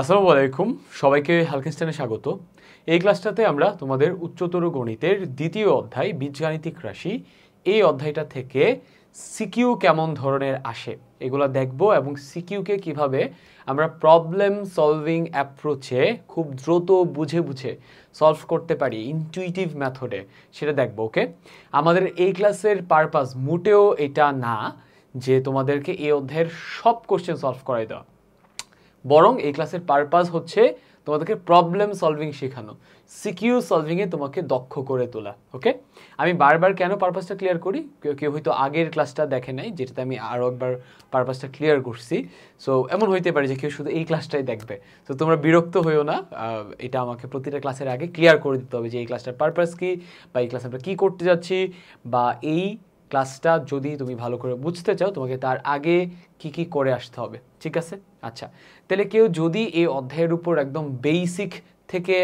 আসসালামু আলাইকুম সবাইকে হালকিনস্টানে স্বাগত এই ক্লাসটাতে আমরা তোমাদের উচ্চতর গণিতের দ্বিতীয় অধ্যায় বীজগাণিতিক রাশি এই অধ্যায়টা থেকে সিকিউ কেমন ধরনের আসে এগুলো দেখব এবং সিকিউকে কিভাবে আমরা প্রবলেম সলভিং অ্যাপ্রোচে খুব দ্রুত বুঝে বুঝে সলভ করতে পারি ইনটুইটিভ মেথডে সেটা দেখব ওকে আমাদের এই ক্লাসের পারপাস মোটেও এটা না যে তোমাদেরকে এই অধ্যায়ের সব কোশ্চেন সলভ করাই দেওয়া বরং এই ক্লাসের পারপাস হচ্ছে তোমাদেরকে প্রবলেম সলভিং শেখানো সিকিউর সলভিংয়ে তোমাকে দক্ষ করে তোলা ওকে আমি বারবার কেন পারপাসটা ক্লিয়ার করি কেউ কেউ হয়তো আগের ক্লাসটা দেখে নাই যেটাতে আমি আরও একবার পারপাসটা ক্লিয়ার করছি সো এমন হইতে পারে যে কেউ শুধু এই ক্লাসটাই দেখবে তো তোমরা বিরক্ত হইও না এটা আমাকে প্রতিটা ক্লাসের আগে ক্লিয়ার করে দিতে হবে যে এই ক্লাসটার পারপাস কী বা এই ক্লাস আমরা কী করতে যাচ্ছি বা এই ক্লাসটা যদি তুমি ভালো করে বুঝতে চাও তোমাকে তার আগে কি কি করে আসতে হবে ঠিক আছে আচ্ছা তাহলে কেউ যদি এই অধ্যায়ের উপর একদম বেসিক থেকে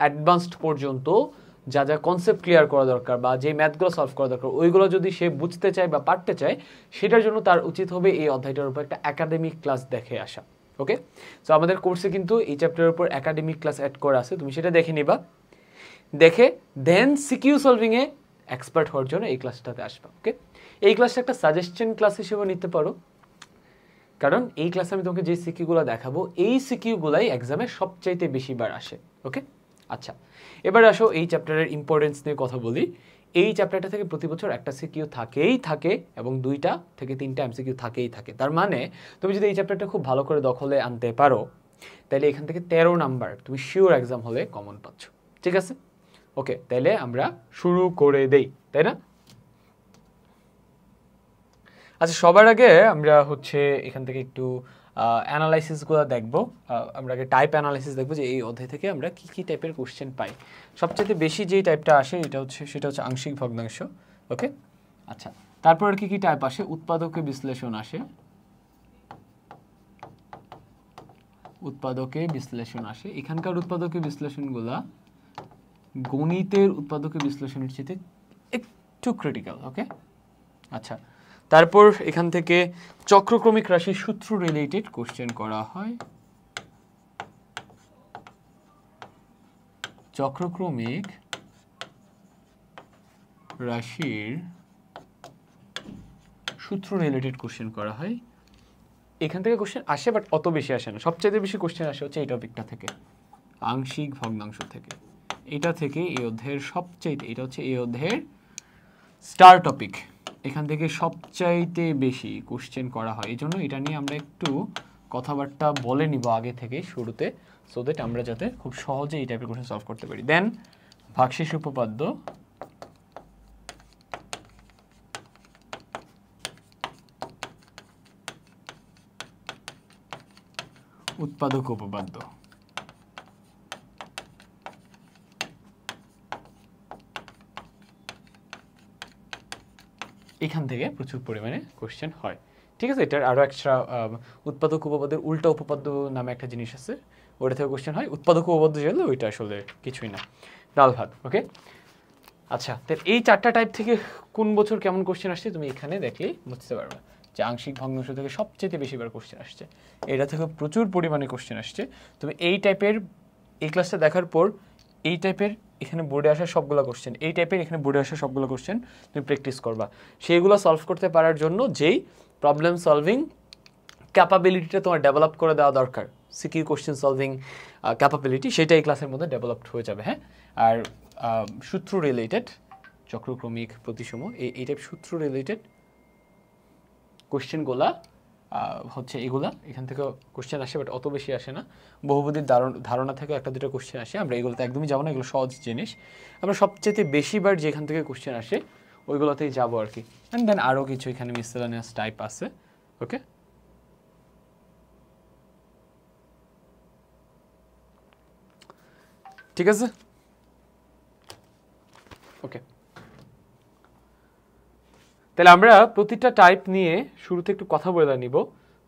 অ্যাডভান্সড পর্যন্ত যা যা কনসেপ্ট ক্লিয়ার করা দরকার বা যে ম্যাথগুলো সলভ করা দরকার ওইগুলো যদি সে বুঝতে চায় বা পারতে চায় সেটার জন্য তার উচিত হবে এই অধ্যায়টার উপর একটা একাডেমিক ক্লাস দেখে আসা ওকে সো আমাদের কোর্সে কিন্তু এই চ্যাপ্টারের উপর একাডেমিক ক্লাস অ্যাড করা আছে তুমি সেটা দেখে নিবা দেখে দেন সিকিউ সলভিংয়ে এক্সপার্ট হওয়ার জন্য এই ক্লাসটাতে আসবা ওকে এই ক্লাসটা একটা সাজেশন ক্লাস হিসেবে নিতে পারো কারণ এই ক্লাসে আমি তোমাকে যে সিকিউগুলো দেখাবো এই সিকিউগুলাই এক্সামে সবচাইতে বেশিবার আসে ওকে আচ্ছা এবার আসো এই চ্যাপ্টারের ইম্পর্টেন্স নিয়ে কথা বলি এই চ্যাপ্টারটা থেকে প্রতি বছর একটা সিকিউ থাকেই থাকে এবং দুইটা থেকে তিনটা এম সিকিউ থাকেই থাকে তার মানে তুমি যদি এই চ্যাপ্টারটা খুব ভালো করে দখলে আনতে পারো তাহলে এখান থেকে তেরো নাম্বার তুমি শিওর এক্সাম হলে কমন পাচ্ছ ঠিক আছে ওকে তাহলে আমরা শুরু করে দেই তাই না আচ্ছা সবার আগে আমরা হচ্ছে এখান থেকে একটু অ্যানালাইসিসগুলো দেখবো আমরা আগে টাইপ অ্যানালাইসিস দেখবো যে এই অধ্যায় থেকে আমরা কী কী টাইপের কোশ্চেন পাই সবচেয়ে বেশি যেই টাইপটা আসে এটা হচ্ছে সেটা হচ্ছে আংশিক ভগ্নাংশ ওকে আচ্ছা তারপর কি কি টাইপ আসে উৎপাদকে বিশ্লেষণ আসে উৎপাদকে বিশ্লেষণ আসে এখানকার উৎপাদকে বিশ্লেষণগুলা গণিতের উৎপাদকে বিশ্লেষণের চেয়ে একটু ক্রিটিক্যাল ওকে আচ্ছা তারপর এখান থেকে চক্রক্রমিক রাশির সূত্র রিলেটেড কোশ্চেন করা হয় চক্রক্রমিক রাশির সূত্র রিলেটেড কোশ্চেন করা হয় এখান থেকে কোশ্চেন আসে বাট অত বেশি আসে না সবচেয়ে বেশি কোশ্চেন আসে হচ্ছে এই টপিকটা থেকে আংশিক ভগ্নাংশ থেকে এটা থেকে এই অধ্যায়ের সবচেয়ে এটা হচ্ছে এই অধ্যায়ের স্টার টপিক এখান থেকে সবচাইতে বেশি কোশ্চেন করা হয় এই জন্য এটা নিয়ে আমরা একটু কথাবার্তা বলে নিব আগে থেকে শুরুতে সো দ্যাট আমরা যাতে খুব সহজে এই টাইপের কোশ্চেন সলভ করতে পারি দেন ভাগশেষ উপপাদ্য উৎপাদক উপপাদ্য এখান থেকে প্রচুর পরিমাণে কোশ্চেন হয় ঠিক আছে এটার আরও একটা উৎপাদক উপপাদ্যের উল্টা উপপাদ্য নামে একটা জিনিস আছে ওটা থেকে কোশ্চেন হয় উৎপাদক উপপাদ্য যেগুলো ওইটা আসলে কিছুই না ডাল ভাত ওকে আচ্ছা তো এই চারটা টাইপ থেকে কোন বছর কেমন কোশ্চেন আসছে তুমি এখানে দেখলেই বুঝতে পারবে যে আংশিক ভগ্নাংশ থেকে সবচেয়ে বেশিবার কোশ্চেন আসছে এটা থেকে প্রচুর পরিমাণে কোশ্চেন আসছে তুমি এই টাইপের এই ক্লাসটা দেখার পর এই টাইপের এখানে বোর্ডে আসা সবগুলো কোশ্চেন এই টাইপের এখানে বোর্ডে আসা সবগুলো কোশ্চেন তুমি প্র্যাকটিস করবা সেইগুলো সলভ করতে পারার জন্য যেই প্রবলেম সলভিং ক্যাপাবিলিটিটা তোমার ডেভেলপ করে দেওয়া দরকার সিকিউ কোশ্চেন সলভিং ক্যাপাবিলিটি এই ক্লাসের মধ্যে ডেভেলপড হয়ে যাবে হ্যাঁ আর সূত্র রিলেটেড চক্রক্রমিক প্রতিসম এই টাইপ সূত্র রিলেটেড কোশ্চেনগুলা হচ্ছে এগুলা এখান থেকে কোশ্চেন আসে বাট অত বেশি আসে না বহুপদীর ধারণা থেকে একটা দুটো কোশ্চেন আসে আমরা এগুলোতে একদমই যাবো না এগুলো সহজ জিনিস আমরা সবচেয়ে বেশিবার যেখান থেকে কোশ্চেন আসে ওইগুলোতেই যাবো আর কি অ্যান্ড দেন আরও কিছু এখানে মিসেলানিয়াস টাইপ আছে ওকে ঠিক আছে ওকে তাহলে আমরা প্রতিটা টাইপ নিয়ে শুরুতে একটু কথা বলে নিব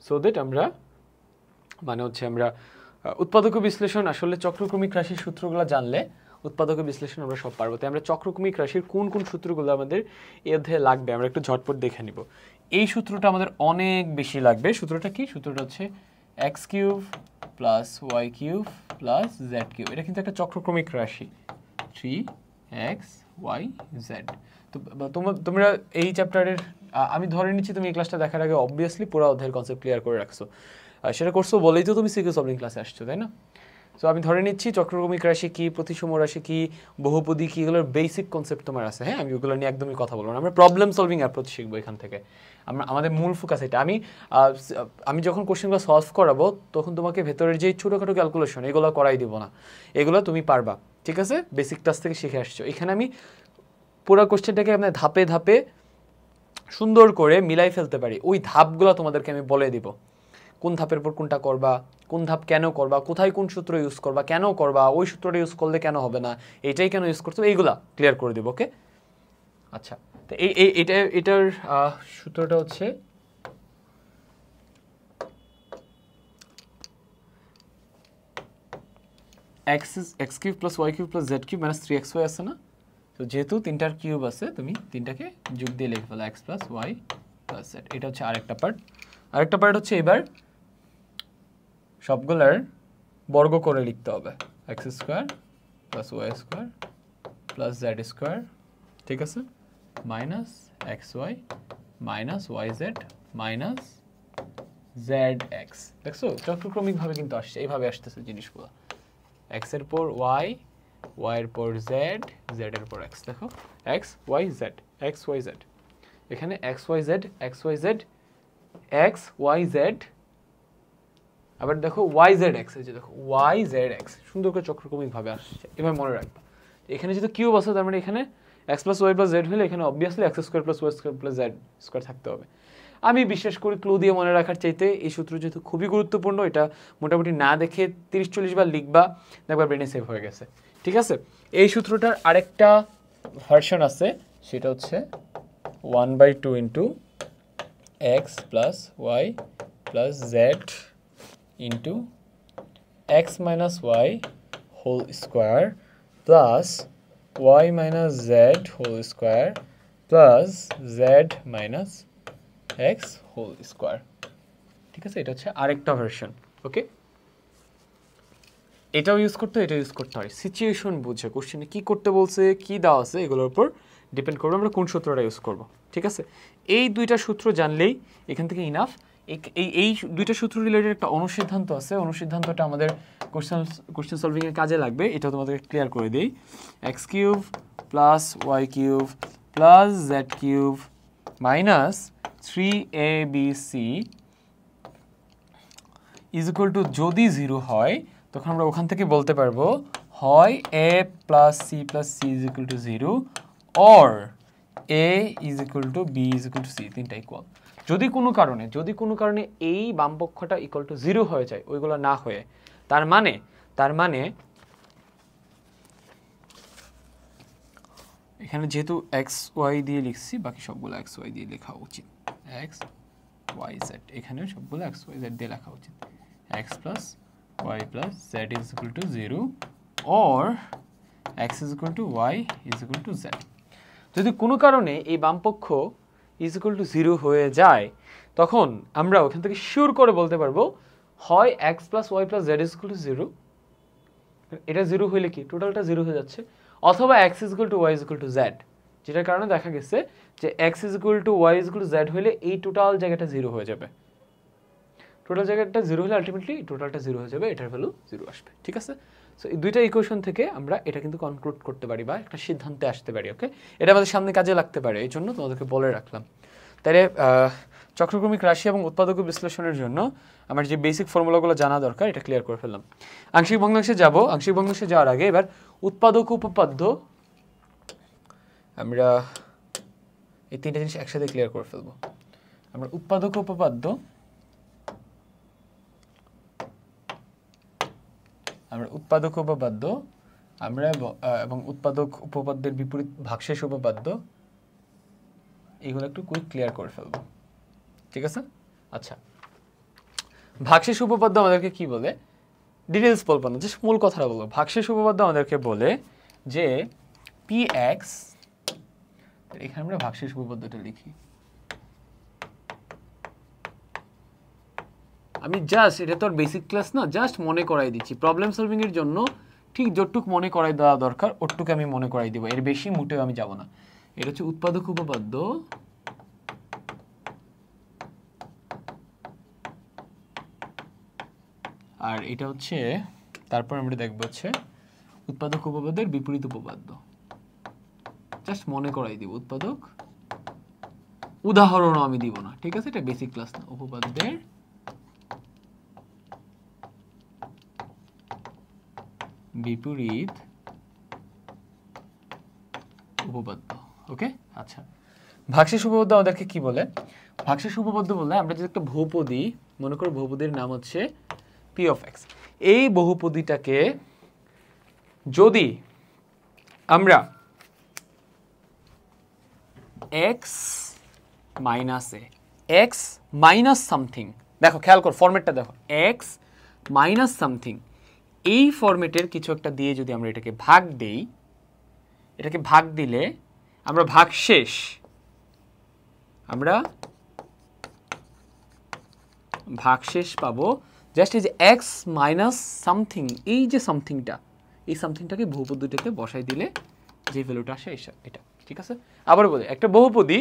সো দ্যাট আমরা মানে হচ্ছে আমরা উৎপাদক বিশ্লেষণ আসলে চক্রক্রমিক রাশির সূত্রগুলো জানলে উৎপাদক বিশ্লেষণ আমরা সব পারবো তাই আমরা চক্রক্রমিক রাশির কোন কোন সূত্রগুলো আমাদের এ অধ্যায়ে লাগবে আমরা একটু ঝটপট দেখে নিব এই সূত্রটা আমাদের অনেক বেশি লাগবে সূত্রটা কি সূত্রটা হচ্ছে x cube plus y cube plus z cube এটা কিন্তু একটা চক্রক্রমিক রাশি থ্রি এক্স ওয়াই জেড মানে তোমরা এই চ্যাপ্টারের আমি ধরে নিচ্ছি তুমি এই ক্লাসটা দেখার আগে অবভিয়াসলি পুরো অধ্যায়ের কনসেপ্ট ক্লিয়ার করে রাখছো সেটা করছো বলেই তো তুমি সিকিউ সলভিং ক্লাসে আসছো তাই না সো আমি ধরে নিচ্ছি চক্রক্রমিক রাশি কী প্রতিসম রাশি কী বহুপদী কী এগুলোর বেসিক কনসেপ্ট তোমার আছে হ্যাঁ আমি ওগুলো নিয়ে একদমই কথা বলবো না আমরা প্রবলেম সলভিং অ্যাপ্রোচ শিখবো এখান থেকে আমরা আমাদের মূল ফোকাস এটা আমি আমি যখন কোশ্চেনগুলো সলভ করাবো তখন তোমাকে ভেতরের যে ছোটোখাটো ক্যালকুলেশন এগুলো করাই দিব না এগুলো তুমি পারবা ঠিক আছে বেসিক ক্লাস থেকে শিখে আসছো এখানে আমি পুরো কোশ্চেনটাকে আমরা ধাপে ধাপে সুন্দর করে মিলাই ফেলতে পারি ওই ধাপগুলো তোমাদেরকে আমি বলে দিব কোন ধাপের পর কোনটা করবা কোন ধাপ কেন করবা কোথায় কোন সূত্র ইউজ করবা কেন করবা ওই সূত্রটা ইউজ করলে কেন হবে না এটাই কেন ইউজ করছো এইগুলা ক্লিয়ার করে দিব ওকে আচ্ছা তো এই এটা এটার সূত্রটা হচ্ছে x x cube plus y cube plus z cube minus three x y আছে না তো যেহেতু তিনটার কিউব আছে তুমি তিনটাকে যোগ দিয়ে লিখে ফেলো x plus y plus z এটা হচ্ছে আরেকটা পার্ট আরেকটা পার্ট হচ্ছে এবার সবগুলার বর্গ করে লিখতে হবে x square plus y square plus z square ঠিক আছে minus x y minus y z minus z x দেখছো চক্রক্রমিকভাবে কিন্তু আসছে এইভাবে আসতেছে জিনিসগুলো এক্সের পর ওয়াই y এর পর z z এর পর x দেখো x y z x y z এখানে x y z x y z x y z আবার দেখো y z x এই যে দেখো y z x সুন্দর করে ভাবে আসছে এবার মনে রাখবে এখানে যেহেতু কিউব আছে তার মানে এখানে এক্স প্লাস z হলে এখানে obviously x square plus square plus square থাকতে হবে আমি বিশ্বাস করি ক্লু দিয়ে মনে রাখার চাইতে এই সূত্র যেহেতু খুবই গুরুত্বপূর্ণ এটা মোটামুটি না দেখে তিরিশ চল্লিশ বার লিখবা দেখবা ব্রেনে সেভ হয়ে গেছে ঠিক আছে এই সূত্রটার আরেকটা ভার্সন আছে সেটা হচ্ছে one by two into x plus y plus z into x minus y whole square plus y minus z whole square plus z minus x whole square ঠিক আছে এটা হচ্ছে আরেকটা ভার্সন ওকে এটাও ইউজ করতে হয় এটা ইউজ করতে হয় সিচুয়েশন বুঝে কোশ্চেনে কী করতে বলছে কী দেওয়া আছে এগুলোর উপর ডিপেন্ড করবে আমরা কোন সূত্রটা ইউজ করব ঠিক আছে এই দুইটা সূত্র জানলেই এখান থেকে ইনাফ এই এই দুইটা সূত্র রিলেটেড একটা অনুসিদ্ধান্ত আছে অনুসিদ্ধান্তটা আমাদের কোশ্চেন কোশ্চেন সলভিংয়ের কাজে লাগবে এটা তোমাদের ক্লিয়ার করে দিই x cube plus y cube plus z cube minus 3abc is equal to যদি জিরো হয় তখন আমরা ওখান থেকে বলতে পারবো হয় a plus c plus C is equal to zero or a is equal to b is equal to c তিনটা ইকুয়াল যদি কোনো কারণে যদি কোনো কারণে এই বামপক্ষটা ইকুয়াল টু জিরো হয়ে যায় ওইগুলো না হয়ে তার মানে তার মানে এখানে যেহেতু এক্স ওয়াই দিয়ে লিখছি বাকি সবগুলো এক্স ওয়াই দিয়ে লেখা উচিত এক্স ওয়াই জেড এখানেও সবগুলো এক্স ওয়াই জেড দিয়ে লেখা উচিত x plus y plus z is equal to zero or x is equal to y is equal to z যদি কোনো কারণে এই বামপক্ষ ইজ ইকুয়াল টু জিরো হয়ে যায় তখন আমরা ওখান থেকে শিওর করে বলতে পারবো হয় x plus y plus z is equal to zero এটা জিরো হইলে কি টোটালটা জিরো হয়ে যাচ্ছে অথবা x is equal to y is equal to z যেটার কারণে দেখা গেছে যে x is equal to y is equal to z এই টোটাল জায়গাটা জিরো হয়ে যাবে টোটাল জায়গাটা জিরো হলে আলটিমেটলি টোটালটা জিরো হয়ে যাবে এটার ভ্যালু জিরো আসবে ঠিক আছে সো এই দুইটা ইকুয়েশন থেকে আমরা এটা কিন্তু কনক্লুড করতে পারি বা একটা সিদ্ধান্তে আসতে পারি ওকে এটা আমাদের সামনে কাজে লাগতে পারে এই জন্য তোমাদেরকে বলে রাখলাম তাহলে চক্রক্রমিক রাশি এবং উৎপাদক বিশ্লেষণের জন্য আমার যে বেসিক ফর্মুলাগুলো জানা দরকার এটা ক্লিয়ার করে ফেললাম আংশিক ভগ্নাংশে যাব আংশিক ভগ্নাংশে যাওয়ার আগে এবার উৎপাদক উপপাদ্য আমরা এই তিনটা জিনিস একসাথে ক্লিয়ার করে ফেলবো আমরা উৎপাদক উপপাদ্য আমরা উৎপাদক উপপাদ্য আমরা এবং উৎপাদক উপপাদ্যের বিপরীত ভাগশেষ উপপাদ্য এগুলো একটু কুইক ক্লিয়ার করে ফেলবো ঠিক আছে আচ্ছা ভাগশেষ উপপাদ্য আমাদেরকে কি বলে ডিটেলস বলবো না যে মূল কথাটা বলবো ভাগশেষ উপপাদ্য আমাদেরকে বলে যে পি এক্স এখানে আমরা ভাগশেষ উপপাদ্যটা লিখি আমি জাস্ট এটা তো বেসিক ক্লাস না জাস্ট মনে করাই দিচ্ছি প্রবলেম এর জন্য ঠিক যতটুক মনে করাই দেওয়া দরকার ওটুকু আমি মনে করাই দেবো এর বেশি মুটেও আমি যাব না এটা হচ্ছে উৎপাদক উপপাদ্য আর এটা হচ্ছে তারপর আমরা দেখবো হচ্ছে উৎপাদক উপপাদ্যের বিপরীত উপপাদ্য জাস্ট মনে করাই দিব উৎপাদক উদাহরণও আমি দিব না ঠিক আছে এটা বেসিক ক্লাস না উপপাদ্যের বিপরীত উপপাদ্য ওকে আচ্ছা ভাগশেষ উপপাদ্য আমাদেরকে কি বলে ভাগশেষ উপপাদ্য বলে আমরা যদি একটা বহুপদী মনে করো বহুপদীর নাম হচ্ছে পি অফ এক্স এই বহুপদীটাকে যদি আমরা x minus a x minus something দেখো খেয়াল কর ফর্মেটটা দেখো এক্স মাইনাস সামথিং এই ফর্মেটের কিছু একটা দিয়ে যদি আমরা এটাকে ভাগ দেই এটাকে ভাগ দিলে আমরা ভাগ শেষ আমরা ভাগশেষ পাবো জাস্ট এই যে এক্স মাইনাস সামথিং এই যে সামথিংটা এই সামথিংটাকে বহুপদ্ধতিতে বসাই দিলে যে ভ্যালুটা আসে এটা ঠিক আছে আবার বলি একটা বহুপদী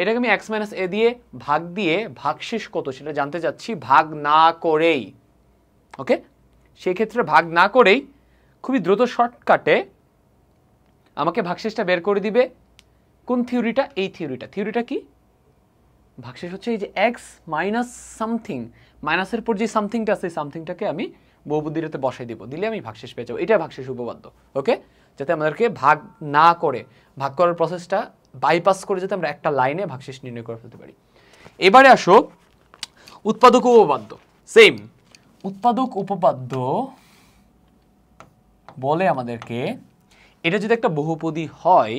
এটাকে আমি এক্স মাইনাস এ দিয়ে ভাগ দিয়ে ভাগশেষ কত সেটা জানতে চাচ্ছি ভাগ না করেই ওকে সেক্ষেত্রে ভাগ না করেই খুবই দ্রুত শর্টকাটে আমাকে ভাগশেষটা বের করে দিবে কোন থিওরিটা এই থিওরিটা থিওরিটা কি ভাগশেষ হচ্ছে এই যে এক্স মাইনাস সামথিং মাইনাসের পর যে সামথিংটা আছে এই সামথিংটাকে আমি বহুবুদ্ধিরাতে বসাই দিব দিলে আমি ভাগশেষ পেয়ে যাবো এটা ভাগশেষ উপপাদ্য ওকে যাতে আমাদেরকে ভাগ না করে ভাগ করার প্রসেসটা বাইপাস করে যাতে আমরা একটা লাইনে ভাগশেষ নির্ণয় করে ফেলতে পারি এবারে আসো উৎপাদক উপপাদ্য সেম উৎপাদক উপপাদ্য বলে আমাদেরকে এটা যদি একটা বহুপদী হয়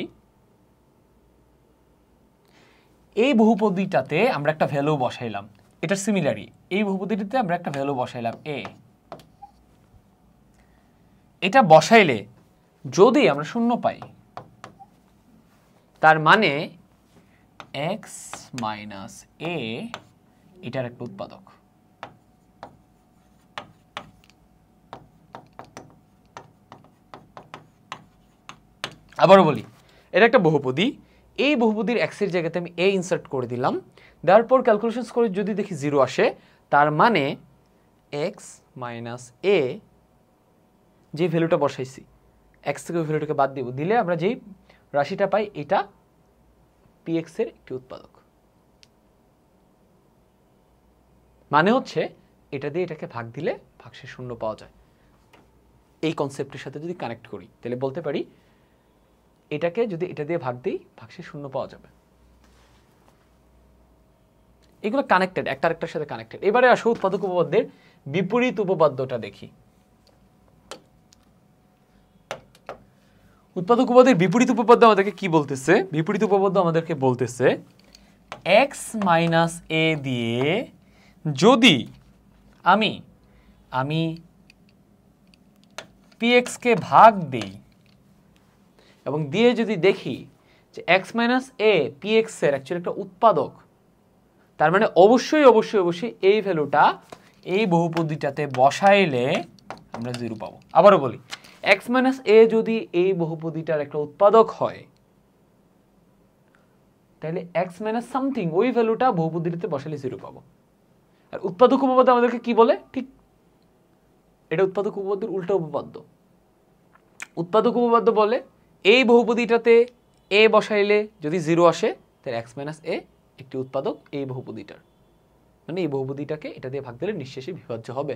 এই বহুপদীটাতে আমরা একটা ভ্যালু বসাইলাম এটা সিমিলারি এই বহুপদীটিতে আমরা একটা ভ্যালু বসাইলাম এ এটা বসাইলে যদি আমরা শূন্য পাই তার মানে এক্স মাইনাস এ এটার একটা উৎপাদক আবারও বলি এটা একটা বহুপদী এই বহুপদীর এক্সের জায়গাতে আমি এ ইনসার্ট করে দিলাম দেওয়ার পর করে যদি দেখি জিরো আসে তার মানে এক্স মাইনাস এ যে ভ্যালুটা বসাইছি এক্স থেকে ভ্যালুটাকে বাদ দিব দিলে আমরা যেই রাশিটা পাই এটা পিএক্সের একটি উৎপাদক মানে হচ্ছে এটা দিয়ে এটাকে ভাগ দিলে ভাগশেষ শূন্য পাওয়া যায় এই কনসেপ্টের সাথে যদি কানেক্ট করি তাহলে বলতে পারি এটাকে যদি এটা দিয়ে ভাগ দিই ভাগশেষ শূন্য পাওয়া যাবে এগুলো কানেক্টেড একটা আরেকটার সাথে কানেক্টেড এবারে আসো উৎপাদক উপপাদ্যের বিপরীত উপপাদ্যটা দেখি উৎপাদক উপপাদ্যের বিপরীত উপপাদ্য আমাদেরকে কি বলতেছে বিপরীত উপপাদ্য আমাদেরকে বলতেছে এক্স মাইনাস এ দিয়ে যদি আমি আমি কে ভাগ দেই এবং দিয়ে যদি দেখি যে এক্স মাইনাস এ এক্সের অ্যাকচুয়ালি একটা উৎপাদক তার মানে অবশ্যই অবশ্যই অবশ্যই এই ভ্যালুটা এই বহুপদীটাতে বসাইলে আমরা জিরো পাবো আবারও বলি এক্স মাইনাস এ যদি এই বহুপদীটার একটা উৎপাদক হয় তাহলে এক্স মাইনাস সামথিং ওই ভ্যালুটা বহুপদীতে বসালে জিরো পাবো আর উৎপাদক উপপাদ্য আমাদেরকে কি বলে ঠিক এটা উৎপাদক উপপাদ্যের উল্টা উপপাদ্য উৎপাদক উপপাদ্য বলে এই বহুপদীটাতে এ বসাইলে যদি জিরো আসে তাহলে এক্স মাইনাস এ একটি উৎপাদক এই বহুপদীটার মানে এই বহুপদীটাকে এটা দিয়ে ভাগ দিলে নিঃশেষে বিভাজ্য হবে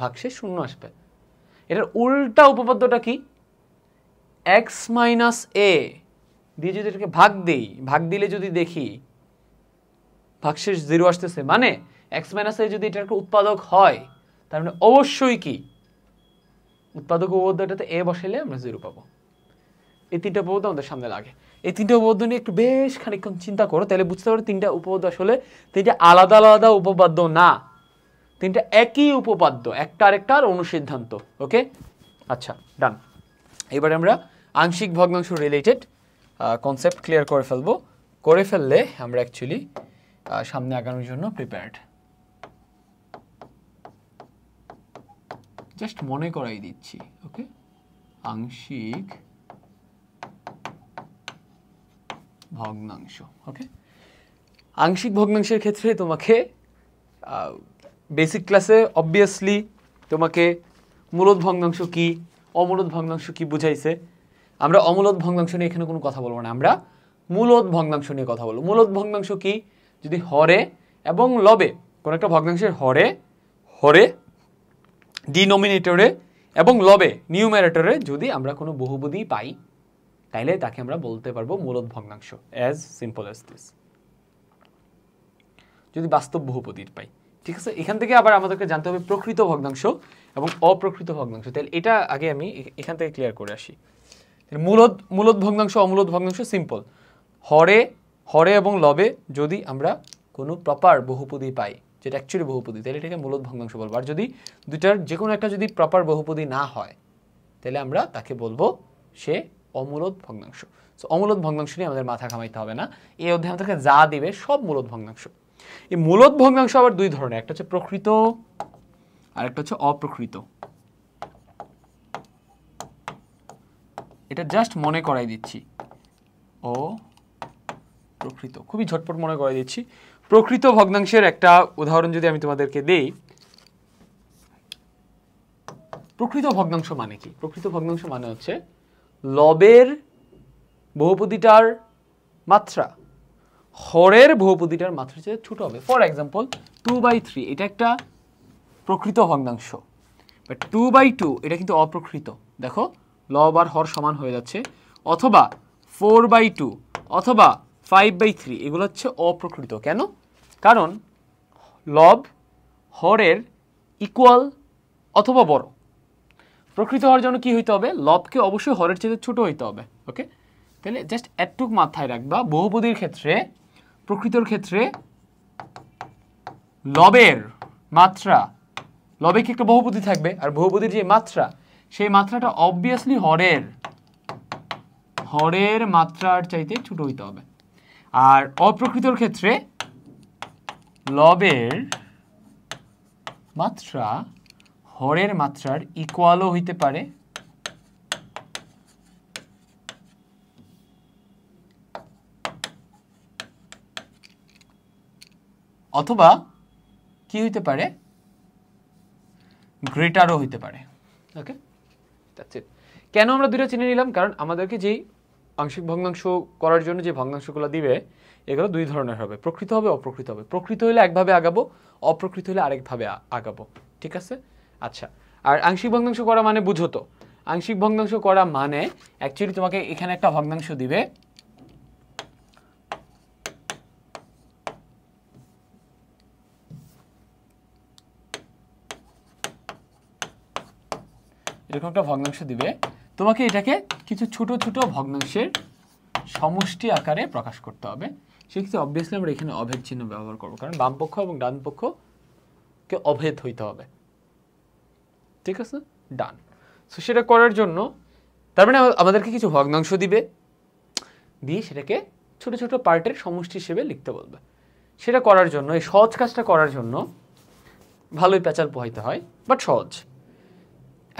ভাগশেষ শূন্য আসবে এটার উল্টা উপপাদ্যটা কি এক্স মাইনাস এ দিয়ে যদি এটাকে ভাগ দিই ভাগ দিলে যদি দেখি ভাগশেষ জিরো আসতেছে মানে এক্স মাইনাস এ যদি এটার উৎপাদক হয় তার মানে অবশ্যই কি উৎপাদক উপপাদ্যটাতে এ বসাইলে আমরা জিরো পাবো এই তিনটা উপপাদ্য আমাদের সামনে লাগে এই তিনটা উপপাদ্য নিয়ে একটু বেশ খানিক্ষণ চিন্তা করো তাহলে বুঝতে পারো তিনটা উপপাদ্য আসলে তিনটা আলাদা আলাদা উপপাদ্য না তিনটা একই উপপাদ্য একটা আরেকটার অনুসিদ্ধান্ত ওকে আচ্ছা ডান এবার আমরা আংশিক ভগ্নাংশ রিলেটেড কনসেপ্ট ক্লিয়ার করে ফেলবো করে ফেললে আমরা অ্যাকচুয়ালি সামনে আগানোর জন্য প্রিপেয়ার্ড জাস্ট মনে করাই দিচ্ছি ওকে আংশিক ভগ্নাংশ ওকে আংশিক ভগ্নাংশের ক্ষেত্রে তোমাকে বেসিক ক্লাসে অবভিয়াসলি তোমাকে মূলত ভগ্নাংশ কী অমূলত ভগ্নাংশ কী বুঝাইছে আমরা অমূলত ভগ্নাংশ নিয়ে এখানে কোনো কথা বলবো না আমরা মূলত ভগ্নাংশ নিয়ে কথা বলবো মূলত ভগ্নাংশ কী যদি হরে এবং লবে কোনো একটা ভগ্নাংশের হরে হরে ডিনোমিনেটরে এবং লবে নিউমেরেটরে যদি আমরা কোনো বহুবদী পাই তাইলে তাকে আমরা বলতে পারবো মূলত ভগ্নাংশ অ্যাজ সিম্পল অ্যাজ দিস যদি বাস্তব বহুপদীর পাই ঠিক আছে এখান থেকে আবার আমাদেরকে জানতে হবে প্রকৃত ভগ্নাংশ এবং অপ্রকৃত ভগ্নাংশ তাহলে এটা আগে আমি এখান থেকে ক্লিয়ার করে আসি মূলত মূলত ভগ্নাংশ অমূলত ভগ্নাংশ সিম্পল হরে হরে এবং লবে যদি আমরা কোনো প্রপার বহুপদী পাই যেটা অ্যাকচুয়ালি বহুপদী তাহলে এটাকে মূলত ভগ্নাংশ বলবো আর যদি দুটার যে কোনো একটা যদি প্রপার বহুপদী না হয় তাহলে আমরা তাকে বলবো সে অমূলত ভগ্নাংশ সো অমূলত ভগ্নাংশ নিয়ে আমাদের মাথা ঘামাইতে হবে না এই অধ্যায় আমাদেরকে যা দেবে সব মূলত ভগ্নাংশ এই মূলত ভগ্নাংশ আবার দুই ধরনের একটা হচ্ছে প্রকৃত আর একটা হচ্ছে অপ্রকৃত এটা জাস্ট মনে করাই দিচ্ছি ও প্রকৃত খুবই ঝটপট মনে করাই দিচ্ছি প্রকৃত ভগ্নাংশের একটা উদাহরণ যদি আমি তোমাদেরকে দেই প্রকৃত ভগ্নাংশ মানে কি প্রকৃত ভগ্নাংশ মানে হচ্ছে লবের বহুপদীটার মাত্রা হরের বহুপদীটার মাত্রা চেয়ে ছোট হবে for example two by three এটা একটা প্রকৃত ভগ্নাংশ বাট টু বাই টু এটা কিন্তু অপ্রকৃত দেখো লব আর হর সমান হয়ে যাচ্ছে অথবা ফোর বাই টু অথবা ফাইভ বাই থ্রি এগুলো হচ্ছে অপ্রকৃত কেন কারণ লব হরের ইকুয়াল অথবা বড় প্রকৃত হওয়ার জন্য কী হইতে হবে লবকে অবশ্যই হরের চেয়ে ছোট হইতে হবে ওকে তাহলে জাস্ট একটুক মাথায় রাখবা বহুপদীর ক্ষেত্রে প্রকৃতর ক্ষেত্রে লবের মাত্রা লবে কি একটা বহুপতি থাকবে আর বহুপতির যে মাত্রা সেই মাত্রাটা অবভিয়াসলি হরের হরের মাত্রার চাইতে ছোট হইতে হবে আর অপ্রকৃতর ক্ষেত্রে লবের মাত্রা হরের মাত্রার ইকুয়ালও হইতে পারে অথবা কি হইতে পারে গ্রেটারও হইতে পারে ওকে দ্যাটস ইট কেন আমরা দুইটা চিনে নিলাম কারণ আমাদেরকে যেই আংশিক ভগ্নাংশ করার জন্য যে ভগ্নাংশগুলো দিবে এগুলো দুই ধরনের হবে প্রকৃত হবে অপ্রকৃত হবে প্রকৃত হলে একভাবে আগাবো অপ্রকৃত হলে আরেকভাবে আগাবো ঠিক আছে আচ্ছা আর আংশিক ভগ্নাংশ করা মানে বুঝো তো আংশিক ভগ্নাংশ করা মানে অ্যাকচুয়ালি তোমাকে এখানে একটা ভগ্নাংশ দিবে এরকম একটা ভগ্নাংশ দিবে তোমাকে এটাকে কিছু ছোট ছোট ভগ্নাংশের সমষ্টি আকারে প্রকাশ করতে হবে সেক্ষেত্রে অবভিয়াসলি আমরা এখানে অভেদ চিহ্ন ব্যবহার করবো কারণ বামপক্ষ এবং ডান পক্ষকে অভেদ হইতে হবে ঠিক আছে ডান সো সেটা করার জন্য তার মানে আমাদেরকে কিছু ভগ্নাংশ দিবে দিয়ে সেটাকে ছোট ছোট পার্টের সমষ্টি হিসেবে লিখতে বলবে সেটা করার জন্য এই সহজ কাজটা করার জন্য ভালোই প্যাচাল পোহাইতে হয় বাট সহজ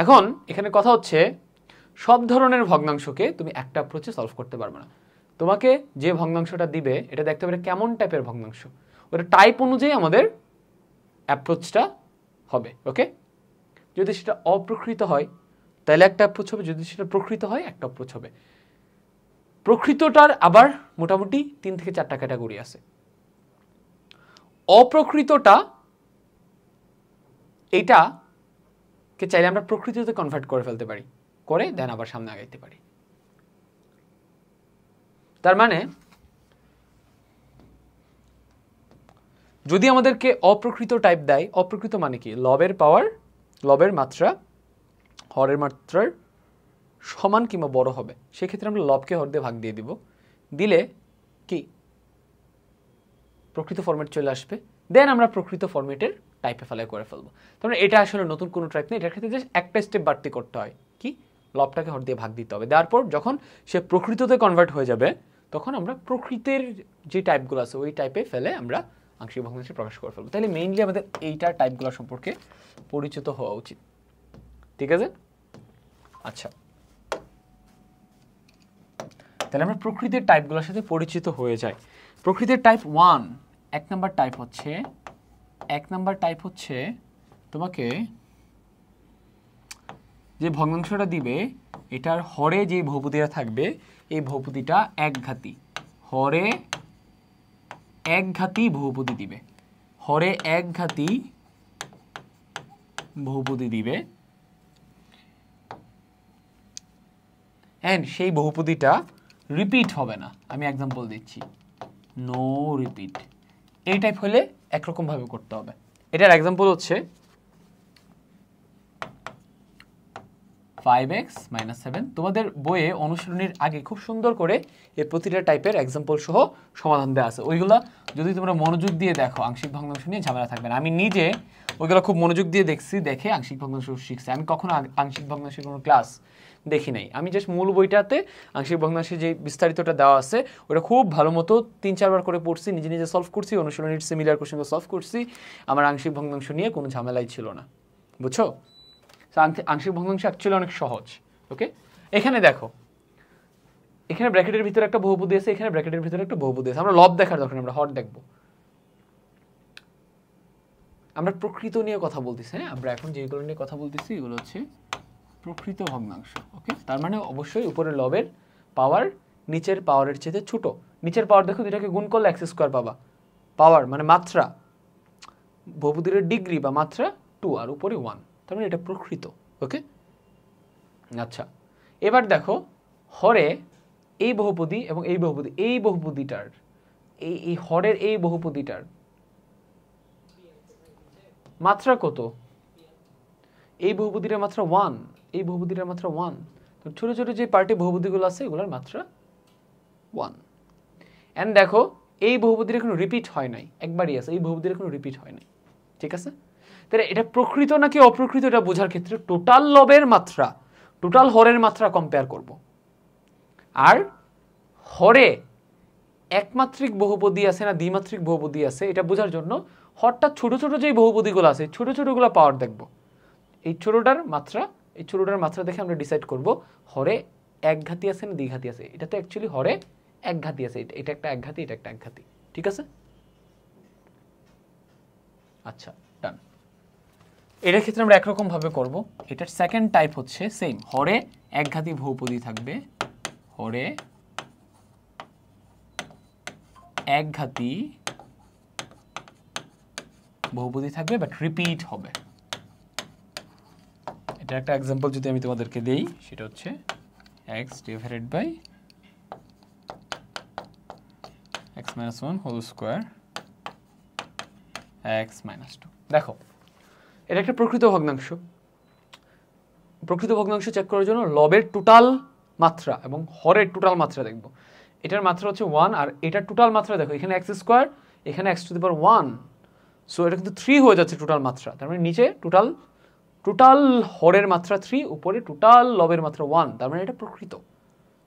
এখন এখানে কথা হচ্ছে সব ধরনের ভগ্নাংশকে তুমি একটা অ্যাপ্রোচে সলভ করতে পারবে না তোমাকে যে ভগ্নাংশটা দিবে এটা দেখতে পারে কেমন টাইপের ভগ্নাংশ ওটা টাইপ অনুযায়ী আমাদের অ্যাপ্রোচটা হবে ওকে যদি সেটা অপ্রকৃত হয় তাহলে একটা অ্যাপ্রোচ হবে যদি সেটা প্রকৃত হয় একটা অ্যাপ্রোচ হবে প্রকৃতটার আবার মোটামুটি তিন থেকে চারটা ক্যাটাগরি আছে অপ্রকৃতটা এটা কে চাইলে আমরা প্রকৃতিতে কনভার্ট করে ফেলতে পারি করে দেন আবার সামনে আগাইতে পারি তার মানে যদি আমাদেরকে অপ্রকৃত টাইপ দেয় অপ্রকৃত মানে কি লবের পাওয়ার লবের মাত্রা হরের মাত্রার সমান কিংবা বড় হবে সেক্ষেত্রে আমরা লবকে হর দিয়ে ভাগ দিয়ে দিব দিলে কি প্রকৃত ফর্মেট চলে আসবে দেন আমরা প্রকৃত ফর্মেটের টাইপে ফেলে করে ফেলবো তারপরে মানে এটা আসলে নতুন কোনো ট্রাইপ নেই এটার ক্ষেত্রে জাস্ট একটা স্টেপ বাড়তি করতে হয় কি লবটাকে হট দিয়ে ভাগ দিতে হবে দেওয়ার পর যখন সে প্রকৃততে কনভার্ট হয়ে যাবে তখন আমরা প্রকৃতির যে টাইপগুলো আছে ওই টাইপে ফেলে আমরা আংশিক ভগ্নাংশে প্রকাশ করে ফেলবো তাহলে মেইনলি আমাদের এইটা টাইপগুলো সম্পর্কে পরিচিত হওয়া উচিত ঠিক আছে আচ্ছা তাহলে আমরা প্রকৃতির টাইপগুলোর সাথে পরিচিত হয়ে যাই প্রকৃতির টাইপ ওয়ান এক নম্বর টাইপ হচ্ছে এক নাম্বার টাইপ হচ্ছে তোমাকে যে ভগ্নাংশটা দিবে এটার হরে যে ভৌপতিটা থাকবে এই ভৌপতিটা এক ঘাতি হরে এক ঘাতি বহুপতি দিবে হরে এক ঘাতি বহুপতি দিবে অ্যান্ড সেই বহুপতিটা রিপিট হবে না আমি এক্সাম্পল দিচ্ছি নো রিপিট এই টাইপ হলে একরকমভাবে করতে হবে এটার এক্সাম্পল হচ্ছে ফাইভ এক্স মাইনাস সেভেন তোমাদের বইয়ে অনুশীলনীর আগে খুব সুন্দর করে এই প্রতিটা টাইপের এক্সাম্পল সহ সমাধান দেওয়া আছে ওইগুলা যদি তোমরা মনোযোগ দিয়ে দেখো আংশিক ভগ্নাংশ নিয়ে ঝামেলা থাকবে না আমি নিজে ওইগুলো খুব মনোযোগ দিয়ে দেখছি দেখে আংশিক ভগ্নাংশ শিখছি আমি কখনো আংশিক ভগ্নাংশের কোনো ক্লাস দেখি নাই আমি জাস্ট মূল বইটাতে আংশিক ভগ্নাংশের যে বিস্তারিতটা দেওয়া আছে ওটা খুব ভালো মতো তিন চারবার করে পড়ছি নিজে নিজে সলভ করছি অনুশীলনীর সিমিলার কোশ্চেনগুলো সলভ করছি আমার আংশিক ভগ্নাংশ নিয়ে কোনো ঝামেলাই ছিল না বুঝছো আংশিক ভগ্নাংশ অ্যাকচুয়ালি অনেক সহজ ওকে এখানে দেখো এখানে ব্র্যাকেটের ভিতরে একটা বুদ্ধি আছে এখানে ব্র্যাকেটের ভিতরে একটা বুদ্ধি আছে আমরা লব দেখার দরকার আমরা হট দেখবো আমরা প্রকৃত নিয়ে কথা বলতেছি হ্যাঁ আমরা এখন যেগুলো নিয়ে কথা বলতেছি এগুলো হচ্ছে প্রকৃত ভগ্নাংশ ওকে তার মানে অবশ্যই উপরের লবের পাওয়ার নিচের পাওয়ারের চেয়ে ছোটো নিচের পাওয়ার দেখো দুটাকে গুণ করলে এক্স স্কোয়ার পাবা পাওয়ার মানে মাত্রা বহুপতিরের ডিগ্রি বা মাত্রা টু আর উপরে ওয়ান তার মানে এটা প্রকৃত ওকে আচ্ছা এবার দেখো হরে এই বহুপদী এবং এই বহুপদী এই বহুপদীটার এই এই হরের এই বহুপদীটার মাত্রা কত এই বহুপদীটার মাত্রা ওয়ান এই বহুবুদ্ধিটার মাত্রা ওয়ান তো ছোটো ছোটো যে পার্টি বহুবুদ্ধিগুলো আছে এগুলোর মাত্রা ওয়ান অ্যান্ড দেখো এই বহুবুদ্ধির কোনো রিপিট হয় নাই একবারই আছে এই বহুবুদ্ধির কোনো রিপিট হয় নাই ঠিক আছে তাহলে এটা প্রকৃত নাকি অপ্রকৃত এটা বোঝার ক্ষেত্রে টোটাল লবের মাত্রা টোটাল হরের মাত্রা কম্পেয়ার করব আর হরে একমাত্রিক বহুপদী আছে না দ্বিমাত্রিক বহুপদী আছে এটা বোঝার জন্য হরটা ছোট ছোট যেই বহুপদীগুলো আছে ছোট ছোটগুলো পাওয়ার দেখব এই ছোটোটার মাত্রা এই ছোটোটার মাত্রা দেখে আমরা ডিসাইড করব হরে এক ঘাতি আছে না দ্বিঘাতি আছে এটা তো অ্যাকচুয়ালি হরে এক ঘাতি আছে এটা একটা এক ঘাতি এটা একটা এক ঘাতি ঠিক আছে আচ্ছা ডান এটার ক্ষেত্রে আমরা একরকমভাবে করব এটার সেকেন্ড টাইপ হচ্ছে সেম হরে এক ঘাতি ভৌপদী থাকবে হরে এক ঘাতি বহুপদী থাকবে বাট রিপিট হবে এটা একটা এক্সাম্পল যদি আমি তোমাদেরকে দেই সেটা হচ্ছে x divided by x minus one whole square x minus two দেখো এটা একটা প্রকৃত ভগ্নাংশ প্রকৃত ভগ্নাংশ চেক করার জন্য লবের টোটাল মাত্রা এবং হরের টোটাল মাত্রা দেখব এটার মাত্রা হচ্ছে ওয়ান আর এটার টোটাল মাত্রা দেখো এখানে এক্স স্কোয়ার এখানে x to the one so এটা কিন্তু থ্রি হয়ে যাচ্ছে টোটাল মাত্রা তার মানে নিচে টোটাল টোটাল হরের মাত্রা থ্রি উপরে টোটাল লবের মাত্রা ওয়ান তার মানে এটা প্রকৃত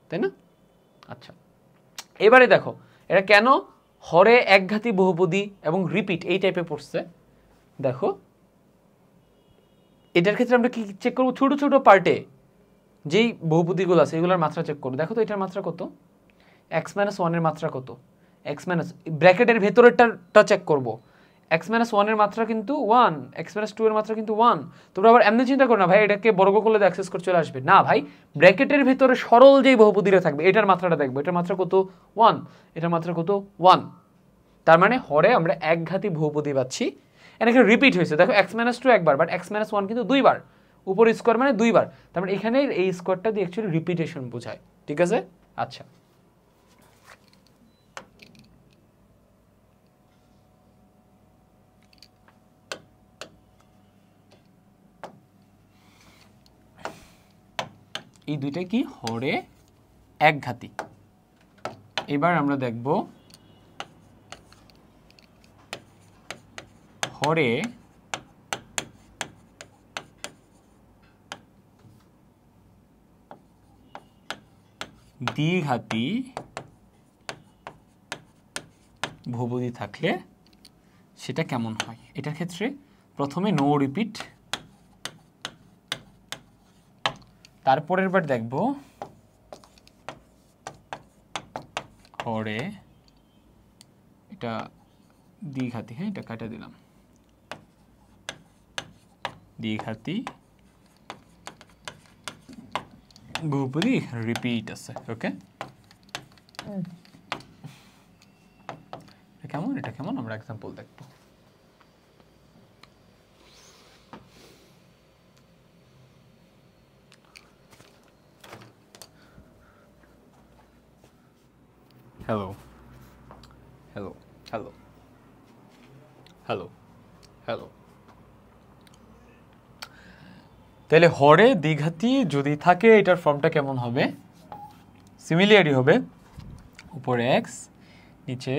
তাই না আচ্ছা এবারে দেখো এটা কেন হরে একঘাতি বহুপদী এবং রিপিট এই টাইপে পড়ছে দেখো এটার ক্ষেত্রে আমরা কি চেক করবো ছোট ছোট পার্টে যেই বহুপদীগুলো আছে এগুলোর মাত্রা চেক করবো দেখো তো এটার মাত্রা কত এক্স মাইনাস ওয়ানের মাত্রা কত এক্স মাইনাস ব্র্যাকেটের ভেতরেরটা চেক করবো এক্স মাইনাস ওয়ানের মাত্রা কিন্তু ওয়ান এক্স মাইনাস টু এর মাত্রা কিন্তু ওয়ান তোমরা আবার এমনি চিন্তা করো না ভাই এটাকে বর্গ করলে অ্যাক্সেস করে চলে আসবে না ভাই ব্র্যাকেটের ভিতরে সরল যেই বহুপদীরা থাকবে এটার মাত্রাটা দেখবো এটার মাত্রা কত ওয়ান এটার মাত্রা কত ওয়ান তার মানে হরে আমরা একঘাতি বহুপদী পাচ্ছি এখানে রিপিট হয়েছে দেখো এক্স মাইনাস টু একবার বাট এক্স মাইনাস ওয়ান কিন্তু দুইবার উপর স্কোয়ার মানে দুইবার তার মানে এখানে এই স্কোয়ারটা দিয়ে অ্যাকচুয়ালি রিপিটেশন বোঝায় ঠিক আছে আচ্ছা এই দুইটা কি হরে একঘাতি এবার আমরা দেখব হরে দ্বিঘাতি ভবদি থাকলে সেটা কেমন হয় এটার ক্ষেত্রে প্রথমে নো রিপিট তারপরের বার দেখব হরে এটা দ্বিঘাতি হ্যাঁ এটা কাটা দিলাম দ্বিঘাতি গুপুরি রিপিট আছে ওকে কেমন এটা কেমন আমরা এক্সাম্পল দেখবো hello hello hello hello hello তাহলে হরে দীঘাতি যদি থাকে এটার ফর্মটা কেমন হবে সিমিলিয়ারি হবে উপরে এক্স নিচে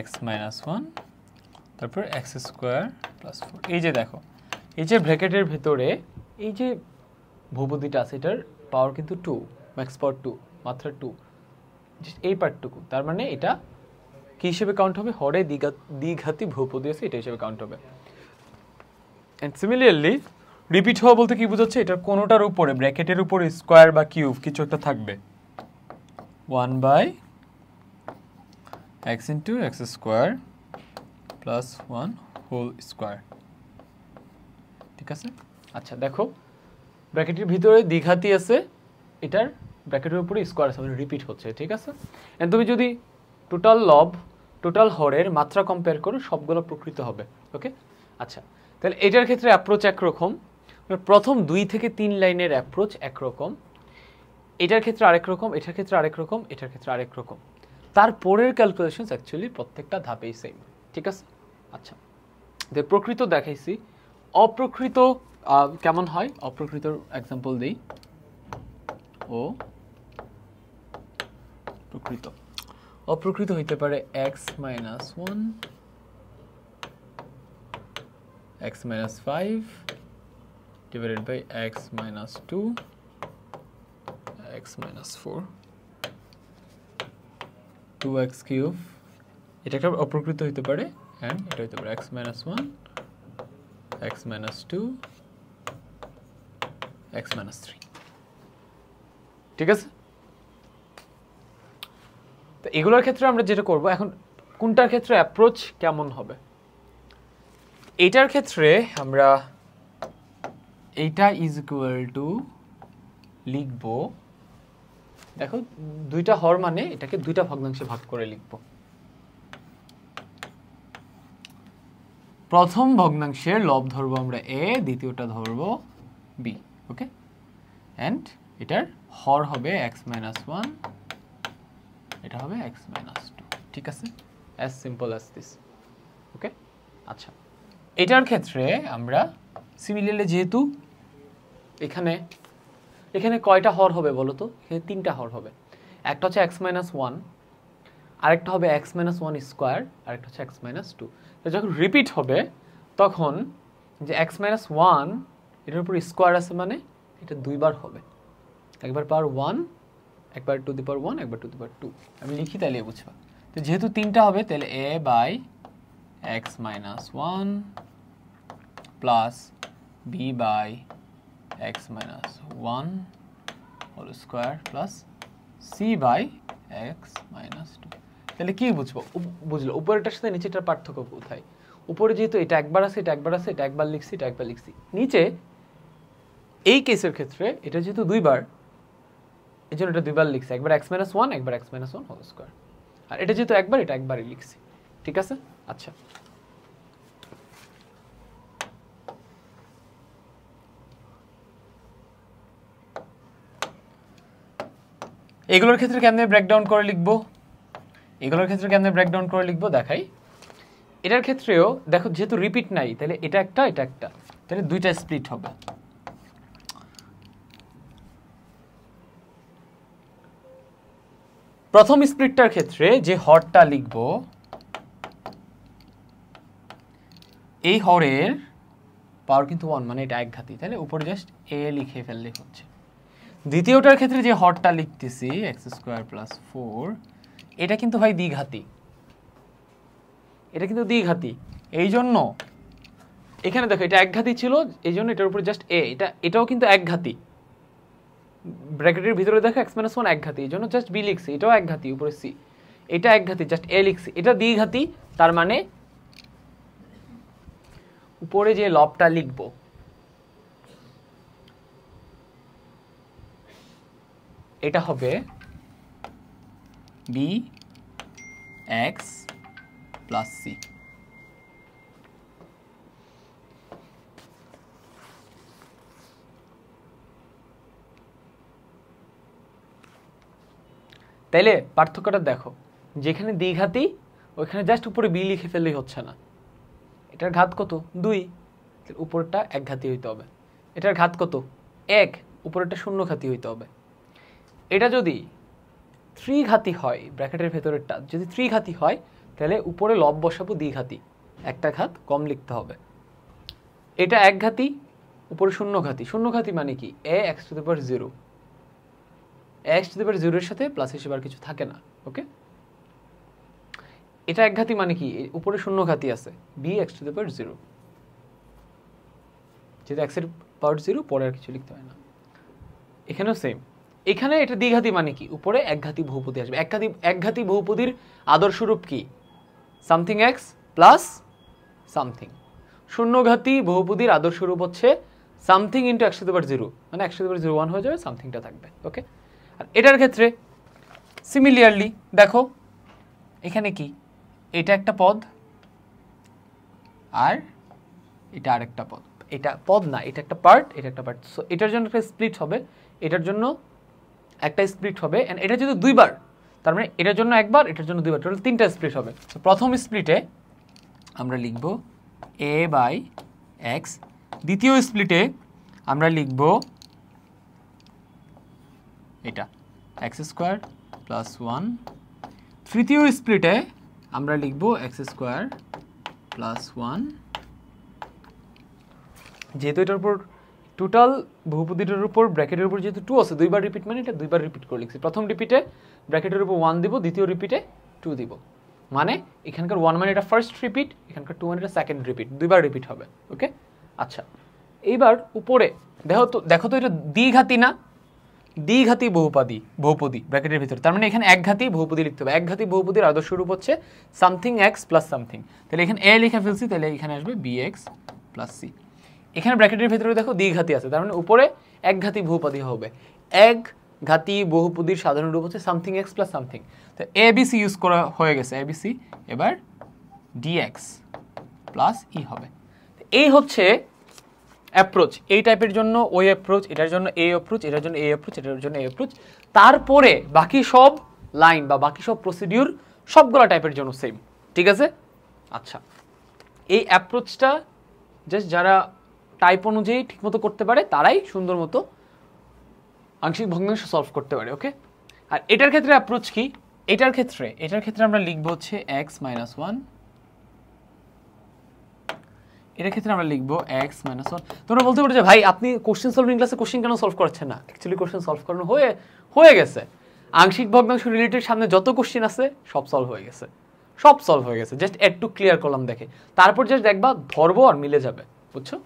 এক্স মাইনাস ওয়ান তারপর এক্স স্কোয়ার প্লাস ফোর এই যে দেখো এই যে ব্র্যাকেটের ভেতরে এই যে ভূপতিটা আছে এটার পাওয়ার কিন্তু টু ম্যাক্স পাওয়ার টু মাত্রা টু এই পার্টটুকু তার মানে এটা কি হিসেবে কাউন্ট হবে হরে দ্বিঘাতি ভূপদী আছে এটা হিসেবে কাউন্ট হবে অ্যান্ড সিমিলারলি রিপিট হওয়া বলতে কি বোঝাচ্ছে এটা কোনোটার উপরে ব্র্যাকেটের উপরে স্কোয়ার বা কিউব কিছু একটা থাকবে one by x into x square plus one whole square ঠিক আছে আচ্ছা দেখো ব্র্যাকেটের ভিতরে দীঘাতি আছে এটার ব্র্যাকেটের উপরে স্কোয়ার মানে রিপিট হচ্ছে ঠিক আছে এন্ড তুমি যদি টোটাল লব টোটাল হরের মাত্রা কম্পেয়ার করো সবগুলো প্রকৃত হবে ওকে আচ্ছা তাহলে এটার ক্ষেত্রে অ্যাপ্রোচ একরকম প্রথম দুই থেকে তিন লাইনের অ্যাপ্রোচ একরকম এটার ক্ষেত্রে আরেক রকম এটার ক্ষেত্রে আরেক রকম এটার ক্ষেত্রে আরেক রকম তারপরের ক্যালকুলেশনস অ্যাকচুয়ালি প্রত্যেকটা ধাপেই সেম ঠিক আছে আচ্ছা দে প্রকৃত দেখাইছি অপ্রকৃত কেমন হয় অপ্রকৃতর এক্সাম্পল দিই ও প্রকৃত অপ্রকৃত হইতে পারে x minus one x minus five divided by x minus two x minus four two x cube এটা একটা অপ্রকৃত হইতে পারে অ্যান্ড এটা হইতে পারে x minus one x minus two x minus three ঠিক আছে তো এগুলোর ক্ষেত্রে আমরা যেটা করব এখন কোনটার ক্ষেত্রে অ্যাপ্রোচ কেমন হবে এটার ক্ষেত্রে আমরা এইটা ইজ ইকুয়াল টু লিখব দেখো দুইটা হর মানে এটাকে দুইটা ভগ্নাংশে ভাগ করে লিখব প্রথম ভগ্নাংশের লব ধরবো আমরা এ দ্বিতীয়টা ধরবো বি ওকে অ্যান্ড এটার হর হবে এক্স মাইনাস ওয়ান এটা হবে এক্স মাইনাস টু ঠিক আছে as simple as this okay আচ্ছা এটার ক্ষেত্রে আমরা সিমিলারলি যেহেতু এখানে এখানে কয়টা হর হবে বলো তো এখানে তিনটা হর হবে একটা হচ্ছে এক্স মাইনাস ওয়ান আরেকটা হবে এক্স মাইনাস ওয়ান স্কোয়ার আরেকটা হচ্ছে এক্স মাইনাস টু যখন রিপিট হবে তখন যে এক্স মাইনাস ওয়ান এটার উপর স্কোয়ার আছে মানে এটা দুইবার হবে একবার পার ওয়ান একবার টু দি পাওয়ার ওয়ান একবার টু দি পাওয়ার টু আমি লিখি তাহলে বুঝবা তো যেহেতু তিনটা হবে তাহলে a by x minus one plus b by x minus one whole square plus c by x minus two তাহলে কী বুঝবো বুঝলো উপরেটার সাথে নিচেটার পার্থক্য কোথায় উপরে যেহেতু এটা একবার আছে এটা একবার আছে এটা একবার লিখছি এটা একবার লিখছি নিচে এই কেসের ক্ষেত্রে এটা যেহেতু দুইবার এই জন্য এটা দুইবার লিখছি একবার এক্স মাইনাস ওয়ান একবার x minus one whole square আর এটা যেহেতু একবার এটা একবারই লিখছি ঠিক আছে আচ্ছা এগুলোর ক্ষেত্রে কেমনে ব্রেকডাউন করে লিখবো এগুলোর ক্ষেত্রে কেমনে ব্রেকডাউন করে লিখবো দেখাই এটার ক্ষেত্রেও দেখো যেহেতু রিপিট নাই তাহলে এটা একটা এটা একটা তাহলে দুইটা স্প্লিট হবে প্রথম স্প্লিটটার ক্ষেত্রে যে হরটা লিখব এই হরের পাওয়ার কিন্তু ওয়ান মানে এটা একঘাতি তাহলে উপরে জাস্ট এ লিখে ফেললে হচ্ছে দ্বিতীয়টার ক্ষেত্রে যে হরটা লিখতেছি এক্স স্কোয়ার প্লাস ফোর এটা কিন্তু হয় দ্বিঘাতি এটা কিন্তু দ্বিঘাতি এই জন্য এখানে দেখো এটা একঘাতি ছিল এই জন্য এটার উপরে জাস্ট এ এটা এটাও কিন্তু একঘাতি ব্র্যাকেটের ভিতরে দেখো এক্স মাইনাস ওয়ান একঘাতি এই জন্য জাস্ট বি লিখছি এটাও একঘাতি উপরে সি এটা একঘাতি জাস্ট এ লিখছি এটা দ্বিঘাতি তার মানে উপরে যে লবটা লিখবো এটা হবে বি এক্স প্লাস সি তাইলে পার্থক্যটা দেখো যেখানে দ্বিঘাতি ওইখানে জাস্ট উপরে বি লিখে ফেললেই হচ্ছে না এটার ঘাত কত দুই উপরটা ঘাতি হইতে হবে এটার ঘাত কত এক উপরেরটা শূন্য ঘাতি হইতে হবে এটা যদি ত্রিঘাতি হয় ব্র্যাকেটের ভেতরেরটা যদি ত্রিঘাতি হয় তাহলে উপরে লব বসাবো দ্বিঘাতি একটা ঘাত কম লিখতে হবে এটা ঘাতি উপরে শূন্য ঘাতি শূন্য ঘাতি মানে কি a x to the power zero x to the power জিরোর সাথে প্লাস হিসেবে আর কিছু থাকে না ওকে এটা একঘাতি মানে কি উপরে শূন্য ঘাতি আছে b x to the power zero যেহেতু এক্সের পাওয়ার জিরো পরে আর কিছু লিখতে হয় না এখানেও সেম এখানে এটা দ্বিঘাতি মানে কি উপরে একঘাতি বহুপতি আসবে একঘাতি একঘাতি বহুপতির আদর্শরূপ কি সামথিং এক্স প্লাস সামথিং শূন্যঘাতি বহুপদীর আদর্শরূপ হচ্ছে সামথিং ইন্টু একশো দেবার জিরো মানে একশো দেবার জিরো ওয়ান হয়ে যাবে সামথিংটা থাকবে ওকে আর এটার ক্ষেত্রে সিমিলিয়ারলি দেখো এখানে কি এটা একটা পদ আর এটা আর একটা পদ এটা পদ না এটা একটা পার্ট এটা একটা পার্ট সো এটার জন্য একটা স্প্লিট হবে এটার জন্য একটা স্প্লিট হবে অ্যান্ড এটা যেহেতু দুইবার তার মানে এটার জন্য একবার এটার জন্য দুইবার টোটাল তিনটা স্প্লিট হবে তো প্রথম স্প্লিটে আমরা লিখব এ বাই এক্স দ্বিতীয় স্প্লিটে আমরা লিখব এটা এক্স স্কোয়ার প্লাস ওয়ান তৃতীয় স্প্লিটে আমরা লিখব এক্স স্কোয়ার প্লাস ওয়ান যেহেতু এটার উপর টোটাল বহুপদীটার উপর ব্র্যাকেটের উপর যেহেতু টু আছে দুইবার রিপিট মানে এটা দুইবার রিপিট করে লিখছি প্রথম রিপিটে ব্র্যাকেটের উপর ওয়ান দিব দ্বিতীয় রিপিটে টু দিব মানে এখানকার ওয়ান মানে এটা ফার্স্ট রিপিট এখানকার টু মানে এটা সেকেন্ড রিপিট দুইবার রিপিট হবে ওকে আচ্ছা এইবার উপরে দেখো তো দেখো তো এটা দ্বিঘাতি না দ্বিঘাতী বহুপাদী বহুপদী ব্র্যাকেটের ভিতরে তার মানে এখানে একঘাতী বহুপদী লিখতে হবে একঘাতী বহুপদীর আদর্শ রূপ হচ্ছে সামথিং এক্স প্লাস সামথিং তাহলে এখানে এ লিখে ফেলছি তাহলে এখানে আসবে বি এক্স প্লাস সি এখানে ব্র্যাকেটের ভিতরে দেখো দ্বিঘাতী আছে তার মানে উপরে একঘাতী বহুপদী হবে এক ঘাতি বহুপদীর সাধারণ রূপ হচ্ছে সামথিং এক্স প্লাস সামথিং তো এ বিসি ইউজ করা হয়ে গেছে এ বিসি এবার ডিএক্স প্লাস ই হবে এই হচ্ছে অ্যাপ্রোচ এই টাইপের জন্য ওই অ্যাপ্রোচ এটার জন্য এই অ্যাপ্রোচ এটার জন্য এই অ্যাপ্রোচ এটার জন্য এই অ্যাপ্রোচ তারপরে বাকি সব লাইন বা বাকি সব প্রসিডিউর সবগুলো টাইপের জন্য সেম ঠিক আছে আচ্ছা এই অ্যাপ্রোচটা জাস্ট যারা টাইপ অনুযায়ী ঠিকমতো করতে পারে তারাই সুন্দর মতো আংশিক ভগ্নাংশ সলভ করতে পারে ওকে আর এটার ক্ষেত্রে অ্যাপ্রোচ কি এটার ক্ষেত্রে এটার ক্ষেত্রে আমরা লিখবো হচ্ছে এক্স মাইনাস ওয়ান এর ক্ষেত্রে আমরা লিখবো এক্স মাইনাস ওয়ান তোমরা বলতে পারো যে ভাই আপনি কোশ্চেন সলভিং ক্লাসে কোশ্চেন কেন সলভ করছেন না অ্যাকচুয়ালি কোশ্চেন সলভ করানো হয়ে হয়ে গেছে আংশিক ভগ্নাংশ রিলেটেড সামনে যত কোশ্চেন আছে সব সলভ হয়ে গেছে সব সলভ হয়ে গেছে জাস্ট এড টু ক্লিয়ার করলাম দেখে তারপর জাস্ট দেখবা ধরবো আর মিলে যাবে বুঝছো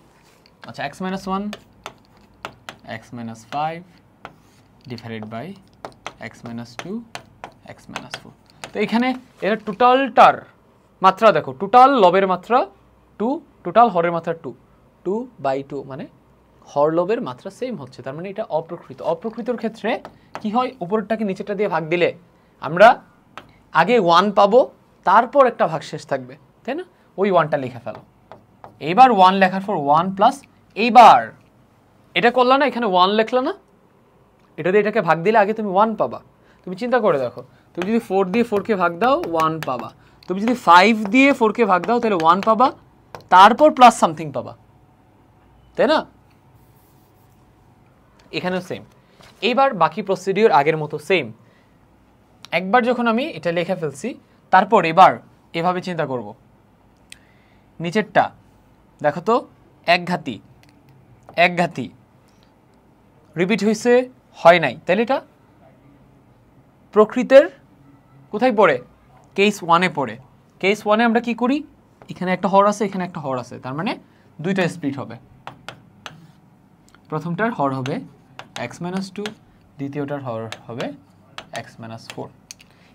আচ্ছা x minus one x minus five divided by x minus two x minus four তো এখানে এরা টোটালটার মাত্রা দেখো টোটাল লবের মাত্রা টু টোটাল হরের মাত্রা টু টু বাই টু মানে হরলোবের মাত্রা সেম হচ্ছে তার মানে এটা অপ্রকৃত অপ্রকৃতর ক্ষেত্রে কি হয় উপরেরটাকে নিচেরটা দিয়ে ভাগ দিলে আমরা আগে ওয়ান পাবো তারপর একটা ভাগ শেষ থাকবে তাই না ওই ওয়ানটা লিখে ফেলো এইবার ওয়ান লেখার পর ওয়ান প্লাস এইবার এটা করলা না এখানে ওয়ান লেখলা না এটা দিয়ে এটাকে ভাগ দিলে আগে তুমি ওয়ান পাবা তুমি চিন্তা করে দেখো তুমি যদি ফোর দিয়ে ফোরকে ভাগ দাও ওয়ান পাবা তুমি যদি ফাইভ দিয়ে ফোরকে ভাগ দাও তাহলে ওয়ান পাবা তারপর প্লাস সামথিং পাবা তাই না এখানেও সেম এইবার বাকি প্রসিডিওর আগের মতো সেম একবার যখন আমি এটা লেখা ফেলছি তারপর এবার এভাবে চিন্তা করব নিচেরটা দেখো তো এক ঘাতি এক ঘাতি রিপিট হয়েছে হয় নাই তাহলে এটা প্রকৃতের কোথায় পড়ে কেস ওয়ানে পড়ে কেস ওয়ানে আমরা কি করি এখানে একটা হর আছে এখানে একটা হর আছে তার মানে দুইটা স্প্লিট হবে প্রথমটার হর হবে এক্স মাইনাস টু দ্বিতীয়টার হর হবে এক্স মাইনাস ফোর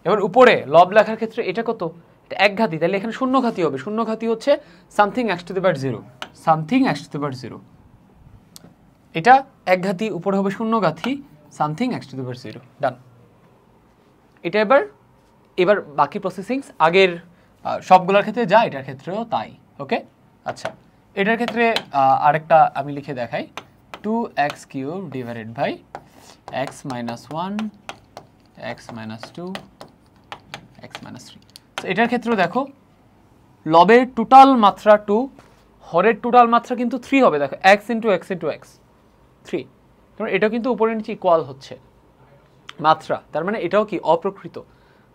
এবার উপরে লব লেখার ক্ষেত্রে এটা কত এটা এক ঘাতি তাহলে এখানে শূন্য ঘাতি হবে শূন্য ঘাতি হচ্ছে something x to the zero something x to the zero এটা এক ঘাতি উপরে হবে শূন্য ঘাতি something x to the zero done এটা এবার এবার বাকি প্রসেসিংস আগের সবগুলোর ক্ষেত্রে যা এটার ক্ষেত্রেও তাই ওকে আচ্ছা এটার ক্ষেত্রে আরেকটা আমি লিখে দেখাই two x cube divided by x minus one x minus two x minus three তো এটার ক্ষেত্রেও দেখো লবের টোটাল মাত্রা টু হরের টোটাল মাত্রা কিন্তু থ্রি হবে দেখো x into x into x three কারণ এটা কিন্তু উপরে নিচে ইকোয়াল হচ্ছে মাত্রা তার মানে এটাও কি অপ্রকৃত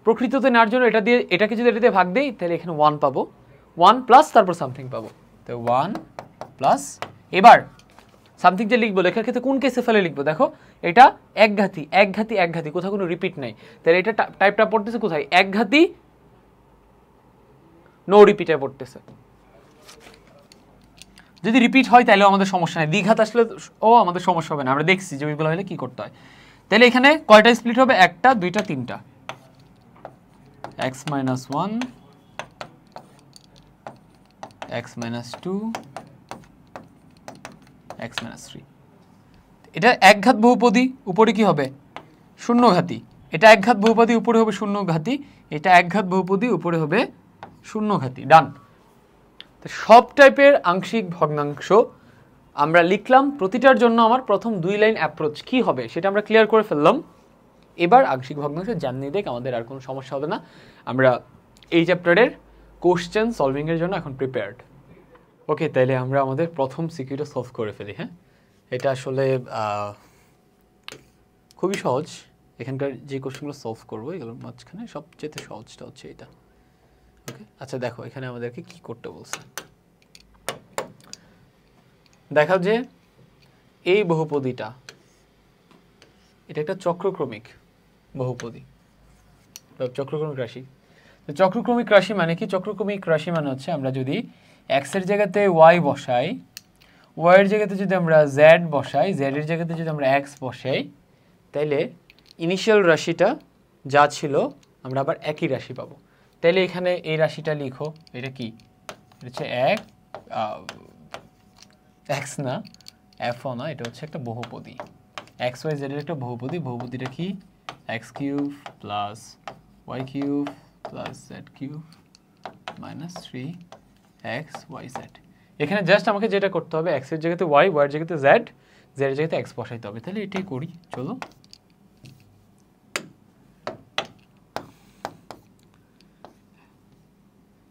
প্রকৃততে নেওয়ার জন্য এটা দিয়ে এটাকে যদি এটাতে ভাগ দিই তাহলে এখানে ওয়ান পাবো ওয়ান প্লাস তারপর সামথিং পাবো তো ওয়ান প্লাস এবার সামথিং যে লিখবো লেখার ক্ষেত্রে কোন কেসে ফেলে লিখবো দেখো এটা একঘাতি একঘাতি একঘাতি কোথাও কোনো রিপিট নাই তাহলে এটা টাইপটা পড়তেছে কোথায় একঘাতি নো রিপিটে পড়তেছে যদি রিপিট হয় তাহলেও আমাদের সমস্যা নেই দ্বিঘাত আসলে ও আমাদের সমস্যা হবে না আমরা দেখছি যে ওইগুলো হলে কী করতে হয় তাহলে এখানে কয়টা স্প্লিট হবে একটা দুইটা তিনটা x minus 1, x minus 2, x minus 3. এটা একঘাত বহুপদী উপরে কি হবে শূন্যঘাতী এটা একঘাত বহুপদী উপরে হবে শূন্যঘাতী এটা একঘাত বহুপদী উপরে হবে শূন্যঘাতী ডান সব টাইপের আংশিক ভগ্নাংশ আমরা লিখলাম প্রতিটার জন্য আমার প্রথম দুই লাইন অ্যাপ্রোচ কি হবে সেটা আমরা ক্লিয়ার করে ফেললাম এবার আংশিক ভগ্নাংশ জানিয়ে দেখ আমাদের আর কোনো সমস্যা হবে না আমরা এই চ্যাপ্টারের কোশ্চেন সলভিংয়ের জন্য এখন প্রিপেয়ার্ড ওকে তাহলে আমরা আমাদের প্রথম সিকিউটা সলভ করে ফেলি হ্যাঁ এটা আসলে খুবই সহজ এখানকার যে কোশ্চেনগুলো সলভ করবো এগুলোর মাঝখানে সবচেয়ে সহজটা হচ্ছে এটা ওকে আচ্ছা দেখো এখানে আমাদেরকে কি করতে বলছে দেখাও যে এই বহুপদীটা এটা একটা চক্রক্রমিক বহুপদী চক্রক্রমিক রাশি তো চক্রক্রমিক রাশি মানে কি চক্রক্রমিক রাশি মানে হচ্ছে আমরা যদি এক্সের জায়গাতে ওয়াই বসাই ওয়াইয়ের জায়গাতে যদি আমরা জ্যাড বসাই জ্যাডের জায়গাতে যদি আমরা এক্স বসাই তাইলে ইনিশিয়াল রাশিটা যা ছিল আমরা আবার একই রাশি পাবো তাইলে এখানে এই রাশিটা লিখো এটা কি এটা হচ্ছে এক এক্স না এফও না এটা হচ্ছে একটা বহুপদী এক্স ওয়াই জেডের একটা বহুপদী বহুপদীটা কি x cube plus y cube plus z cube minus 3 x y z এখানে জাস্ট আমাকে যেটা করতে হবে x এর জায়গাতে y y এর জায়গাতে z z এর জায়গাতে x বসাইতে হবে তাহলে এটাই করি চলো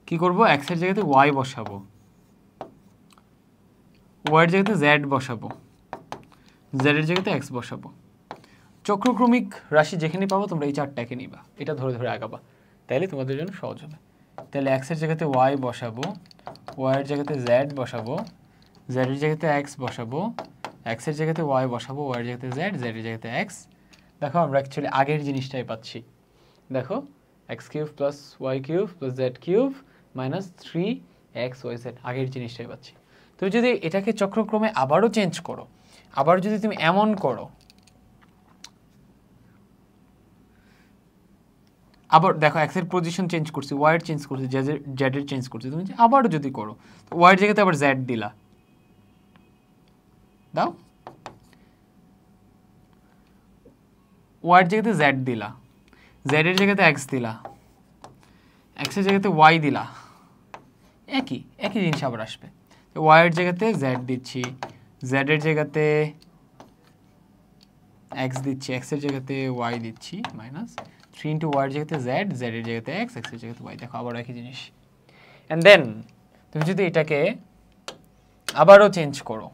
কি করব x এর জায়গাতে y বসাবো y এর জায়গাতে z বসাবো z এর জায়গাতে x বসাবো চক্রক্রমিক রাশি যেখানে পাবো তোমরা এই চারটাকে নিবা এটা ধরে ধরে আগাবা তাইলে তোমাদের জন্য সহজ হবে তাহলে এক্সের জায়গাতে ওয়াই বসাবো ওয়াইয়ের জায়গাতে জ্যাড বসাবো জ্যাডের জায়গাতে এক্স বসাবো এক্সের জায়গাতে ওয়াই বসাবো ওয়াইয়ের জায়গাতে জ্যাড জ্যাডের জায়গাতে এক্স দেখো আমরা অ্যাকচুয়ালি আগের জিনিসটাই পাচ্ছি দেখো x cube plus y cube plus z cube minus three x y z আগের জিনিসটাই পাচ্ছি তুমি যদি এটাকে চক্রক্রমে আবারও চেঞ্জ করো আবার যদি তুমি এমন করো আবার দেখো এক্সের পজিশন চেঞ্জ করছি ওয়াইড চেঞ্জ করছি জ্যাডের চেঞ্জ করছি তুমি আবার যদি করো ওয়াইড জায়গাতে আবার জ্যাড দিলা দাও ওয়াইড জায়গাতে জ্যাড দিলা জ্যাডের জায়গাতে এক্স দিলা এক্সের জায়গাতে ওয়াই দিলা একই একই জিনিস আবার আসবে ওয়াইয়ের জায়গাতে জ্যাড দিচ্ছি জ্যাডের জায়গাতে এক্স দিচ্ছি এক্সের জায়গাতে ওয়াই দিচ্ছি মাইনাস থ্রি ইন্টু ওয়ার জায়গাতে জেড জেড এর জায়গাতে এক্স এক্স এর জায়গাতে ওয়াই দেখো আবারও একই জিনিস অ্যান্ড দেন তুমি যদি এটাকে আবারও চেঞ্জ করো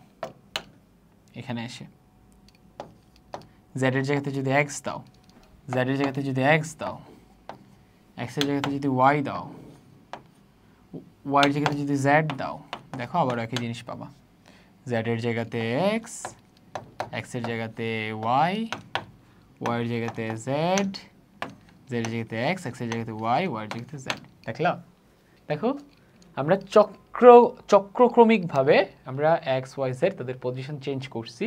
এখানে এসে জেড এর জায়গাতে যদি এক্স দাও জেড এর জায়গাতে যদি এক্স দাও এক্স এর জায়গাতে যদি ওয়াই দাও ওয়াই এর জায়গাতে যদি জেড দাও দেখো আবারও একই জিনিস পাবা জেড এর জায়গাতে এক্স এক্স এর জায়গাতে ওয়াই ওয়াই এর জায়গাতে জেড জেড জায়গাতে এক্স এক্সের জায়গাতে ওয়াই ওয়াই জায়গাতে জেড দেখলাম দেখো আমরা চক্র চক্রক্রমিকভাবে আমরা এক্স ওয়াই জেড তাদের পজিশন চেঞ্জ করছি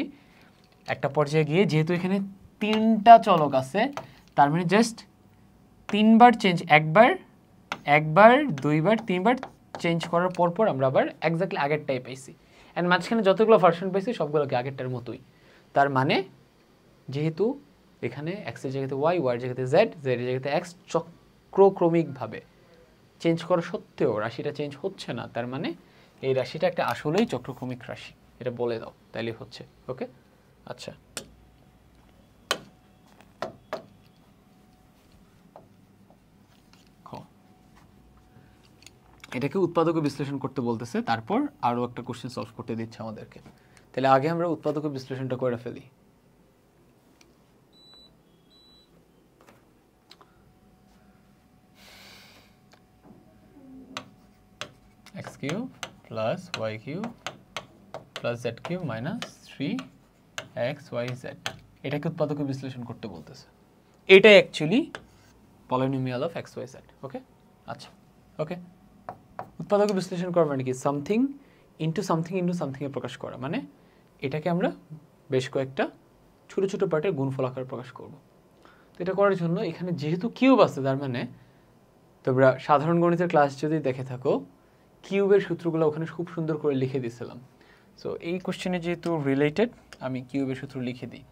একটা পর্যায়ে গিয়ে যেহেতু এখানে তিনটা চলক আছে তার মানে জাস্ট তিনবার চেঞ্জ একবার একবার দুইবার তিনবার চেঞ্জ করার পর পর আমরা আবার একজাক্টলি আগেরটাই পাইছি অ্যান্ড মাঝখানে যতগুলো ভার্সন পাইছি সবগুলোকে আগেরটার মতোই তার মানে যেহেতু এখানে এক্সের জায়গাতে ওয়াই ওয়াইয়ের জায়গাতে জেড জেডের জায়গাতে এক্স চক্রক্রমিকভাবে চেঞ্জ করা সত্ত্বেও রাশিটা চেঞ্জ হচ্ছে না তার মানে এই রাশিটা একটা আসলেই চক্রক্রমিক রাশি এটা বলে দাও তাইলে হচ্ছে ওকে আচ্ছা এটাকে উৎপাদক বিশ্লেষণ করতে বলতেছে তারপর আরও একটা কোশ্চেন সলভ করতে দিচ্ছে আমাদেরকে তাহলে আগে আমরা উৎপাদক বিশ্লেষণটা করে ফেলি cube plus y cube plus z cube minus 3 x y z এটাকে উৎপাদকে বিশ্লেষণ করতে বলতেছে এটা actually polynomial of x y z okay আচ্ছা ওকে উৎপাদকে বিশ্লেষণ করা মানে কি সামথিং ইন্টু সামথিং ইন্টু সামথিংয়ে প্রকাশ করা মানে এটাকে আমরা বেশ কয়েকটা ছোট ছোট পার্টের গুণফল আকারে প্রকাশ করব তো এটা করার জন্য এখানে যেহেতু কিউব আছে তার মানে তোমরা সাধারণ গণিতের ক্লাস যদি দেখে থাকো কিউবের সূত্রগুলো ওখানে খুব সুন্দর করে লিখে দিয়েছিলাম সো এই কোশ্চেনে যেহেতু রিলেটেড আমি কিউবের সূত্র লিখে দিই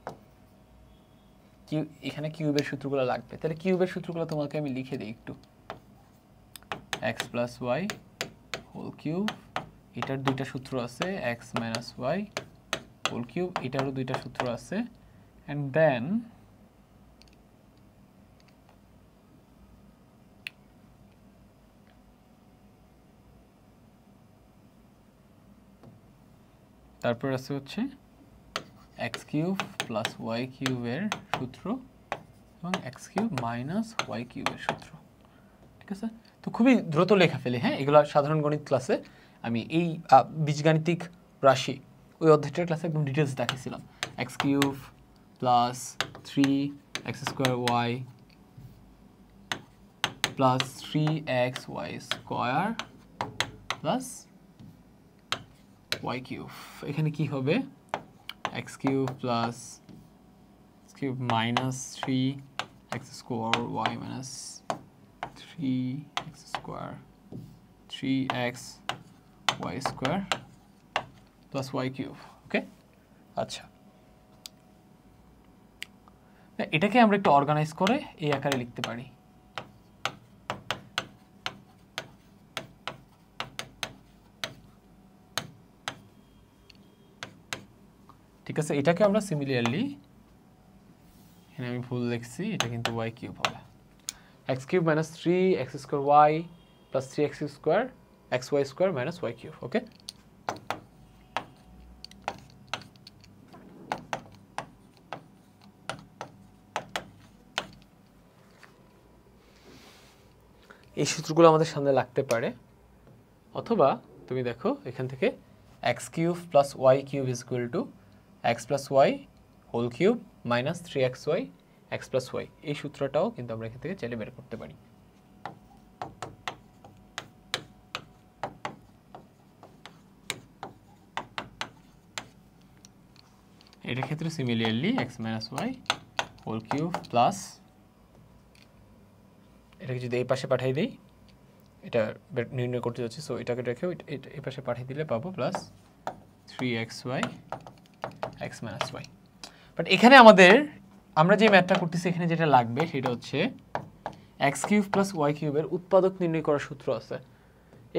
কিউ এখানে কিউবের সূত্রগুলো লাগবে তাহলে কিউবের সূত্রগুলো তোমাকে আমি লিখে দিই একটু x plus y whole cube এটার দুইটা সূত্র আছে x minus y whole cube এটারও দুইটা সূত্র আছে অ্যান্ড দেন তারপর আছে হচ্ছে এক্স কিউব প্লাস ওয়াই কিউবের সূত্র এবং এক্স কিউব মাইনাস ওয়াই কিউবের সূত্র ঠিক আছে তো খুবই দ্রুত লেখা ফেলে হ্যাঁ এগুলো সাধারণ গণিত ক্লাসে আমি এই বীজগাণিতিক রাশি ওই অধ্যায়টার ক্লাসে একদম ডিটেলস দেখিয়েছিলাম x cube plus three x square y plus three x y square plus y cube. এখানে কি হবে x cube plus x cube minus three x square y minus three x square three x y square plus y cube okay আচ্ছা এটাকে আমরা একটু organise করে এই আকারে লিখতে পারি ঠিক আছে এটাকে আমরা সিমিলিয়ারলি এখানে আমি ভুল দেখছি এটা কিন্তু ওয়াই কিউব হবে x cube minus three x square y plus three x square x y square minus y cube okay এই সূত্রগুলো আমাদের সামনে লাগতে পারে অথবা তুমি দেখো এখান থেকে x cube plus y cube is equal to x plus y whole cube minus three x y x plus y এই সূত্রটাও কিন্তু আমরা এখান থেকে চাইলে বের করতে পারি এটার ক্ষেত্রে similarly x minus y whole cube plus এটাকে যদি এই পাশে পাঠিয়ে দিই এটা নির্ণয় করতে যাচ্ছি সো এটাকে রেখেও এই পাশে পাঠিয়ে দিলে পাবো plus three x y x minus y but এখানে আমাদের আমরা যে ম্যাথটা করতেছি এখানে যেটা লাগবে সেটা হচ্ছে এক্স কিউব প্লাস ওয়াই কিউবের উৎপাদক নির্ণয় করার সূত্র আছে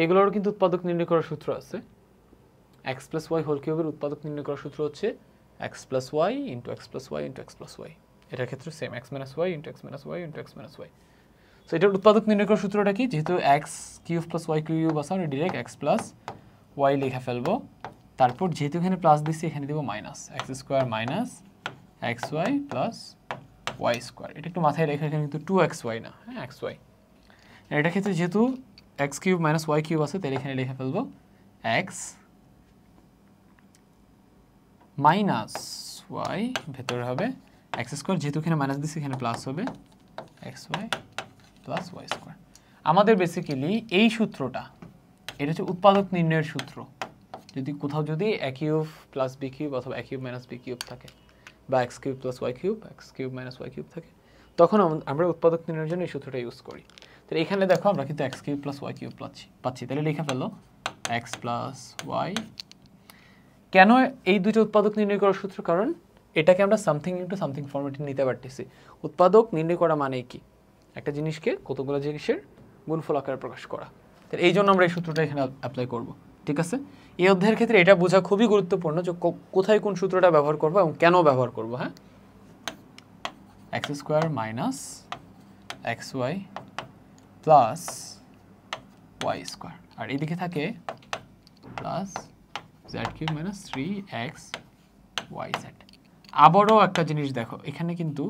এগুলোরও কিন্তু উৎপাদক নির্ণয় করার সূত্র আছে এক্স প্লাস ওয়াই হোল কিউবের উৎপাদক নির্ণয় করার সূত্র হচ্ছে x plus y into x plus y into x plus y এটার ক্ষেত্রে same x minus y into x minus y into x minus y so এটার উৎপাদক নির্ণয় করার সূত্রটা কি যেহেতু x cube plus y cube আছে আমরা ডিরেক্ট এক্স প্লাস ওয়াই লেখা ফেলবো তারপর যেহেতু এখানে প্লাস দিচ্ছি এখানে দেবো minus x square minus x y plus y square এটা একটু মাথায় রেখে এখানে কিন্তু টু এক্স ওয়াই না হ্যাঁ এক্স ওয়াই এটা ক্ষেত্রে যেহেতু x cube minus y cube আছে তাহলে এখানে লিখে ফেলবো এক্স মাইনাস ওয়াই ভেতরে হবে এক্স স্কোয়ার যেহেতু এখানে মাইনাস দিচ্ছি এখানে প্লাস হবে x y plus y square আমাদের বেসিক্যালি এই সূত্রটা এটা হচ্ছে উৎপাদক নির্ণয়ের সূত্র যদি কোথাও যদি এ প্লাস বি কিউব অথবা এ মাইনাস বি কিউব থাকে বা x cube plus y cube x cube minus y cube থাকে তখন আমরা উৎপাদক নির্ণয়ের জন্য এই সূত্রটা ইউজ করি তাহলে এখানে দেখো আমরা কিন্তু x cube plus y cube পাচ্ছি পাচ্ছি তাহলে লিখে ফেলো এক্স প্লাস ওয়াই কেন এই দুটো উৎপাদক নির্ণয় করার সূত্র কারণ এটাকে আমরা সামথিং ইন্টু সামথিং ফর্মেটে নিতে পারতেছি উৎপাদক নির্ণয় করা মানে কি একটা জিনিসকে কতগুলো জিনিসের গুণফল আকারে প্রকাশ করা তাহলে এই জন্য আমরা এই সূত্রটা এখানে অ্যাপ্লাই করব ঠিক আছে এই অধ্যায়ের ক্ষেত্রে এটা বোঝা খুবই গুরুত্বপূর্ণ যে কোথায় কোন সূত্রটা ব্যবহার করবো এবং কেন ব্যবহার করবো হ্যাঁ x square minus x y plus y square আর এদিকে থাকে plus z cube minus three x y z আবারও একটা জিনিস দেখো এখানে কিন্তু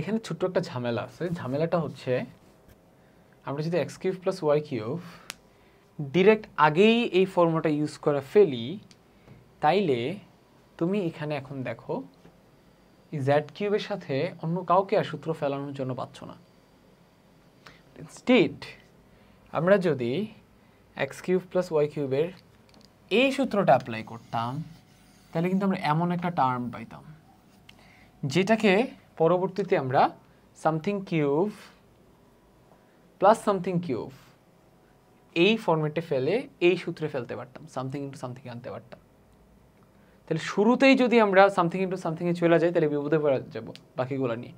এখানে ছোট্ট একটা ঝামেলা আছে ঝামেলাটা হচ্ছে আমরা যদি x cube plus y cube direct আগেই এই ফর্মুলাটা ইউজ করে ফেলি তাইলে তুমি এখানে এখন দেখো জ্যাড কিউবের সাথে অন্য কাউকে আর সূত্র ফেলানোর জন্য পাচ্ছ না স্টেট আমরা যদি এক্স কিউব প্লাস ওয়াই কিউবের এই সূত্রটা অ্যাপ্লাই করতাম তাহলে কিন্তু আমরা এমন একটা টার্ম পাইতাম যেটাকে পরবর্তীতে আমরা something cube plus something cube এই ফর্মেটে ফেলে এই সূত্রে ফেলতে পারতাম সামথিং ইন্টু সামথিং আনতে পারতাম তাহলে শুরুতেই যদি আমরা সামথিং ইন্টু সামথিংয়ে চলে যাই তাহলে বিপদে পড়া যাব বাকিগুলো নিয়ে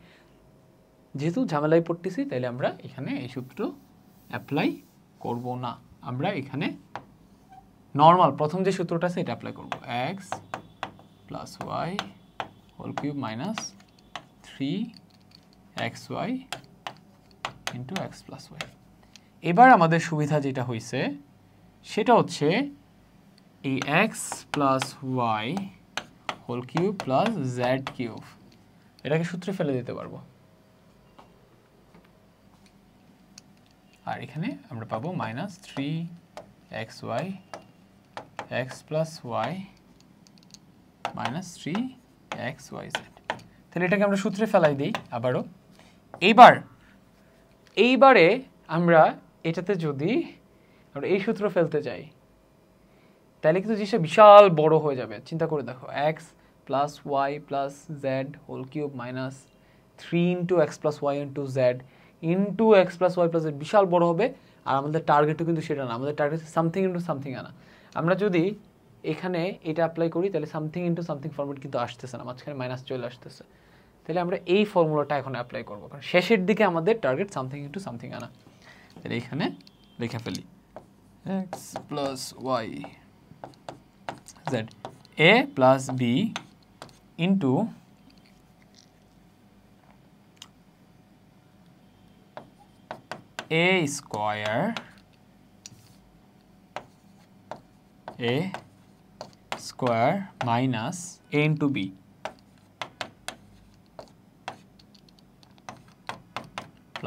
যেহেতু ঝামেলায় পড়তেছি তাহলে আমরা এখানে এই সূত্র অ্যাপ্লাই করব না আমরা এখানে নর্মাল প্রথম যে সূত্রটা আছে এটা অ্যাপ্লাই করবো x plus y whole cube minus 3xy into x plus y এবার আমাদের সুবিধা যেটা হয়েছে সেটা হচ্ছে এই x plus y whole cube plus z cube এটাকে সূত্রে ফেলে দিতে পারবো আর এখানে আমরা পাবো minus three x y x plus y minus three x y z তাহলে এটাকে আমরা সূত্রে ফেলাই দিই আবারও এইবার এইবারে আমরা এটাতে যদি আমরা এই সূত্র ফেলতে যাই তাহলে কিন্তু জিনিসটা বিশাল বড় হয়ে যাবে চিন্তা করে দেখো x plus y plus z whole cube minus three into x plus y into z into x plus y plus বিশাল বড় হবে আর আমাদের টার্গেটও কিন্তু সেটা না আমাদের টার্গেট সামথিং ইন্টু সামথিং আনা আমরা যদি এখানে এটা অ্যাপ্লাই করি তাহলে সামথিং ইন্টু সামথিং ফর্মেট কিন্তু আসতেছে না মাঝখানে মাইনাস চলে আসতেছে তাহলে আমরা এই ফর্মুলাটা এখন অ্যাপ্লাই করবো কারণ শেষের দিকে আমাদের টার্গেট সামথিং ইন্টু সামথিং আনা তাহলে এইখানে লিখে ফেলি x plus y z a plus B into a square a square minus a into b + b²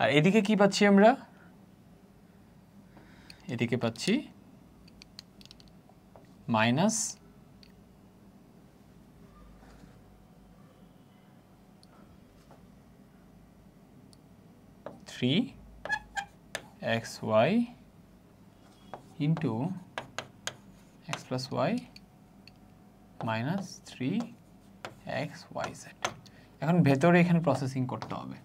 আর এদিকে কি পাচ্ছি আমরা এদিকে পাচ্ছি - 3 xy * plus y minus three x y z এখন ভেতরে এখানে প্রসেসিং করতে হবে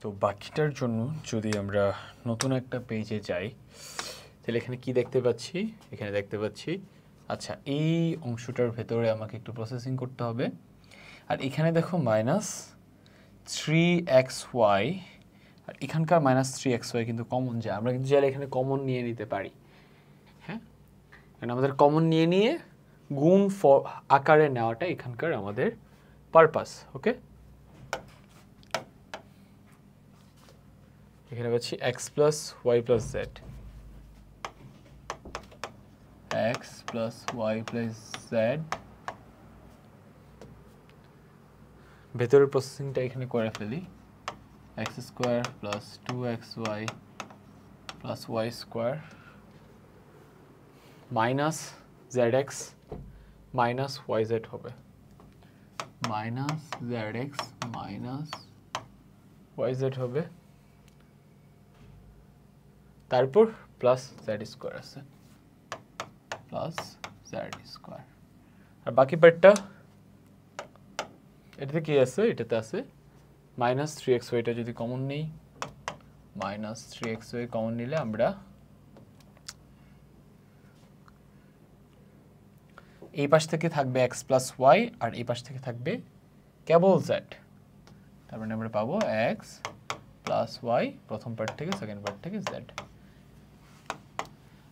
তো বাকিটার জন্য যদি আমরা নতুন একটা পেজে যাই তাহলে এখানে কি দেখতে পাচ্ছি এখানে দেখতে পাচ্ছি আচ্ছা এই অংশটার ভেতরে আমাকে একটু প্রসেসিং করতে হবে আর এখানে দেখো মাইনাস থ্রি এক্স ওয়াই আর এখানকার মাইনাস থ্রি এক্স ওয়াই কিন্তু কমন যায় আমরা কিন্তু চাইলে এখানে কমন নিয়ে নিতে পারি আমাদের কমন নিয়ে নিয়ে গুণ আকারে নেওয়াটা এখানকার আমাদের পারপাস ওকে এখানে পাচ্ছি x plus y plus z x plus y plus z ভেতরের প্রসেসিংটা এখানে করে ফেলি x square plus two x y plus y square minus z x minus y z হবে minus z x minus y z হবে তারপর plus z square আছে plus z square আর বাকি পার্টটা এটাতে কি আছে এটাতে আছে মাইনাস থ্রি এক্স ওয়াইটা যদি কমন নেই minus three x y common নিলে আমরা এই পাশ থেকে থাকবে এক্স প্লাস ওয়াই আর এই পাশ থেকে থাকবে কেবল জ্যাড তার মানে আমরা পাবো এক্স প্লাস ওয়াই প্রথম পার্ট থেকে সেকেন্ড পার্ট থেকে জ্যাড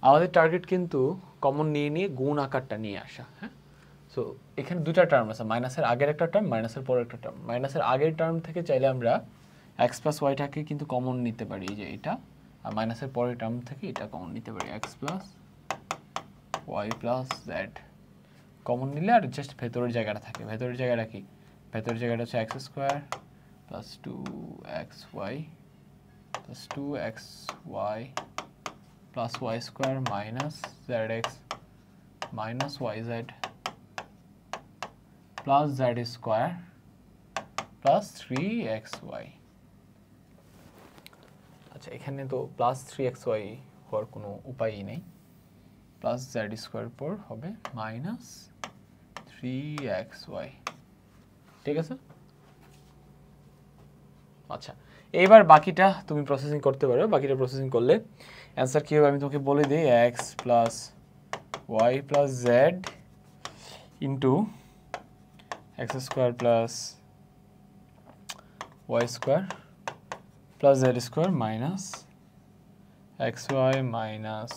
আমাদের টার্গেট কিন্তু কমন নিয়ে নিয়ে গুণ আকারটা নিয়ে আসা হ্যাঁ সো এখানে দুটা টার্ম আছে মাইনাসের আগের একটা টার্ম মাইনাসের পরের একটা টার্ম মাইনাসের আগের টার্ম থেকে চাইলে আমরা এক্স প্লাস ওয়াইটাকে কিন্তু কমন নিতে পারি এই যে এটা আর মাইনাসের পরের টার্ম থেকে এটা কমন নিতে পারি x plus y plus z common নিলে আর জাস্ট ভেতরের জায়গাটা থাকে ভেতরের জায়গাটা কি ভেতরের জায়গাটা হচ্ছে x square plus two x y plus two x y plus y square minus z x minus y z plus z square plus three x y আচ্ছা এখানে তো প্লাস থ্রি এক্স ওয়াই হওয়ার কোনো উপায়ই নেই প্লাস জেড স্কোয়ার পর হবে minus three x Y ঠিক আছে আচ্ছা এইবার বাকিটা তুমি প্রসেসিং করতে পারো বাকিটা প্রসেসিং করলে অ্যান্সার কী হবে আমি তোমাকে বলে দিই x plus y plus z into x square plus y square plus z square minus x y minus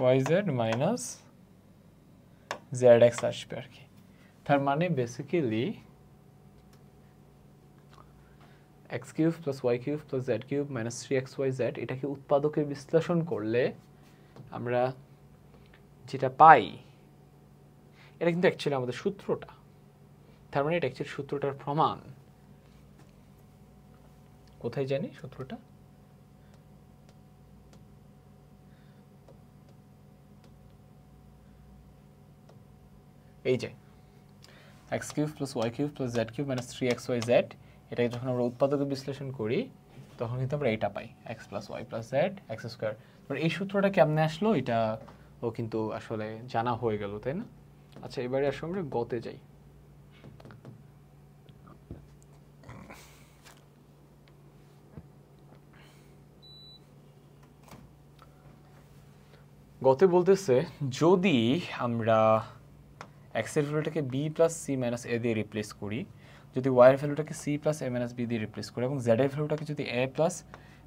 y z minus z x আসবে আর কি তার মানে basically x cube plus y cube plus z cube minus three x y z এটাকে উৎপাদকে বিশ্লেষণ করলে আমরা যেটা পাই এটা কিন্তু অ্যাকচুয়ালি আমাদের সূত্রটা তার মানে এটা অ্যাকচুয়ালি সূত্রটার প্রমাণ কোথায় জানি সূত্রটা এই যে x cube plus y cube plus z cube minus three x y z এটাকে যখন আমরা উৎপাদক বিশ্লেষণ করি তখন কিন্তু আমরা এটা পাই x plus y plus z x square এই সূত্রটা কেমনে আসলো এটা ও কিন্তু আসলে জানা হয়ে গেল তাই না আচ্ছা এবারে আসলে আমরা গতে যাই গতে বলতেছে যদি আমরা এক্সের ভ্যালুটাকে b plus c minus a দিয়ে রিপ্লেস করি যদি ওয়াইয়ের ভ্যালুটাকে c plus a minus b দিয়ে রিপ্লেস করি এবং জেডের ভ্যালুটাকে যদি a plus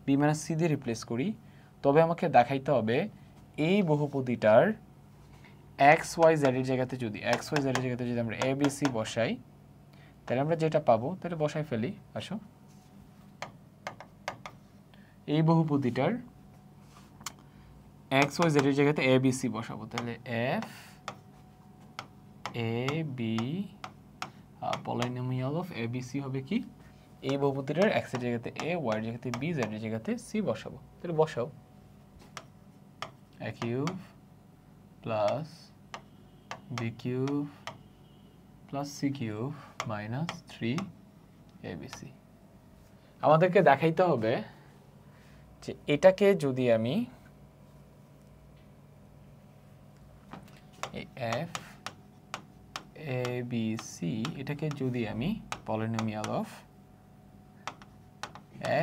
b minus c দিয়ে রিপ্লেস করি তবে আমাকে দেখাইতে হবে এই বহুপদীটার এক্স ওয়াই জেডের জায়গাতে যদি এক্স ওয়াই জেডের জায়গাতে যদি আমরা এ বি সি বসাই তাহলে আমরা যেটা পাবো তাহলে বসাই ফেলি আসো এই বহুপদীটার এক্স ওয়াই জেডের জায়গাতে এ বি সি বসাবো তাহলে f a b polynomial of a B c হবে কি এই বহুপতিটার এক্সের জায়গাতে এ ওয়াইয়ের জায়গাতে বি জেডের জায়গাতে সি বসাবো তাহলে বসাও a cube plus b cube plus c cube minus three a B c আমাদেরকে দেখাইতে হবে যে এটাকে যদি আমি এফ এ বি সি এটাকে যদি আমি polynomial of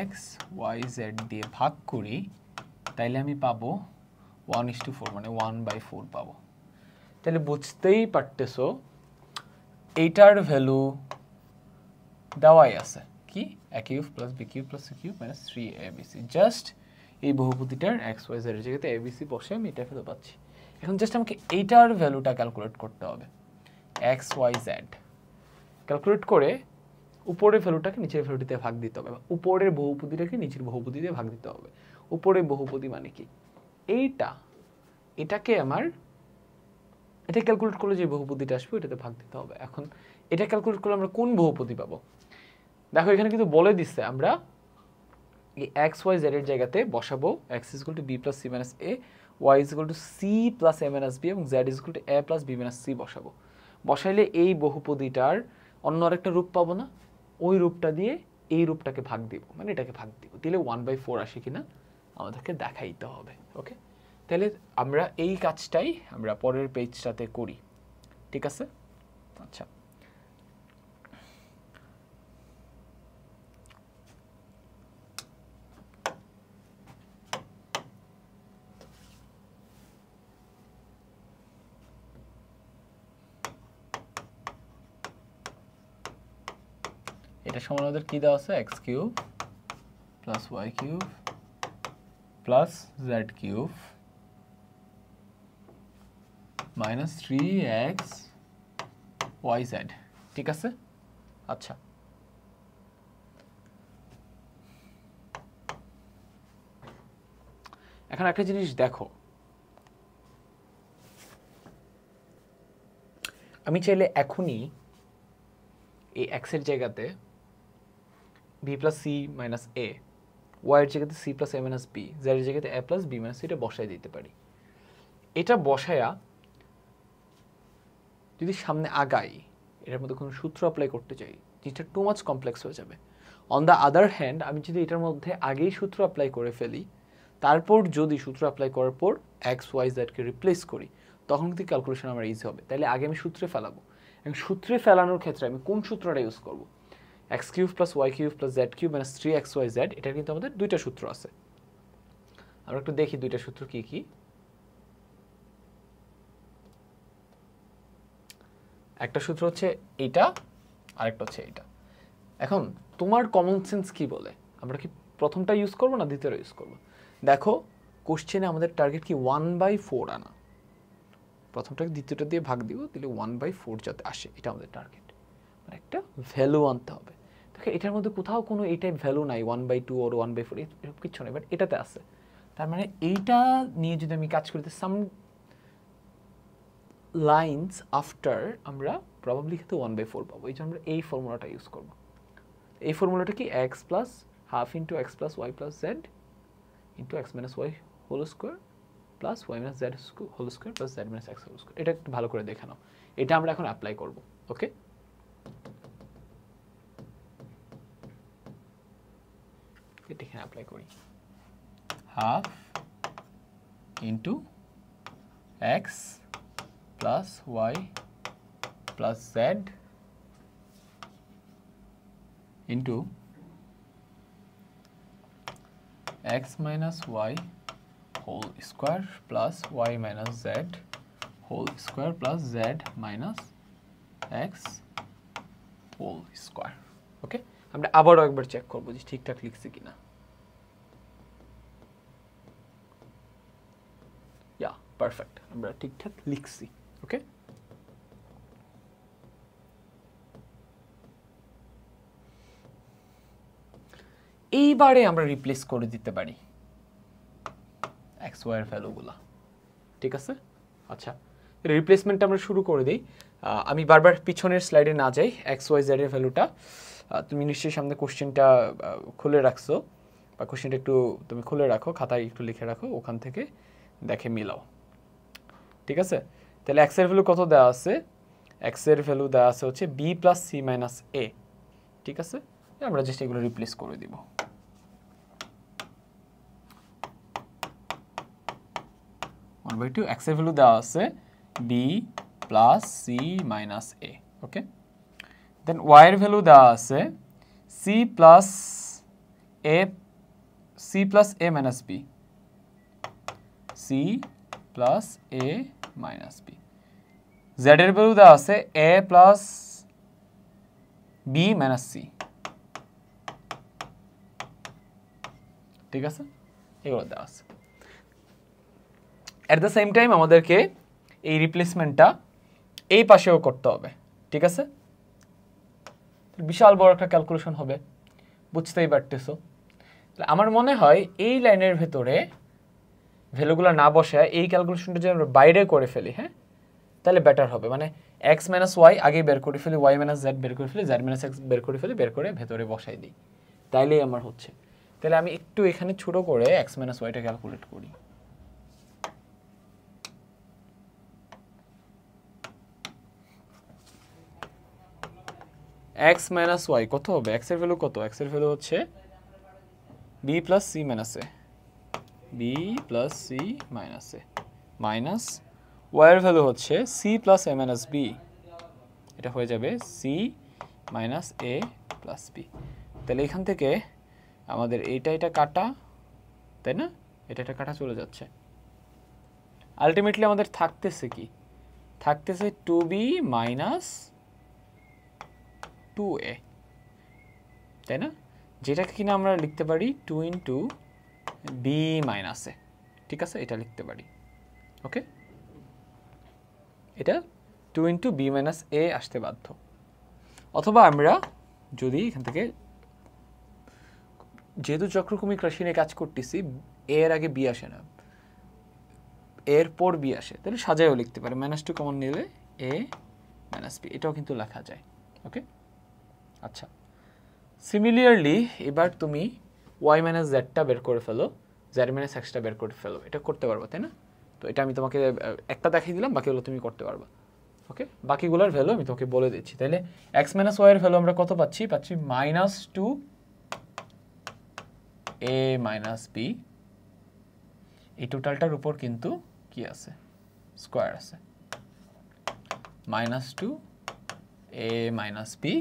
x y z দিয়ে ভাগ করি তাইলে আমি পাবো ওয়ান ইস টু ফোর মানে ওয়ান বাই ফোর পাবো তাহলে বুঝতেই পারতেছো এইটার ভ্যালু দাওয়াই আছে কি a cube plus b cube plus c cube minus three a B c just এই বহুপতিটার এক্স ওয়াই জেডের জায়গাতে এবিসি বসে আমি এটা ফেলে পাচ্ছি এখন জাস্ট আমাকে এইটার ভ্যালুটা ক্যালকুলেট করতে হবে এক্স ওয়াই জ্যাড ক্যালকুলেট করে উপরের ভ্যালুটাকে নিচের ভ্যালুটিতে ভাগ দিতে হবে উপরের বহুপতিটাকে নিচের বহুপতিতে ভাগ দিতে হবে উপরের বহুপতি মানে কি এইটা এটাকে আমার এটা ক্যালকুলেট করলে যে বহুপতিটা আসবে এটাতে ভাগ দিতে হবে এখন এটা ক্যালকুলেট করলে আমরা কোন বহুপতি পাবো দেখো এখানে কিন্তু বলে দিচ্ছে আমরা এই এক্স ওয়াই জেডের জায়গাতে বসাবো x is to b plus c minus a y is to c plus a minus b এবং z is to a plus b minus c বসাবো বসাইলে এই বহুপদীটার অন্য আরেকটা রূপ পাবো না ওই রূপটা দিয়ে এই রূপটাকে ভাগ দিব মানে এটাকে ভাগ দিব দিলে ওয়ান বাই ফোর আসে কিনা আমাদেরকে দেখাইতে হবে ওকে তাহলে আমরা এই কাজটাই আমরা পরের পেজটাতে করি ঠিক আছে আচ্ছা সমান আমাদের কী দেওয়া আছে x cube plus y cube plus z cube minus three x y z ঠিক আছে আচ্ছা এখন একটা জিনিস দেখো আমি চাইলে এখনই এই এক্সের জায়গাতে b plus c minus a ওয়াইয়ের জায়গাতে c plus a minus b জেডের জায়গাতে এ প্লাস বি মাইনাস সিটা বসায় দিতে পারি এটা বসায়া যদি সামনে আগাই এটার মধ্যে কোনো সূত্র অ্যাপ্লাই করতে চাই জিনিসটা টু মাচ কমপ্লেক্স হয়ে যাবে অন দ্য আদার হ্যান্ড আমি যদি এটার মধ্যে আগেই সূত্র অ্যাপ্লাই করে ফেলি তারপর যদি সূত্র অ্যাপ্লাই করার পর এক্স ওয়াই জেডকে রিপ্লেস করি তখন কিন্তু ক্যালকুলেশন আমার ইজি হবে তাহলে আগে আমি সূত্রে ফেলাবো এবং সূত্রে ফেলানোর ক্ষেত্রে আমি কোন সূত্রটা ইউজ করবো x cube plus y cube plus z cube minus three x y z এটা কিন্তু আমাদের দুইটা সূত্র আছে আমরা একটু দেখি দুইটা সূত্র কি কি একটা সূত্র হচ্ছে এইটা আরেকটা হচ্ছে এইটা এখন তোমার কমন সেন্স কি বলে আমরা কি প্রথমটা ইউজ করবো না দ্বিতীয়টা ইউজ করবো দেখো কোশ্চেনে আমাদের টার্গেট কি ওয়ান বাই ফোর আনা প্রথমটাকে দ্বিতীয়টা দিয়ে ভাগ দিব দিলে ওয়ান বাই ফোর যাতে আসে এটা আমাদের টার্গেট মানে একটা ভ্যালু আনতে হবে দেখো এটার মধ্যে কোথাও কোনো এই টাইপ ভ্যালু নাই one by two or one by four এরকম কিচ্ছু নেই বাট এটাতে আছে তার মানে এইটা নিয়ে যদি আমি কাজ করি সাম লাইন্স আফটার আমরা প্রবাবলি কিন্তু ওয়ান বাই ফোর পাবো এই জন্য আমরা এই ফর্মুলাটা ইউজ করবো এই ফর্মুলাটা কি x plus half into x plus y plus z into x minus y whole square plus y minus z whole square plus z minus x whole square এটা একটু ভালো করে দেখে নাও এটা আমরা এখন অ্যাপ্লাই করবো ওকে সার্কিট এখানে অ্যাপ্লাই করি half into x plus y plus z into x minus y whole square plus y minus z whole square plus z minus x whole square okay আমরা আবারও একবার চেক করবো যে ঠিকঠাক লিখছি কিনা পারফেক্ট আমরা ঠিকঠাক লিখছি ওকে এইবারে আমরা রিপ্লেস করে দিতে পারি এক্স ওয়াইয়ের ভ্যালুগুলো ঠিক আছে আচ্ছা রিপ্লেসমেন্ট আমরা শুরু করে দিই আমি বারবার পিছনের স্লাইডে না যাই এক্স ওয়াই জেডের ভ্যালুটা তুমি নিশ্চয়ই সামনে কোশ্চেনটা খুলে রাখছো বা কোশ্চেনটা একটু তুমি খুলে রাখো খাতায় একটু লিখে রাখো ওখান থেকে দেখে মিলাও ঠিক আছে তাহলে এক্স এর ভ্যালু কত দেওয়া আছে এক্স এর ভ্যালু দেওয়া আছে হচ্ছে b plus c minus a ঠিক আছে আমরা জাস্ট এগুলো রিপ্লেস করে দিব ওয়ান বাই টু এক্স এর ভ্যালু দেওয়া আছে b plus c minus a okay then y এর ভ্যালু দেওয়া আছে c plus a c plus a minus b c plus a minus b জেডের ভ্যালু আছে a plus b minus c ঠিক আছে এগুলো দেওয়া আছে অ্যাট দ্য সেম টাইম আমাদেরকে এই রিপ্লেসমেন্টটা এই পাশেও করতে হবে ঠিক আছে বিশাল বড় একটা ক্যালকুলেশন হবে বুঝতেই পারতেছো আমার মনে হয় এই লাইনের ভেতরে ভ্যালুগুলো না বসে এই ক্যালকুলেশনটা যদি আমরা বাইরে করে ফেলি হ্যাঁ তাহলে বেটার হবে মানে এক্স মাইনাস ওয়াই আগে বের করে ফেলি ওয়াই মাইনাস জ্যাড বের করে ফেলি জেড মাইনাস এক্স বের করে ফেলি বের করে ভেতরে বসাই দিই তাইলেই আমার হচ্ছে তাহলে আমি একটু এখানে ছোটো করে এক্স মাইনাস ওয়াইটা ক্যালকুলেট করি এক্স মাইনাস ওয়াই কত হবে এর ভ্যালু কত এর ভ্যালু হচ্ছে b plus c minus a b plus c minus a minus ওয়াইয়ের ভ্যালু হচ্ছে c plus a minus b এটা হয়ে যাবে c minus a plus b তাহলে এখান থেকে আমাদের এইটা এটা কাটা তাই না এটা এটা কাটা চলে যাচ্ছে আলটিমেটলি আমাদের থাকতেছে কি থাকতেছে two b minus two a তাই না যেটাকে কিনা আমরা লিখতে পারি টু ইন্টু বি মাইনাসে ঠিক আছে এটা লিখতে পারি ওকে এটা two into b minus a আসতে বাধ্য অথবা আমরা যদি এখান থেকে যেহেতু চক্রকুমিক রাশি নিয়ে কাজ করতেছি এর আগে বি আসে না এর পর বি আসে তাহলে সাজায়ও লিখতে পারে মাইনাস টু কমন নিলে এ মাইনাস বি এটাও কিন্তু লেখা যায় ওকে আচ্ছা সিমিলিয়ারলি এবার তুমি ওয়াই মাইনাস জেডটা বের করে ফেলো জেড মাইনাস এক্সটা বের করে ফেলো এটা করতে পারবো তাই না তো এটা আমি তোমাকে একটা দেখিয়ে দিলাম বাকিগুলো তুমি করতে পারবা ওকে বাকিগুলোর ভ্যালু আমি তোমাকে বলে দিচ্ছি তাহলে এক্স মাইনাস ওয়াইয়ের ভ্যালু আমরা কত পাচ্ছি পাচ্ছি minus two a minus b এই টোটালটার উপর কিন্তু কি আছে স্কোয়ার আছে minus two a minus b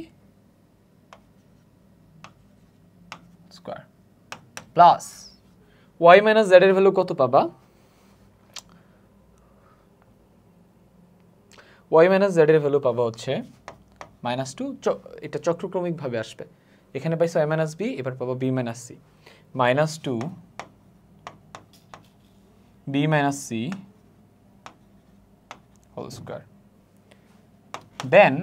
square plus y minus z এর ভ্যালু কত পাবা ওয়াই মাইনাস জেড এর ভ্যালু পাবা হচ্ছে মাইনাস টু এটা চক্রক্রমিকভাবে আসবে এখানে পাইছো এ মাইনাস বি এবার পাবো b minus c minus two b minus c whole square then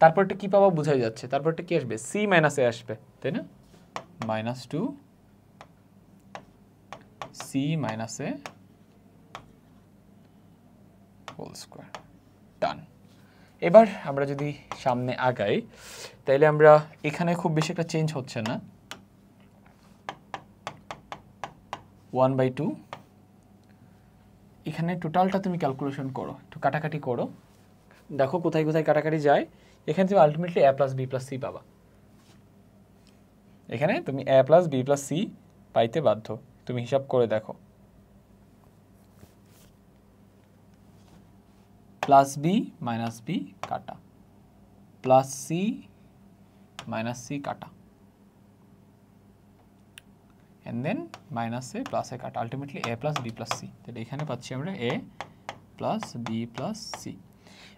তারপরটা কি পাবা বোঝাই যাচ্ছে তারপরটা কি আসবে সি মাইনাসে আসবে তাই না minus two c minus a whole square done এবার আমরা যদি সামনে আগাই তাইলে আমরা এখানে খুব বেশি একটা চেঞ্জ হচ্ছে না ওয়ান বাই টু এখানে টোটালটা তুমি ক্যালকুলেশন করো একটু কাটাকাটি করো দেখো কোথায় কোথায় কাটাকাটি যায় এখানে তুমি ultimately a plus b plus c পাবা এখানে তুমি a plus b plus c পাইতে বাধ্য তুমি হিসাব করে দেখো প্লাস বি মাইনাস বি কাটা প্লাস সি মাইনাস সি কাটা and then minus a plus a কাটা ultimately a plus b plus c তাহলে এখানে পাচ্ছি আমরা a plus b plus c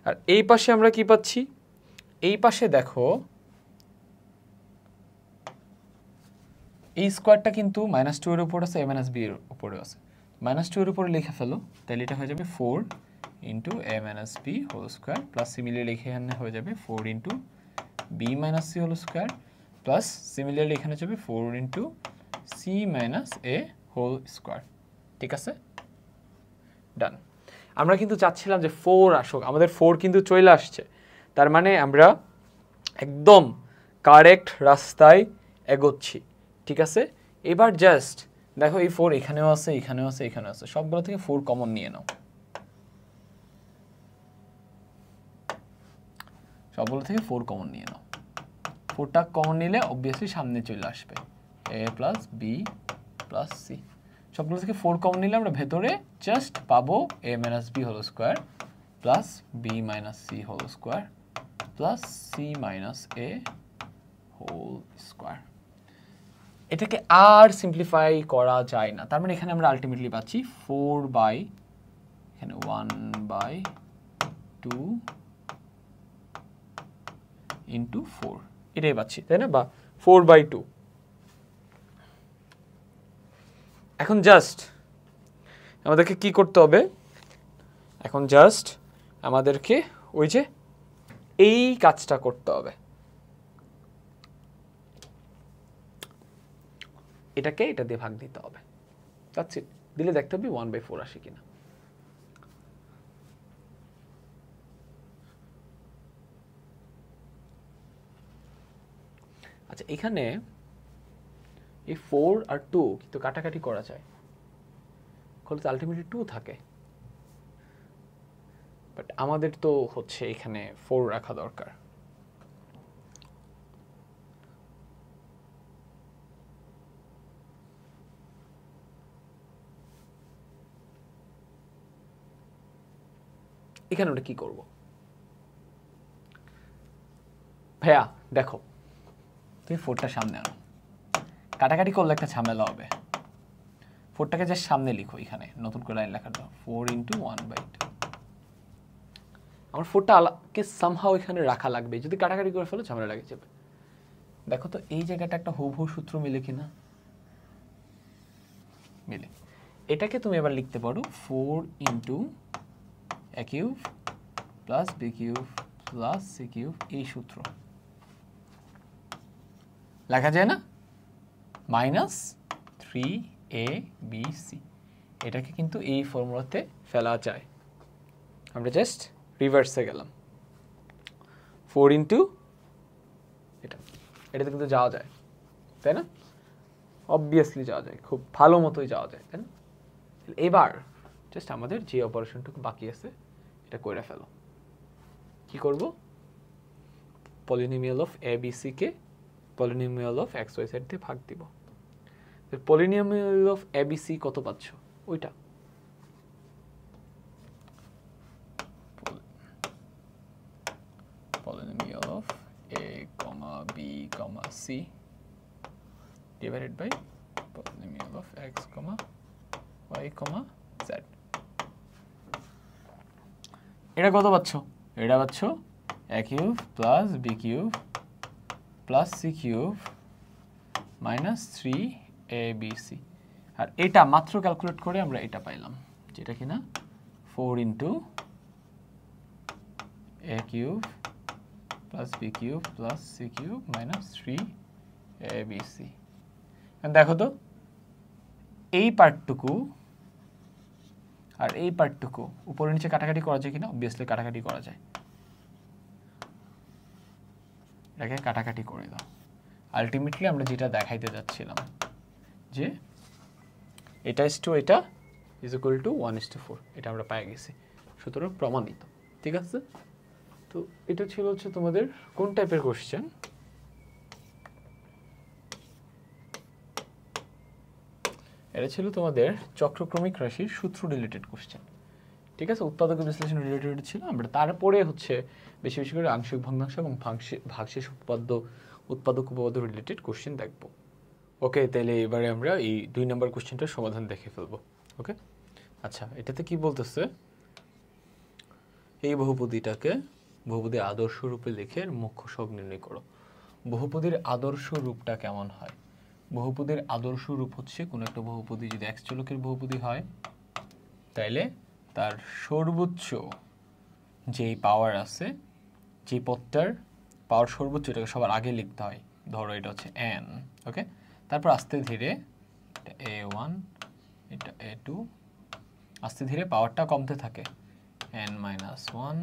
আর এই পাশে আমরা কি পাচ্ছি এই পাশে দেখো এই স্কোয়ারটা কিন্তু মাইনাস টু এর উপর আছে এ মাইনাস বি এর উপরে আছে মাইনাস টু এর উপরে লিখে ফেলো তাহলে এটা হয়ে যাবে four into a minus b whole square plus similarly লিখে এখানে হয়ে যাবে four into b minus c whole square plus similarly এখানে যাবে four into c minus a whole square ঠিক আছে ডান আমরা কিন্তু চাচ্ছিলাম যে ফোর আসুক আমাদের ফোর কিন্তু চলে আসছে তার মানে আমরা একদম কারেক্ট রাস্তায় এগোচ্ছি ঠিক আছে এবার জাস্ট দেখো এই ফোর এখানেও আছে এখানেও আছে এখানেও আছে সবগুলো থেকে ফোর কমন নিয়ে নাও সবগুলো থেকে ফোর কমন নিয়ে নাও ফোরটা কমন নিলে অবভিয়াসলি সামনে চলে আসবে a plus b plus c সবগুলো থেকে ফোর কমন নিলে আমরা ভেতরে জাস্ট পাবো a minus b whole square plus b minus c whole square plus c minus a whole square এটাকে আর সিম্পলিফাই করা যায় না তার মানে এখানে আমরা আলটিমেটলি পাচ্ছি ফোর বাই এখানে one by two into four এটাই পাচ্ছি তাই না বা ফোর বাই টু এখন জাস্ট আমাদেরকে কি করতে হবে এখন জাস্ট আমাদেরকে ওই যে এই কাজটা করতে হবে এটাকে এটা দিয়ে ভাগ দিতে হবে তাচ্ছি দিলে দেখতে হবে ওয়ান বাই ফোর আসে কিনা আচ্ছা এখানে এই ফোর আর টু কিন্তু কাটাকাটি করা যায় ফলে তো আলটিমেটলি টু থাকে বাট আমাদের তো হচ্ছে এখানে ফোর রাখা দরকার এখানে ওটা কী করব ভাইয়া দেখো তুমি ফোরটা সামনে আনো কাটাকাটি করলে একটা ঝামেলা হবে ফোরটাকে যে সামনে লিখো এখানে নতুন করে লাইন লেখাটা four into one by two আমার ফোরটা আলাকে সামহাও এখানে রাখা লাগবে যদি কাটাকাটি করে ফেলো ঝামেলা লাগে যাবে দেখো তো এই জায়গাটা একটা হুবহু সূত্র মিলে কিনা মিলে এটাকে তুমি এবার লিখতে পারো four into a cube plus b cube plus c cube এই সূত্র লেখা যায় না minus three a B c এটাকে কিন্তু এই ফর্মুলাতে ফেলা যায় আমরা জাস্ট রিভার্সে গেলাম ফোর ইন্টু এটা এটাতে কিন্তু যাওয়া যায় তাই না অবভিয়াসলি যাওয়া যায় খুব ভালো মতোই যাওয়া যায় তাই না এবার জাস্ট আমাদের যে অপারেশনটুকু বাকি আছে এটা করে ফেলো কি করব পলিনিমিয়াল অফ এ বি কে polynomial of x y side দিয়ে ভাগ দিব polynomial of a B c কত পাচ্ছ ওইটা polynomial of a comma b comma c divided by polynomial of x comma y comma z এটা কত পাচ্ছ এটা পাচ্ছ a cube plus b cube plus c cube minus three a B c আর এটা মাত্র ক্যালকুলেট করে আমরা এটা পাইলাম যেটা কি না four into a cube plus b cube plus c cube minus three a B c দেখো তো এই পার্টটুকু আর এই পার্টটুকু উপরে নিচে কাটাকাটি করা যায় কিনা অবভিয়াসলি কাটাকাটি করা যায় এটাকে কাটাকাটি করে দাও আলটিমেটলি আমরা যেটা দেখাইতে যাচ্ছিলাম যে এটা ইস টু এটা is equal to one is to four এটা আমরা পাই গেছি সুতরাং প্রমাণিত ঠিক আছে তো এটা ছিল হচ্ছে তোমাদের কোন টাইপের কোশ্চেন এটা ছিল তোমাদের চক্রক্রমিক রাশির সূত্র রিলেটেড কোশ্চেন ঠিক আছে উৎপাদক বিশ্লেষণ রিলেটেড ছিল আমরা তারপরে হচ্ছে বেশি বেশি করে আংশিক ভগ্নাংশ এবং ভাগশেষ উৎপাদ্য উৎপাদক উপপাদ্য রিলেটেড কোশ্চেন দেখব ওকে তাহলে এবারে আমরা এই দুই নম্বর কোশ্চেনটার সমাধান দেখে ফেলবো ওকে আচ্ছা এটাতে কি বলতেছে এই বহুপদীটাকে বহুপদীর আদর্শ রূপে লিখে মুখ্য সব নির্ণয় করো বহুপদীর আদর্শ রূপটা কেমন হয় বহুপদীর আদর্শ রূপ হচ্ছে কোনো একটা বহুপদী যদি এক চলকের বহুপদী হয় তাইলে তার সর্বোচ্চ যেই পাওয়ার আছে যে পদটার পাওয়ার সর্বোচ্চ এটাকে সবার আগে লিখতে হয় ধরো এটা হচ্ছে এন ওকে তারপর আস্তে ধীরে এটা এ ওয়ান এটা এ টু আস্তে ধীরে পাওয়ারটা কমতে থাকে এন মাইনাস ওয়ান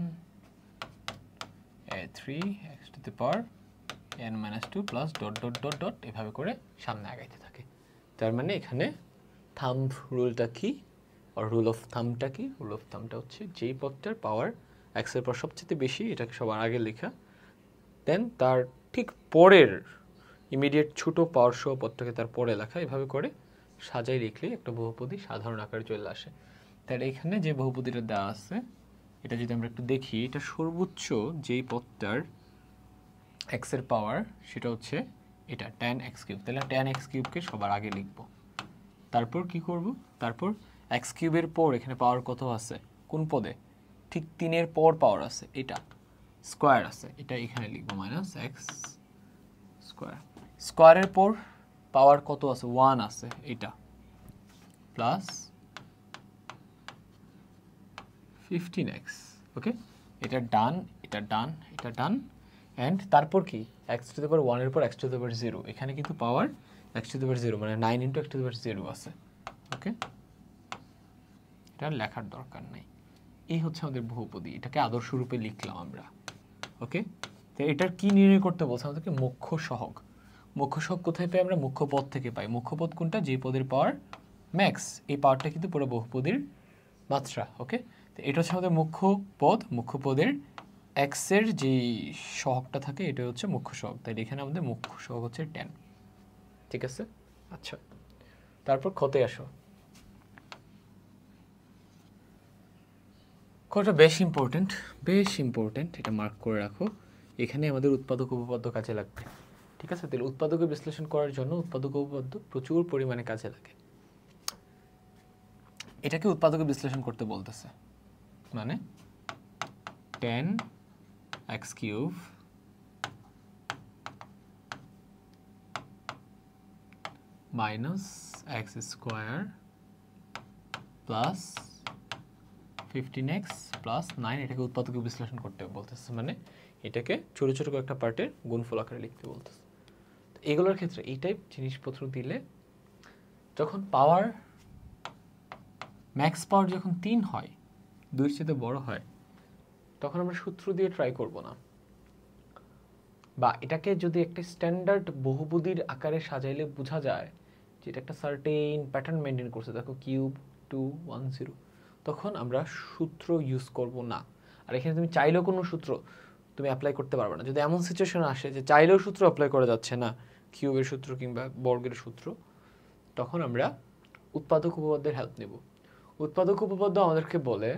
এ three x to the power n minus two plus dot dot dot dot এভাবে করে সামনে আগাইতে থাকে তার মানে এখানে থাম্ব রুলটা কী আর রুল অফ থামটা কী রুল অফ থামটা হচ্ছে যেই পথটার পাওয়ার এক্সের পর সবচেয়ে বেশি এটাকে সবার আগে লেখা দেন তার ঠিক পরের ইমিডিয়েট ছোটো পাওয়ার সহ পথটাকে তার পরে লেখা এভাবে করে সাজাই লিখলে একটা বহুপদী সাধারণ আকারে চলে আসে তার এখানে যে বহুপদীটা দেওয়া আছে এটা যদি আমরা একটু দেখি এটা সর্বোচ্চ যেই পথটার এক্সের পাওয়ার সেটা হচ্ছে এটা ট্যান এক্স কিউব তাহলে ট্যান এক্স কিউবকে সবার আগে লিখবো তারপর কি করব তারপর এক্স কিউবের পর এখানে পাওয়ার কত আছে কোন পদে ঠিক তিনের পর পাওয়ার আছে এটা স্কোয়ার আছে এটা এখানে লিখবো মাইনাস এক্স স্কোয়ার স্কোয়ারের পর পাওয়ার কত আছে ওয়ান আছে এটা প্লাস ফিফটিন এক্স ওকে এটা ডান এটা ডান এটা ডান অ্যান্ড তারপর কি এক্স টু দ্য ওয়ানের পর এক্স টু দ্য জিরো এখানে কিন্তু power x to the zero মানে nine into x to the zero আছে ওকে এটা লেখার দরকার নাই এই হচ্ছে আমাদের বহুপদী এটাকে আদর্শ রূপে লিখলাম আমরা ওকে তো এটার কি নির্ণয় করতে বলছে আমাদেরকে মুখ্য সহগ মুখ্য সহগ কোথায় পাই আমরা মুখ্য পদ থেকে পাই মুখ্য পদ কোনটা যে পদের পাওয়ার ম্যাক্স এই পাওয়ারটা কিন্তু পুরো বহুপদীর মাত্রা ওকে তো এটা হচ্ছে আমাদের মুখ্য পদ মুখ্য পদের এক্সের যেই সহগটা থাকে এটা হচ্ছে মুখ্য সহগ তাই এখানে আমাদের মুখ্য সহগ হচ্ছে টেন ঠিক আছে আচ্ছা তারপর ক্ষতে আসো ক্ষটা বেশ ইম্পর্টেন্ট বেশ ইম্পর্টেন্ট এটা মার্ক করে রাখো এখানে আমাদের উৎপাদক উপপাদ্য কাজে লাগবে ঠিক আছে তাহলে উৎপাদকে বিশ্লেষণ করার জন্য উৎপাদক উপপাদ্য প্রচুর পরিমাণে কাজে লাগে এটাকে উৎপাদকে বিশ্লেষণ করতে বলতেছে মানে ten x cube minus x square plus fifteen x plus nine এটাকে উৎপাদক বিশ্লেষণ করতে বলতেছে মানে এটাকে ছোটো ছোটো কয়েকটা পার্টের গুণফল আকারে লিখতে বলতেছে তো এগুলোর ক্ষেত্রে এই টাইপ জিনিসপত্র দিলে যখন পাওয়ার ম্যাক্স পাওয়ার যখন তিন হয় দুইয়ের সাথে বড় হয় তখন আমরা সূত্র দিয়ে ট্রাই করব না বা এটাকে যদি একটা স্ট্যান্ডার্ড বহুপদীর আকারে সাজাইলে বোঝা যায় যে এটা একটা সার্টেন প্যাটার্ন মেনটেন করছে দেখো কিউব টু ওয়ান জিরো তখন আমরা সূত্র ইউজ করব না আর এখানে তুমি চাইলেও কোনো সূত্র তুমি অ্যাপ্লাই করতে পারবে না যদি এমন সিচুয়েশন আসে যে চাইলেও সূত্র অ্যাপ্লাই করা যাচ্ছে না কিউবের সূত্র কিংবা বর্গের সূত্র তখন আমরা উৎপাদক উপপাদ্যের হেল্প নেব উৎপাদক উপপাদ্য আমাদেরকে বলে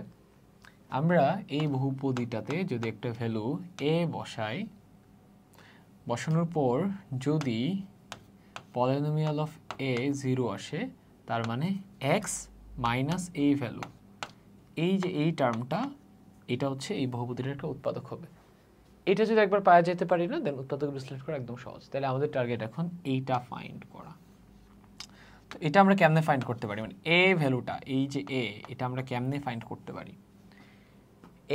আমরা এই বহুপদীটাতে যদি একটা ভ্যালু এ বসাই বসানোর পর যদি পলিনোমিয়াল অফ এ জিরো আসে তার মানে এক্স মাইনাস এই ভ্যালু এই যে এই টার্মটা এটা হচ্ছে এই বহুপদীটার একটা উৎপাদক হবে এটা যদি একবার পাওয়া যেতে পারি না দেন উৎপাদক বিশ্লেষণ করা একদম সহজ তাহলে আমাদের টার্গেট এখন এইটা ফাইন্ড করা তো এটা আমরা কেমনে ফাইন্ড করতে পারি মানে এ ভ্যালুটা এই যে এ এটা আমরা কেমনে ফাইন্ড করতে পারি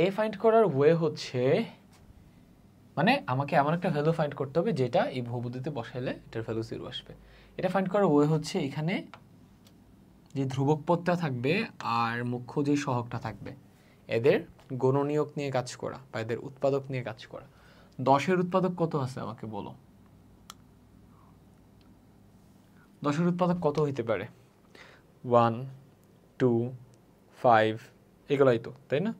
এ ফাইন্ড করার ওয়ে হচ্ছে মানে আমাকে এমন একটা ভ্যালু ফাইন্ড করতে হবে যেটা এই বহুবুদ্ধিতে বসাইলে এটার ভ্যালু জিরো আসবে এটা ফাইন্ড করার ওয়ে হচ্ছে এখানে যে ধ্রুবক পদটা থাকবে আর মুখ্য যে সহকটা থাকবে এদের গণনীয়ক নিয়ে কাজ করা বা এদের উৎপাদক নিয়ে কাজ করা দশের উৎপাদক কত আছে আমাকে বলো দশের উৎপাদক কত হইতে পারে ওয়ান টু ফাইভ এগুলোই তো তাই না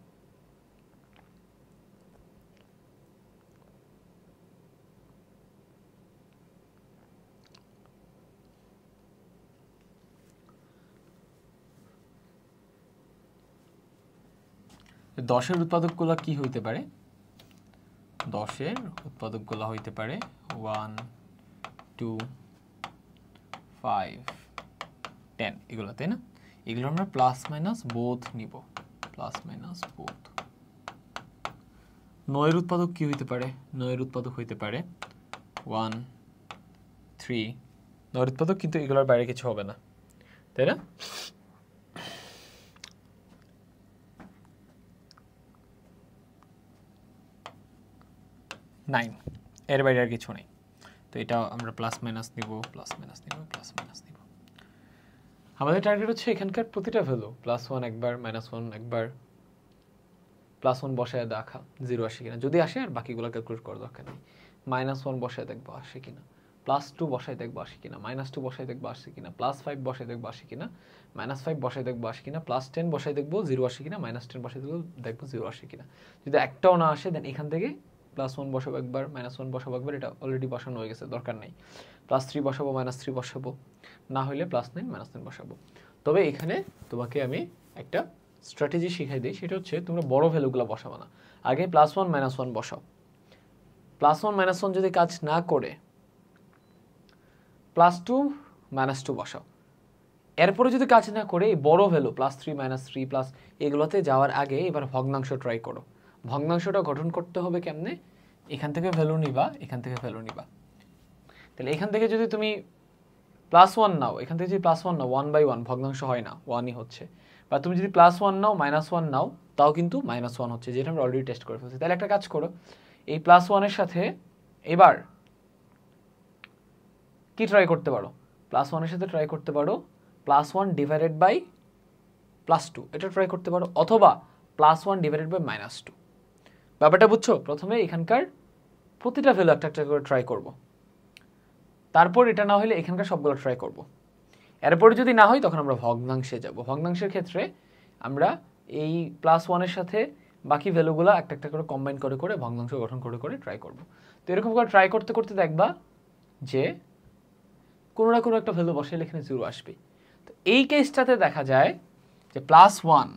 দশের উৎপাদকগুলো কি হইতে পারে দশের উৎপাদকগুলো হইতে পারে ওয়ান টু ফাইভ টেন এগুলো তাই না এগুলো আমরা প্লাস মাইনাস বোধ নিব প্লাস মাইনাস বোধ নয়ের উৎপাদক কি হইতে পারে নয়ের উৎপাদক হইতে পারে ওয়ান থ্রি নয়ের উৎপাদক কিন্তু এগুলোর বাইরে কিছু হবে না তাই না নাইন এর বাইরে আর কিছু নেই তো এটা আমরা প্লাস মাইনাস দিব প্লাস মাইনাস দিব প্লাস মাইনাস দিব আমাদের টার্গেট হচ্ছে এখানকার প্রতিটা ভ্যালু প্লাস ওয়ান একবার মাইনাস ওয়ান একবার প্লাস ওয়ান বসায় দেখা জিরো আসে কিনা যদি আসে আর বাকিগুলো ক্যালকুলেট করার দরকার নেই মাইনাস ওয়ান বসায় দেখবো আসে কিনা প্লাস টু বসায় দেখবো আসে কিনা মাইনাস টু বসায় দেখবো আসে কিনা প্লাস ফাইভ বসায় দেখবো আসে কিনা মাইনাস ফাইভ বসায় দেখবো আসে কিনা প্লাস টেন বসায় দেখবো জিরো আসে কিনা মাইনাস টেন বসায় দেখবো দেখবো জিরো আসে কিনা যদি একটাও না আসে দেন এখান থেকে প্লাস ওয়ান বসাবো একবার মাইনাস ওয়ান বসাবো একবার এটা অলরেডি বসানো হয়ে গেছে দরকার নেই প্লাস থ্রি বসাবো মাইনাস থ্রি বসাবো না হলে প্লাস নাইন মাইনাস নাইন বসাবো তবে এখানে তোমাকে আমি একটা স্ট্র্যাটেজি শিখাই দিই সেটা হচ্ছে তোমরা বড় ভ্যালুগুলো বসাবো না আগে প্লাস ওয়ান মাইনাস ওয়ান বসাও প্লাস ওয়ান মাইনাস ওয়ান যদি কাজ না করে প্লাস টু মাইনাস টু বসাও এরপরে যদি কাজ না করে এই বড়ো value plus three minus three plus এগুলোতে যাওয়ার আগে এবার ভগ্নাংশ ট্রাই করো ভগ্নাংশটা গঠন করতে হবে কেমনে এখান থেকে ভ্যালু নিবা এখান থেকে ভ্যালু নিবা তাহলে এখান থেকে যদি তুমি প্লাস ওয়ান নাও এখান থেকে যদি প্লাস ওয়ান নাও ওয়ান বাই ওয়ান ভগ্নাংশ হয় না ওয়ানই হচ্ছে বা তুমি যদি প্লাস ওয়ান নাও মাইনাস ওয়ান নাও তাও কিন্তু মাইনাস ওয়ান হচ্ছে যেটা আমরা অলরেডি টেস্ট করে ফেলছি তাহলে একটা কাজ করো এই প্লাস ওয়ানের সাথে এবার কি ট্রাই করতে পারো প্লাস ওয়ানের সাথে ট্রাই করতে পারো plus one divided by plus two এটা ট্রাই করতে পারো অথবা plus one divided by minus two ব্যাপারটা বুঝছো প্রথমে এখানকার প্রতিটা ভ্যালু একটা একটা করে ট্রাই করব। তারপর এটা না হলে এখানকার সবগুলো ট্রাই করব। এরপরে যদি না হয় তখন আমরা ভগ্নাংশে যাব ভগ্নাংশের ক্ষেত্রে আমরা এই প্লাস ওয়ানের সাথে বাকি ভ্যালুগুলো একটা একটা করে কম্বাইন করে করে ভগ্নাংশ গঠন করে করে ট্রাই করব। তো এরকম করে ট্রাই করতে করতে দেখবা যে কোনো না কোনো একটা ভ্যালু বসাইলে এখানে জিরো আসবে তো এই কেসটাতে দেখা যায় যে প্লাস ওয়ান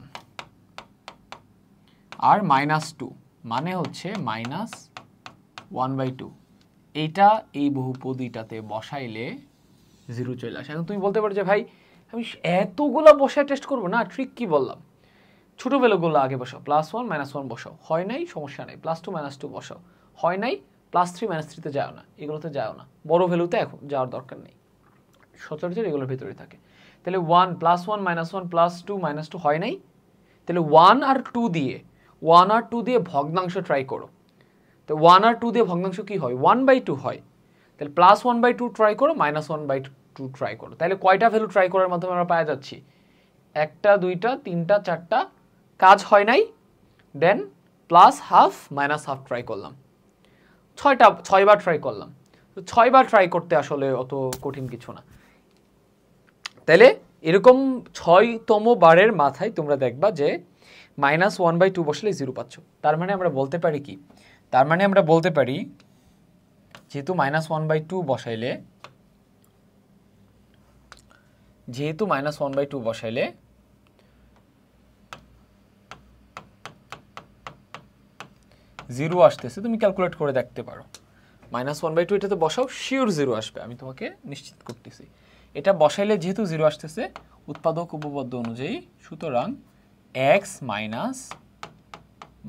আর মাইনাস টু মানে হচ্ছে মাইনাস ওয়ান বাই টু এইটা এই বহুপদীটাতে বসাইলে জিরো চলে আসে এখন তুমি বলতে পারো যে ভাই আমি এতগুলো বসায় টেস্ট করবো না ট্রিক কি বললাম ছোটো ভ্যালুগুলো আগে বসাও প্লাস ওয়ান মাইনাস ওয়ান বসাও হয় নাই সমস্যা নেই প্লাস টু মাইনাস টু বসাও হয় নাই প্লাস থ্রি মাইনাস থ্রিতে যাও না এগুলোতে যাও না বড়ো ভ্যালুতে এখন যাওয়ার দরকার নেই সচরাচর এগুলোর ভিতরে থাকে তাহলে one plus one minus one plus two minus two হয় নাই তাহলে ওয়ান আর টু দিয়ে ওয়ান আর টু দিয়ে ভগ্নাংশ ট্রাই করো তো ওয়ান আর টু দিয়ে ভগ্নাংশ কী হয় ওয়ান বাই টু হয় তাহলে plus one by two try করো minus one by two try করো তাহলে কয়টা ভ্যালু ট্রাই করার মাধ্যমে আমরা পাওয়া যাচ্ছি একটা দুইটা তিনটা চারটা কাজ হয় নাই then plus half minus half try করলাম ছয়টা ছয়বার ট্রাই করলাম তো ছয়বার ট্রাই করতে আসলে অত কঠিন কিছু না তাহলে এরকম ছয়তম বারের মাথায় তোমরা দেখবা যে মাইনাস ওয়ান বাই টু বসলে জিরো পাচ্ছ তার মানে আমরা বলতে পারি কি তার মানে আমরা বলতে পারি যেহেতু মাইনাস ওয়ান বাই টু বসাইলে যেহেতু মাইনাস ওয়ান বাই টু বসাইলে জিরো আসতেছে তুমি ক্যালকুলেট করে দেখতে পারো মাইনাস ওয়ান বাই টু এটাতে বসাও শিওর জিরো আসবে আমি তোমাকে নিশ্চিত করতেছি এটা বসাইলে যেহেতু জিরো আসতেছে উৎপাদক উপপাদ্য অনুযায়ী সুতরাং x minus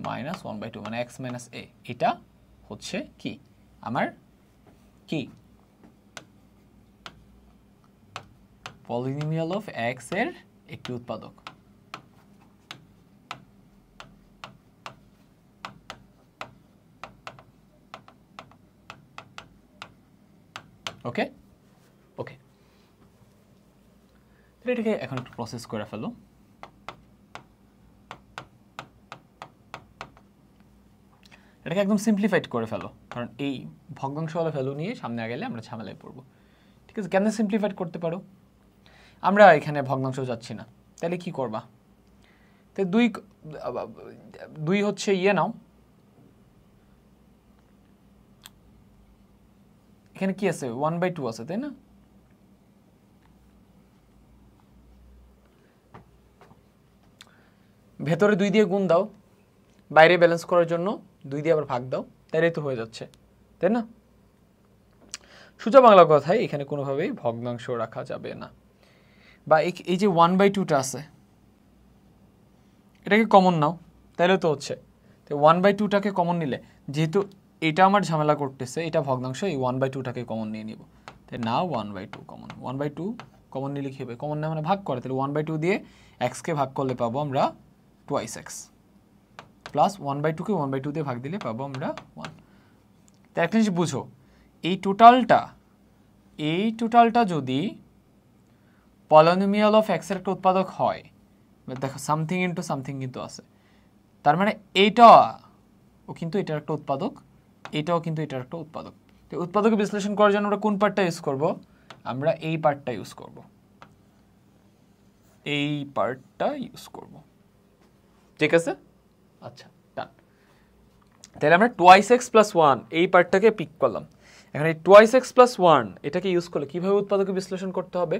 minus one by two মানে এক্স মাইনাস এ এটা হচ্ছে কি আমার কি পলিনিমিয়াল অফ এক্স এর একটি উৎপাদক ওকে ওকে এটাকে এখন একটু প্রসেস করে ফেলো এটাকে একদম সিম্পলিফাইড করে ফেলো কারণ এই ভগ্নাংশওয়ালা ভ্যালু নিয়ে সামনে আগেলে আমরা ঝামেলায় পড়ব ঠিক আছে কেন সিম্পলিফাইড করতে পারো আমরা এখানে ভগ্নাংশ যাচ্ছি না তাহলে কি করবা তো দুই দুই হচ্ছে ইয়ে নাও এখানে কি আছে ওয়ান বাই টু আছে তাই না ভেতরে দুই দিয়ে গুণ দাও বাইরে ব্যালেন্স করার জন্য দুই দিয়ে আবার ভাগ দাও তাইলেই তো হয়ে যাচ্ছে তাই না সোজা বাংলা কথায় এখানে কোনোভাবেই ভগ্নাংশ রাখা যাবে না বা এই যে ওয়ান বাই টুটা আছে এটাকে কমন নাও তাহলে তো হচ্ছে তো ওয়ান বাই টুটাকে কমন নিলে যেহেতু এটা আমার ঝামেলা করতেছে এটা ভগ্নাংশ এই ওয়ান বাই টুটাকে কমন নিয়ে নিব তাই না one by two common one by two common নিলে কী হবে কমন না মানে ভাগ করে তাহলে ওয়ান বাই টু দিয়ে এক্সকে ভাগ করলে পাবো আমরা twice x plus one by টুকে ওয়ান বাই টু দিয়ে ভাগ দিলে পাবো আমরা ওয়ান তো একটা জিনিস বুঝো এই টোটালটা এই টোটালটা যদি পলনোমিয়াল অফ এক্সের একটা উৎপাদক হয় দেখো সামথিং ইন্টু সামথিং কিন্তু আছে তার মানে এইটা ও কিন্তু এটার একটা উৎপাদক এটাও কিন্তু এটার একটা উৎপাদক উৎপাদক বিশ্লেষণ করার জন্য আমরা কোন পার্টটা ইউজ করব আমরা এই পার্টটা ইউজ করব এই পার্টটা ইউজ করব ঠিক আছে আচ্ছা ডান তাহলে আমরা টোয়াইস এক্স প্লাস ওয়ান এই পার্টটাকে পিক করলাম এখন এই টোয়াইস এক্স প্লাস ওয়ান এটাকে ইউজ করলে কীভাবে উৎপাদকে বিশ্লেষণ করতে হবে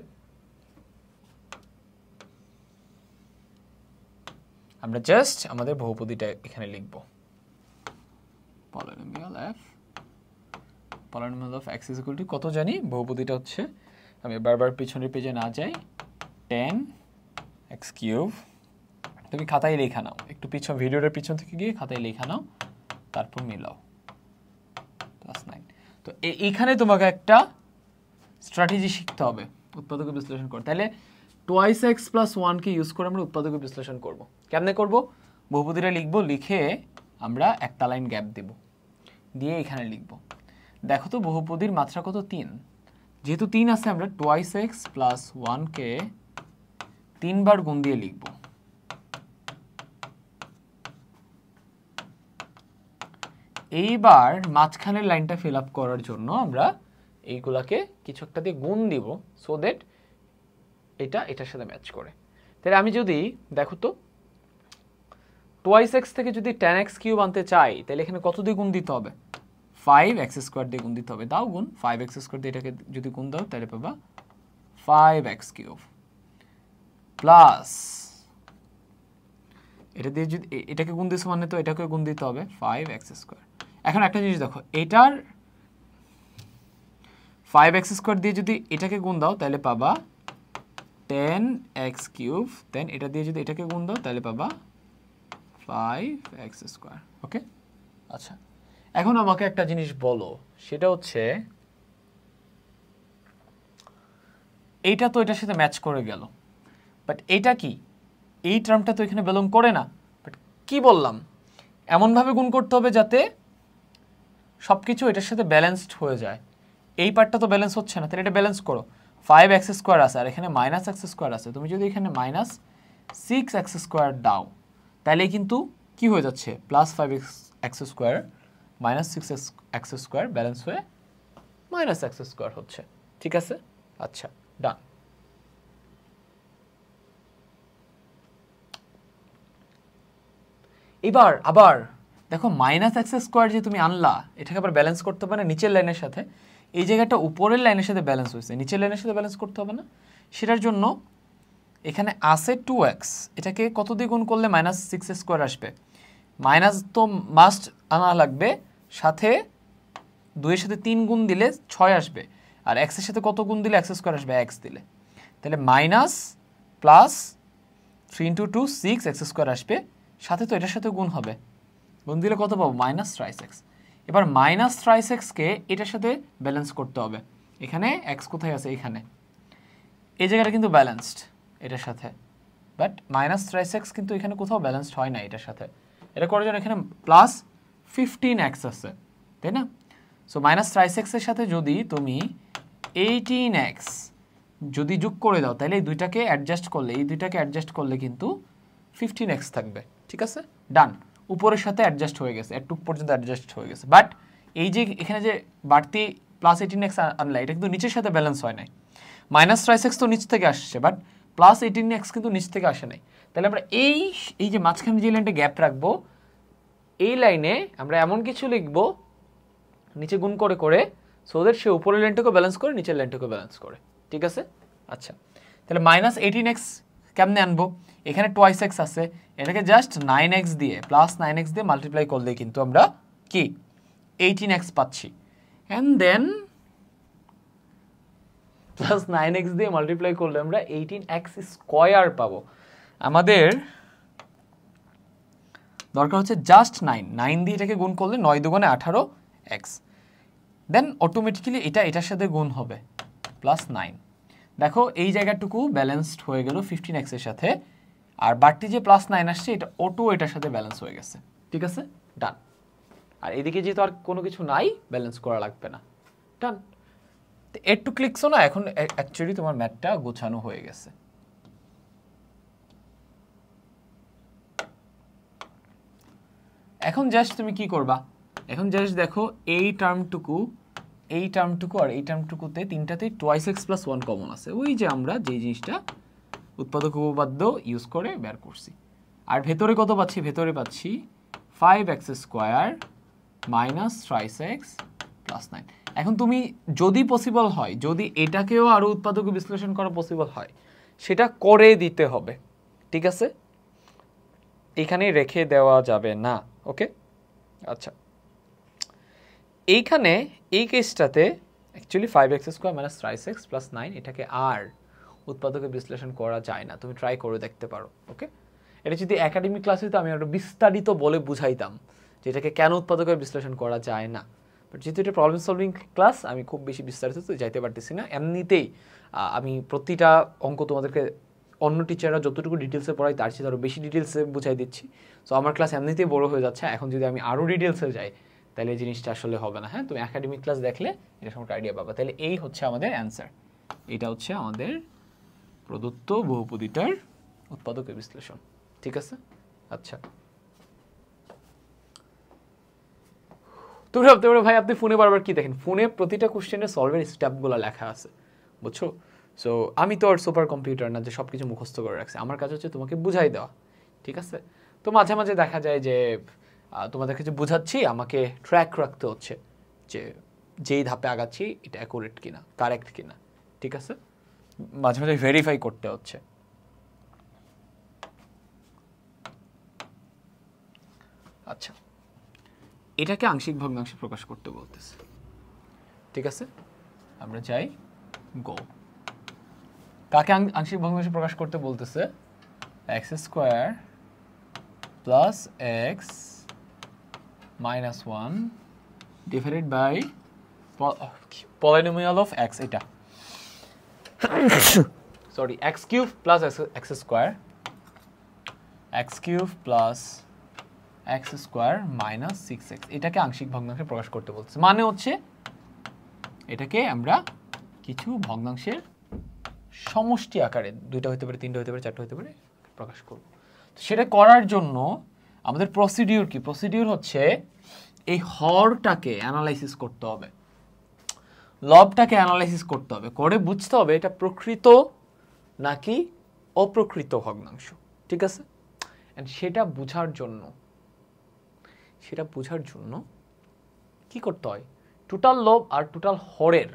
আমরা জাস্ট আমাদের বহুপদীটা এখানে লিখব অফ এক্স কত জানি বহুপদীটা হচ্ছে আমি বারবার পিছনের পেজে না যাই টেন এক্স কিউব তুমি খাতায় লেখা নাও একটু পিছন ভিডিওটার পিছন থেকে গিয়ে খাতায় লেখা নাও তারপর মিলাও ক্লাস নাইন তো এইখানে তোমাকে একটা স্ট্র্যাটেজি শিখতে হবে উৎপাদক বিশ্লেষণ কর তাহলে টোয়াইস এক্স প্লাস ওয়ানকে ইউজ করে আমরা উৎপাদক বিশ্লেষণ করব কেমনে করব বহুপতিটা লিখবো লিখে আমরা একটা লাইন গ্যাপ দেব দিয়ে এখানে লিখব দেখো তো বহুপদীর মাত্রা কত তিন যেহেতু তিন আছে আমরা টোয়াইস এক্স প্লাস ওয়ানকে তিনবার গুণ দিয়ে লিখবো এইবার মাঝখানের লাইনটা ফিল আপ করার জন্য আমরা এইগুলাকে কিছু একটা দিয়ে গুণ দিব সো দ্যাট এটা এটার সাথে ম্যাচ করে তাহলে আমি যদি দেখো তো টোয়াইস এক্স থেকে যদি টেন এক্স কিউব আনতে চাই তাহলে এখানে কত দিয়ে গুণ দিতে হবে ফাইভ এক্স স্কোয়ার দিয়ে গুণ দিতে হবে দাও গুণ ফাইভ এক্স স্কোয়ার দিয়ে এটাকে যদি গুণ দাও তাহলে পাবা ফাইভ এক্স কিউব প্লাস এটা দিয়ে যদি এটাকে গুণ দিছো মানে তো এটাকে গুণ দিতে হবে ফাইভ এক্স স্কোয়ার এখন একটা জিনিস দেখো এটার ফাইভ এক্স স্কোয়ার দিয়ে যদি এটাকে গুণ দাও তাহলে পাবা টেন এক্স কিউব দেন এটা দিয়ে যদি এটাকে গুণ দাও তাহলে পাবা ফাইভ এক্স স্কোয়ার ওকে আচ্ছা এখন আমাকে একটা জিনিস বলো সেটা হচ্ছে এইটা তো এটার সাথে ম্যাচ করে গেল বাট এইটা কি এই টার্মটা তো এখানে বেলং করে না বাট কি বললাম এমনভাবে গুণ করতে হবে যাতে সব কিছু এটার সাথে ব্যালেন্সড হয়ে যায় এই পার্টটা তো ব্যালেন্স হচ্ছে না তাহলে এটা ব্যালেন্স করো ফাইভ এক্স স্কোয়ার আছে আর এখানে মাইনাস এক্স স্কোয়ার আছে তুমি যদি এখানে মাইনাস সিক্স এক্স স্কোয়ার দাও তাহলে কিন্তু কি হয়ে যাচ্ছে plus five x x square minus six x square balance হয়ে মাইনাস এক্স স্কোয়ার হচ্ছে ঠিক আছে আচ্ছা ডান এবার আবার দেখো মাইনাস এক্স স্কোয়ার যে তুমি আনলা এটাকে আবার ব্যালেন্স করতে হবে না নিচের লাইনের সাথে এই জায়গাটা উপরের লাইনের সাথে ব্যালেন্স হয়েছে নিচের লাইনের সাথে ব্যালেন্স করতে হবে না সেটার জন্য এখানে আছে টু এক্স এটাকে কত দিয়ে গুণ করলে মাইনাস সিক্স স্কোয়ার আসবে মাইনাস তো মাস্ট আনা লাগবে সাথে দুইয়ের সাথে তিন গুণ দিলে ছয় আসবে আর এক্সের সাথে কত গুণ দিলে এক্স স্কোয়ার আসবে এক্স দিলে তাহলে minus plus three into two six x square আসবে সাথে তো এটার সাথে গুণ হবে গুণ দিলে কত পাবো মাইনাস ট্রাইস এক্স এবার মাইনাস ট্রাইস এক্সকে এটার সাথে ব্যালেন্স করতে হবে এখানে এক্স কোথায় আছে এখানে এই জায়গাটা কিন্তু ব্যালেন্সড এটার সাথে বাট মাইনাস ট্রাইস এক্স কিন্তু এখানে কোথাও ব্যালেন্সড হয় না এটার সাথে এটা করার জন্য এখানে প্লাস ফিফটিন এক্স আছে তাই না সো মাইনাস ট্রাইস এক্সের সাথে যদি তুমি এইটিন এক্স যদি যোগ করে দাও তাহলে এই দুইটাকে অ্যাডজাস্ট করলে এই দুইটাকে অ্যাডজাস্ট করলে কিন্তু ফিফটিন এক্স থাকবে ঠিক আছে ডান উপরের সাথে অ্যাডজাস্ট হয়ে গেছে একটু পর্যন্ত অ্যাডজাস্ট হয়ে গেছে বাট এই যে এখানে যে বাড়তি প্লাস এইটিন এক্স আনলাই এটা কিন্তু নিচের সাথে ব্যালেন্স হয় নাই মাইনাস ট্রাইস এক্স তো নিচ থেকে আসছে বাট প্লাস এইটিন এক্স কিন্তু নিচ থেকে আসে নাই তাহলে আমরা এই এই যে মাঝখানে যে লাইনটা গ্যাপ রাখবো এই লাইনে আমরা এমন কিছু লিখব নিচে গুণ করে করে সোদের সে উপরের লাইনটাকে ব্যালেন্স করে নিচের লাইনটাকেও ব্যালেন্স করে ঠিক আছে আচ্ছা তাহলে মাইনাস এইটিন এক্স কেমনে আনবো এখানে টোয়াইস এক্স আছে এটাকে জাস্ট নাইন এক্স দিয়ে প্লাস নাইন এক্স দিয়ে মাল্টিপ্লাই করলে কিন্তু আমরা কি এইটিন এক্স পাচ্ছি and then plus nine x দিয়ে মাল্টিপ্লাই করলে আমরা এইটিন এক্স স্কোয়ার পাবো আমাদের দরকার হচ্ছে জাস্ট নাইন নাইন দিয়ে এটাকে গুণ করলে নয় দুগুণে আঠারো এক্স দেন অটোমেটিক্যালি এটা এটার সাথে গুণ হবে প্লাস নাইন দেখো এই জায়গাটুকু ব্যালেন্সড হয়ে গেল ফিফটিন এক্সের সাথে আর বাড়তি যে প্লাস নাইন আসছে এটা অটো এটার সাথে ব্যালেন্স হয়ে গেছে ঠিক আছে ডান আর এদিকে যেহেতু আর কোনো কিছু নাই ব্যালেন্স করা লাগবে না ডান তো একটু ক্লিকসো না এখন অ্যাকচুয়ালি তোমার ম্যাটটা গোছানো হয়ে গেছে এখন জাস্ট তুমি কি করবা এখন জাস্ট দেখো এই টার্মটুকু এই টার্মটুকু আর এই টার্মটুকুতে তিনটাতেই twice x plus one common আছে ওই যে আমরা যে জিনিসটা উৎপাদক উপপাদ্য ইউজ করে বের করছি আর ভেতরে কত পাচ্ছি ভেতরে পাচ্ছি five x square minus thrice x plus nine এখন তুমি যদি পসিবল হয় যদি এটাকেও আরও উৎপাদক বিশ্লেষণ করা পসিবল হয় সেটা করে দিতে হবে ঠিক আছে এখানে রেখে দেওয়া যাবে না ওকে আচ্ছা এইখানে এই কেসটাতে actually five x square minus thrice x plus nine এটাকে আর উৎপাদকে বিশ্লেষণ করা যায় না তুমি ট্রাই করে দেখতে পারো ওকে এটা যদি একাডেমিক ক্লাস হইতো আমি একটা বিস্তারিত বলে বুঝাইতাম যে এটাকে কেন উৎপাদকের বিশ্লেষণ করা যায় না বাট যেহেতু এটা প্রবলেম সলভিং ক্লাস আমি খুব বেশি বিস্তারিত তো যাইতে পারতেছি না এমনিতেই আমি প্রতিটা অঙ্ক তোমাদেরকে অন্য টিচাররা যতটুকু ডিটেলসে পড়াই তার চেয়ে আরও বেশি ডিটেলসে বুঝাই দিচ্ছি সো আমার ক্লাস এমনিতেই বড় হয়ে যাচ্ছে এখন যদি আমি আরও ডিটেলসে যাই তাহলে এই জিনিসটা আসলে হবে না হ্যাঁ তুমি একাডেমিক ক্লাস দেখলে এটা সম্পর্কে আইডিয়া পাবা তাহলে এই হচ্ছে আমাদের অ্যান্সার এটা হচ্ছে আমাদের প্রদত্ত বহুপদীটার উৎপাদকের বিশ্লেষণ ঠিক আছে আচ্ছা তুমি ভাবতে পারো ভাই আপনি ফোনে বারবার কি দেখেন ফোনে প্রতিটা কোশ্চেনের সলভের স্টেপগুলো লেখা আছে বুঝছো সো আমি তো আর সুপার কম্পিউটার না যে সব কিছু মুখস্থ করে রাখছি আমার কাজ হচ্ছে তোমাকে বুঝাই দেওয়া ঠিক আছে তো মাঝে মাঝে দেখা যায় যে তোমাদের কাছে বুঝাচ্ছি আমাকে ট্র্যাক রাখতে হচ্ছে যে যেই ধাপে আগাচ্ছি এটা অ্যাকুরেট কিনা কারেক্ট কিনা ঠিক আছে মাঝে মাঝে ভেরিফাই করতে হচ্ছে আচ্ছা এটাকে আংশিক ভগ্নাংশে প্রকাশ করতে বলতেছে ঠিক আছে আমরা যাই গো কাকে আংশিক ভগ্নাংশে প্রকাশ করতে বলতেছে x square plus x minus one divided by polynomial of x এটা sorry x cube plus x, x square x cube plus x square minus 6x এটাকে আংশিক ভগ্নাংশে প্রকাশ করতে বলছে মানে হচ্ছে এটাকে আমরা কিছু ভগ্নাংশের সমষ্টি আকারে দুইটা হতে পারে তিনটা হতে পারে চারটা হতে পারে প্রকাশ করব তো সেটা করার জন্য আমাদের প্রসিডিউর কি প্রসিডিউর হচ্ছে এই হরটাকে অ্যানালাইসিস করতে হবে লবটাকে অ্যানালাইসিস করতে হবে করে বুঝতে হবে এটা প্রকৃত নাকি অপ্রকৃত ভগ্নাংশ ঠিক আছে অ্যান্ড সেটা বুঝার জন্য সেটা বুঝার জন্য কি করতে হয় টোটাল লব আর টোটাল হরের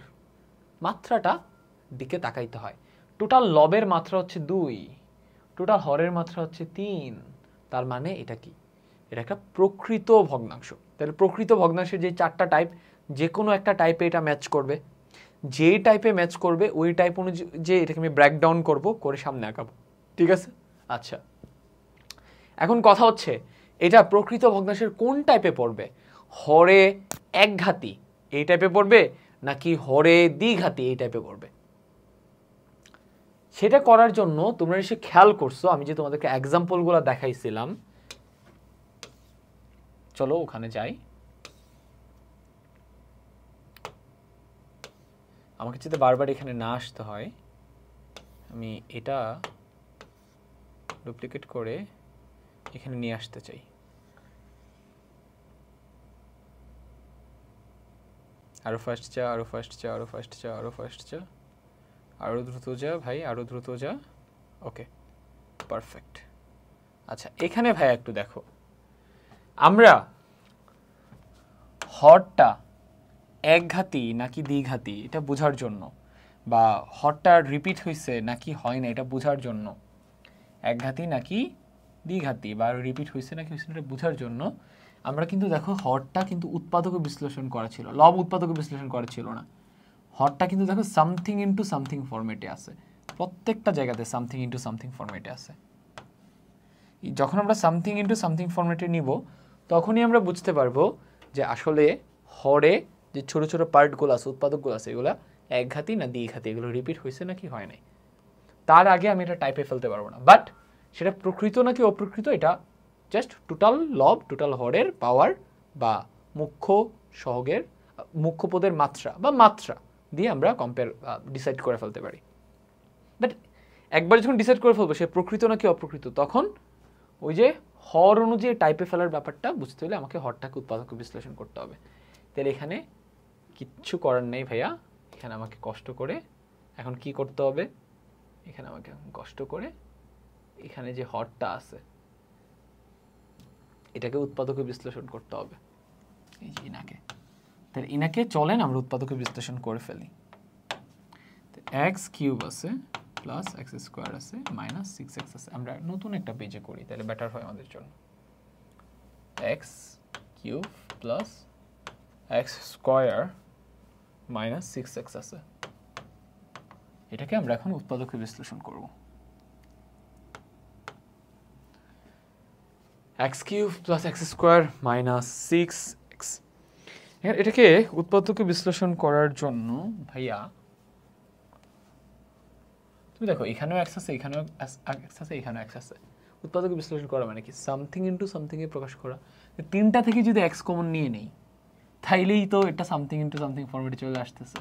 মাত্রাটা দিকে তাকাইতে হয় টোটাল লবের মাত্রা হচ্ছে দুই টোটাল হরের মাত্রা হচ্ছে তিন তার মানে এটা কি এটা একটা প্রকৃত ভগ্নাংশ তাহলে প্রকৃত ভগ্নাংশের যে চারটা টাইপ যে কোনো একটা টাইপে এটা ম্যাচ করবে যেই টাইপে ম্যাচ করবে ওই টাইপ অনুযায়ী যে এটাকে আমি ব্রেকডাউন করবো করে সামনে আঁকাবো ঠিক আছে আচ্ছা এখন কথা হচ্ছে এটা প্রকৃত ভগ্নাশের কোন টাইপে পড়বে হরে একঘাতি এই টাইপে পড়বে নাকি হরে দ্বিঘাতি এই টাইপে পড়বে সেটা করার জন্য তোমরা এসে খেয়াল করছো আমি যে তোমাদেরকে এক্সাম্পলগুলো দেখাইছিলাম চলো ওখানে যাই আমাকে যদি বারবার এখানে না আসতে হয় আমি এটা ডুপ্লিকেট করে এখানে নিয়ে আসতে চাই আরও ফার্স্ট চা আরও ফার্স্ট চা আরও ফার্স্ট চা আরও ফার্স্ট চা আরও দ্রুত যা ভাই আরও দ্রুত যা ওকে পারফেক্ট আচ্ছা এখানে ভাই একটু দেখো আমরা হরটা একঘাতি নাকি দ্বিঘাতি এটা বোঝার জন্য বা হটটা রিপিট হয়েছে নাকি হয় না এটা বোঝার জন্য একঘাতি নাকি দ্বিঘাতি বা রিপিট হয়েছে নাকি হয়েছে এটা বোঝার জন্য আমরা কিন্তু দেখো হটটা কিন্তু উৎপাদক বিশ্লেষণ করা ছিল লব উৎপাদক বিশ্লেষণ করা ছিল না হটটা কিন্তু দেখো সামথিং ইন্টু সামথিং ফর্মেটে আছে প্রত্যেকটা জায়গাতে সামথিং ইন্টু সামথিং ফর্মেটে আছে যখন আমরা সামথিং ইন্টু সামথিং ফর্মেটে নিব তখনই আমরা বুঝতে পারবো যে আসলে হরে যে ছোট ছোট পার্টগুলো আছে উৎপাদকগুলো আছে এগুলো একঘাতি না ঘাতি এগুলো রিপিট হয়েছে নাকি হয় নাই তার আগে আমি এটা টাইপে ফেলতে পারবো না বাট সেটা প্রকৃত নাকি অপ্রকৃত এটা জাস্ট টোটাল লব টোটাল হরের পাওয়ার বা মুখ্য সহগের মুখ্য পদের মাত্রা বা মাত্রা দিয়ে আমরা কম্পেয়ার ডিসাইড করে ফেলতে পারি বাট একবার যখন ডিসাইড করে ফেলবো সে প্রকৃত নাকি অপ্রকৃত তখন ওই যে হর অনুযায়ী টাইপে ফেলার ব্যাপারটা বুঝতে হলে আমাকে হরটাকে উৎপাদক বিশ্লেষণ করতে হবে তাহলে এখানে কিচ্ছু করার নেই ভাইয়া এখানে আমাকে কষ্ট করে এখন কি করতে হবে এখানে আমাকে কষ্ট করে এখানে যে হটটা আছে এটাকে উৎপাদকে বিশ্লেষণ করতে হবে এই যে ইনাকে তাহলে ইনাকে চলেন আমরা উৎপাদকে বিশ্লেষণ করে ফেলি এক্স কিউব আছে প্লাস এক্স স্কোয়ার আছে মাইনাস সিক্স এক্স আছে আমরা নতুন একটা পেজে করি তাহলে বেটার হয় আমাদের জন্য x cube plus x square minus six x আছে এটাকে আমরা এখন উৎপাদকে বিশ্লেষণ করব x cube plus x square minus six x এটাকে উৎপাদকে বিশ্লেষণ করার জন্য ভাইয়া তুমি দেখো এখানেও এক্স আছে এখানেও এক্স আছে এখানেও এক্স আছে উৎপাদকে বিশ্লেষণ করা মানে কি সামথিং ইন্টু সামথিংয়ে প্রকাশ করা তিনটা থেকে যদি এক্স কমন নিয়ে নেই তাইলেই তো এটা সামথিং ইন্টু সামথিং ফরম্যাটে চলে আসতেছে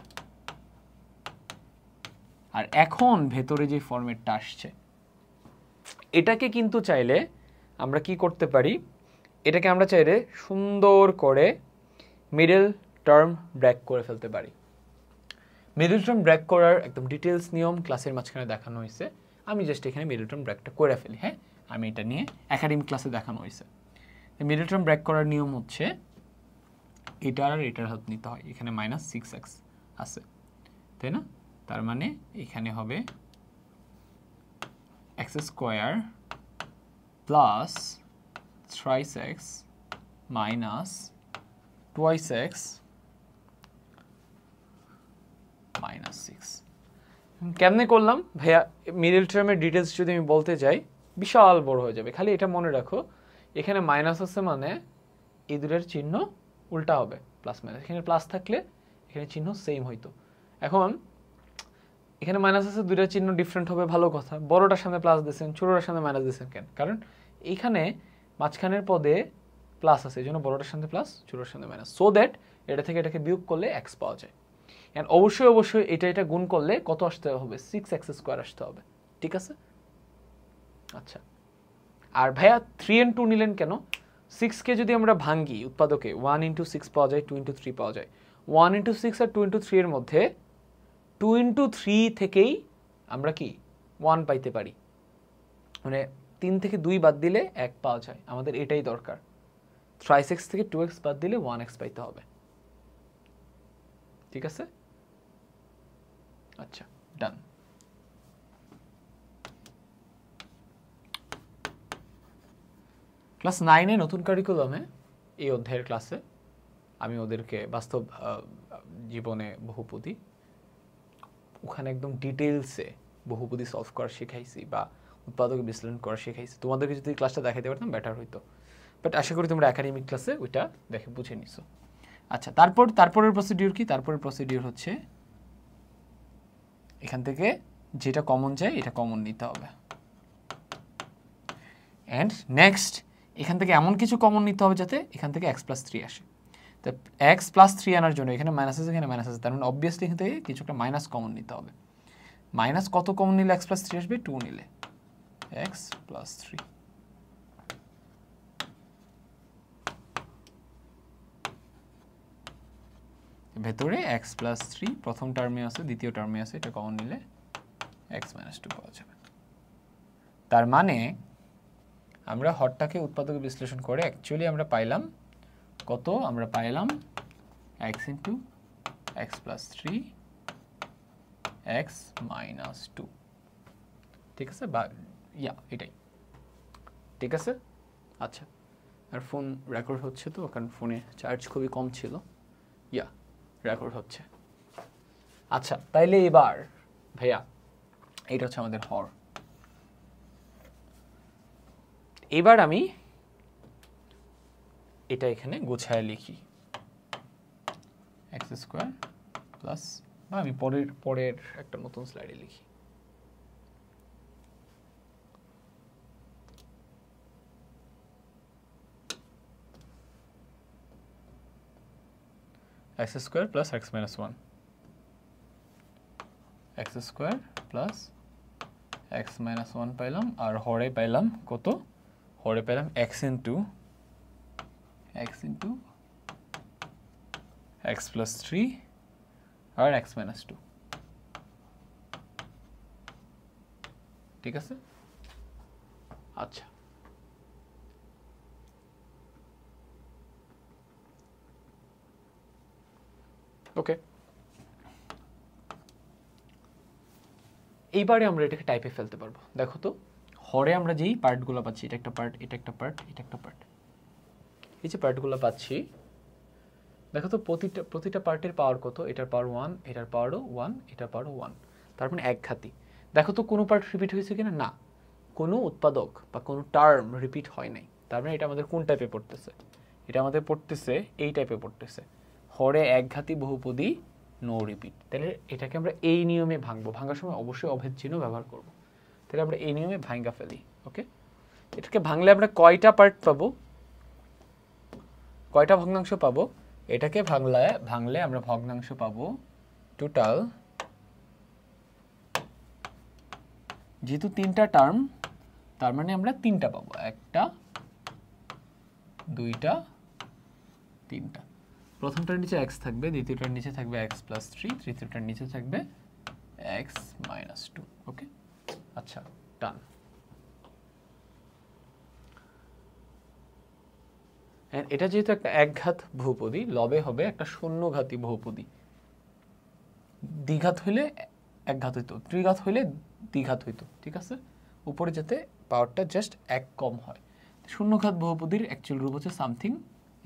আর এখন ভেতরে যে ফরম্যাটটা আসছে এটাকে কিন্তু চাইলে আমরা কি করতে পারি এটাকে আমরা চাইলে সুন্দর করে মিডল টার্ম ব্র্যাক করে ফেলতে পারি মিডল টার্ম ব্র্যাক করার একদম ডিটেলস নিয়ম ক্লাসের মাঝখানে দেখানো হয়েছে আমি জাস্ট এখানে মিডল টার্ম ব্র্যাকটা করে ফেলি হ্যাঁ আমি এটা নিয়ে একাডেমিক ক্লাসে দেখানো হয়েছে মিডল টার্ম ব্র্যাক করার নিয়ম হচ্ছে এটার আর এটার হাত নিতে হয় এখানে মাইনাস সিক্স এক্স আছে তাই না তার মানে এখানে হবে x square plus thrice x minus twice x minus six কেমনে করলাম ভাইয়া মিডিল টার্মের ডিটেলস যদি আমি বলতে যাই বিশাল বড় হয়ে যাবে খালি এটা মনে রাখো এখানে মাইনাস আছে মানে ইঁদুরের চিহ্ন উল্টা হবে প্লাস মাইনাস এখানে প্লাস থাকলে এখানে চিহ্ন সেম হইতো এখন এখানে মাইনাস আছে দুইটা চিহ্ন ডিফারেন্ট হবে ভালো কথা বড়টার সামনে প্লাস দিয়েছেন ছোটোটার সামনে মাইনাস দিয়েছেন কেন কারণ এখানে মাঝখানের পদে প্লাস আছে এই জন্য বড়টার সামনে প্লাস ছোটোর সামনে মাইনাস সো দ্যাট এটা থেকে এটাকে বিয়োগ করলে এক্স পাওয়া যায় অ্যান্ড অবশ্যই অবশ্যই এটা এটা গুণ করলে কত আসতে হবে সিক্স এক্স স্কোয়ার আসতে হবে ঠিক আছে আচ্ছা আর ভাইয়া থ্রি এন্ড টু নিলেন কেন সিক্সকে যদি আমরা ভাঙ্গি উৎপাদকে ওয়ান ইন্টু সিক্স পাওয়া যায় টু ইন্টু থ্রি পাওয়া যায় ওয়ান ইন্টু সিক্স আর টু ইন্টু থ্রি মধ্যে টু ইন্টু থ্রি থেকেই আমরা কি ওয়ান পাইতে পারি মানে তিন থেকে দুই বাদ দিলে এক পাওয়া যায় আমাদের এটাই দরকার থ্রাই সিক্স থেকে টু এক্স বাদ দিলে ওয়ান এক্স পাইতে হবে ঠিক আছে আচ্ছা ডান ক্লাস নাইনে নতুন কারিকুলামে এই অধ্যায়ের ক্লাসে আমি ওদেরকে বাস্তব জীবনে বহুপতি ওখানে একদম ডিটেলসে বহুপতি সলভ করা শেখাইছি বা উৎপাদক বিশ্লেষণ করা শেখাইছি তোমাদেরকে যদি ক্লাসটা দেখাতে পারতাম বেটার হইতো বাট আশা করি তোমরা একাডেমিক ক্লাসে ওইটা দেখে বুঝে নিছো আচ্ছা তারপর তারপরের প্রসিডিওর কি তারপরের প্রসিডিউর হচ্ছে এখান থেকে যেটা কমন যায় এটা কমন নিতে হবে অ্যান্ড নেক্সট এখান থেকে এমন কিছু কমন নিতে হবে যাতে এখান থেকে এক্স প্লাস থ্রি আসে তো এক্স প্লাস থ্রি আনার জন্য এখানে মাইনাস আছে এখানে মাইনাস আছে তার মানে অবভিয়াসলি এখান থেকে কিছু একটা মাইনাস কমন নিতে হবে মাইনাস কত কমন নিলে এক্স প্লাস থ্রি আসবে টু নিলে এক্স প্লাস থ্রি ভেতরে এক্স প্লাস থ্রি প্রথম টার্মে আছে দ্বিতীয় টার্মে আছে এটা কমন নিলে এক্স মাইনাস টু পাওয়া যাবে তার মানে আমরা হরটাকে উৎপাদক বিশ্লেষণ করে অ্যাকচুয়ালি আমরা পাইলাম কত আমরা পাইলাম x into x plus three x minus two ঠিক আছে বা ইয়া এটাই ঠিক আছে আচ্ছা আর ফোন রেকর্ড হচ্ছে তো কারণ ফোনে চার্জ খুবই কম ছিল ইয়া রেকর্ড হচ্ছে আচ্ছা তাইলে এবার ভাইয়া এটা হচ্ছে আমাদের হর এবার আমি এটা এখানে গোছায় লিখি এক্স স্কোয়ার প্লাস বা আমি পরের পরের একটা নতুন স্লাইডে লিখি x square plus x minus one x square plus x minus one পাইলাম আর হরে পাইলাম কত পরে পেলাম x in two x in two x plus three আর এক্স মাইনাস টু ঠিক আছে আচ্ছা ওকে এইবারে আমরা এটাকে টাইপে ফেলতে পারবো দেখো তো হরে আমরা যেই পার্টগুলো পাচ্ছি এটা একটা পার্ট এটা একটা পার্ট এটা একটা পার্ট এই যে পার্টগুলো পাচ্ছি দেখো তো প্রতিটা প্রতিটা পার্টের পাওয়ার কত এটার পাওয়ার ওয়ান এটার পাওয়ারও ওয়ান এটার পাওয়ারও ওয়ান তার মানে এক ঘাতি দেখো তো কোনো পার্ট রিপিট হয়েছে কিনা না কোনো উৎপাদক বা কোনো টার্ম রিপিট হয় নাই তার মানে এটা আমাদের কোন টাইপে পড়তেছে এটা আমাদের পড়তেছে এই টাইপে পড়তেছে হরে ঘাতি বহুপদী নো রিপিট তাহলে এটাকে আমরা এই নিয়মে ভাঙবো ভাঙার সময় অবশ্যই অভেদ চিহ্ন ব্যবহার করবো তাহলে আমরা এই নিয়মে ভাঙ্গা ফেলি ওকে এটাকে ভাঙলে আমরা কয়টা পার্ট পাব কয়টা ভগ্নাংশ পাব এটাকে ভাঙলে ভাঙলে আমরা ভগ্নাংশ পাব টোটাল যেহেতু তিনটা টার্ম তার মানে আমরা তিনটা পাবো একটা দুইটা তিনটা প্রথমটার নিচে এক্স থাকবে দ্বিতীয়টার নিচে থাকবে এক্স প্লাস থ্রি তৃতীয়টার নিচে থাকবে এক্স মাইনাস টু ওকে আচ্ছা ডান এটা যেহেতু একটা একঘাত বহুপদী লবে হবে একটা শূন্যঘাতী বহুপদী দ্বিঘাত হইলে একঘাত হইতো ত্রিঘাত হইলে দ্বিঘাত হইতো ঠিক আছে উপরে যাতে পাওয়ারটা জাস্ট এক কম হয় শূন্যঘাত বহুপদীর অ্যাকচুয়াল রূপ হচ্ছে something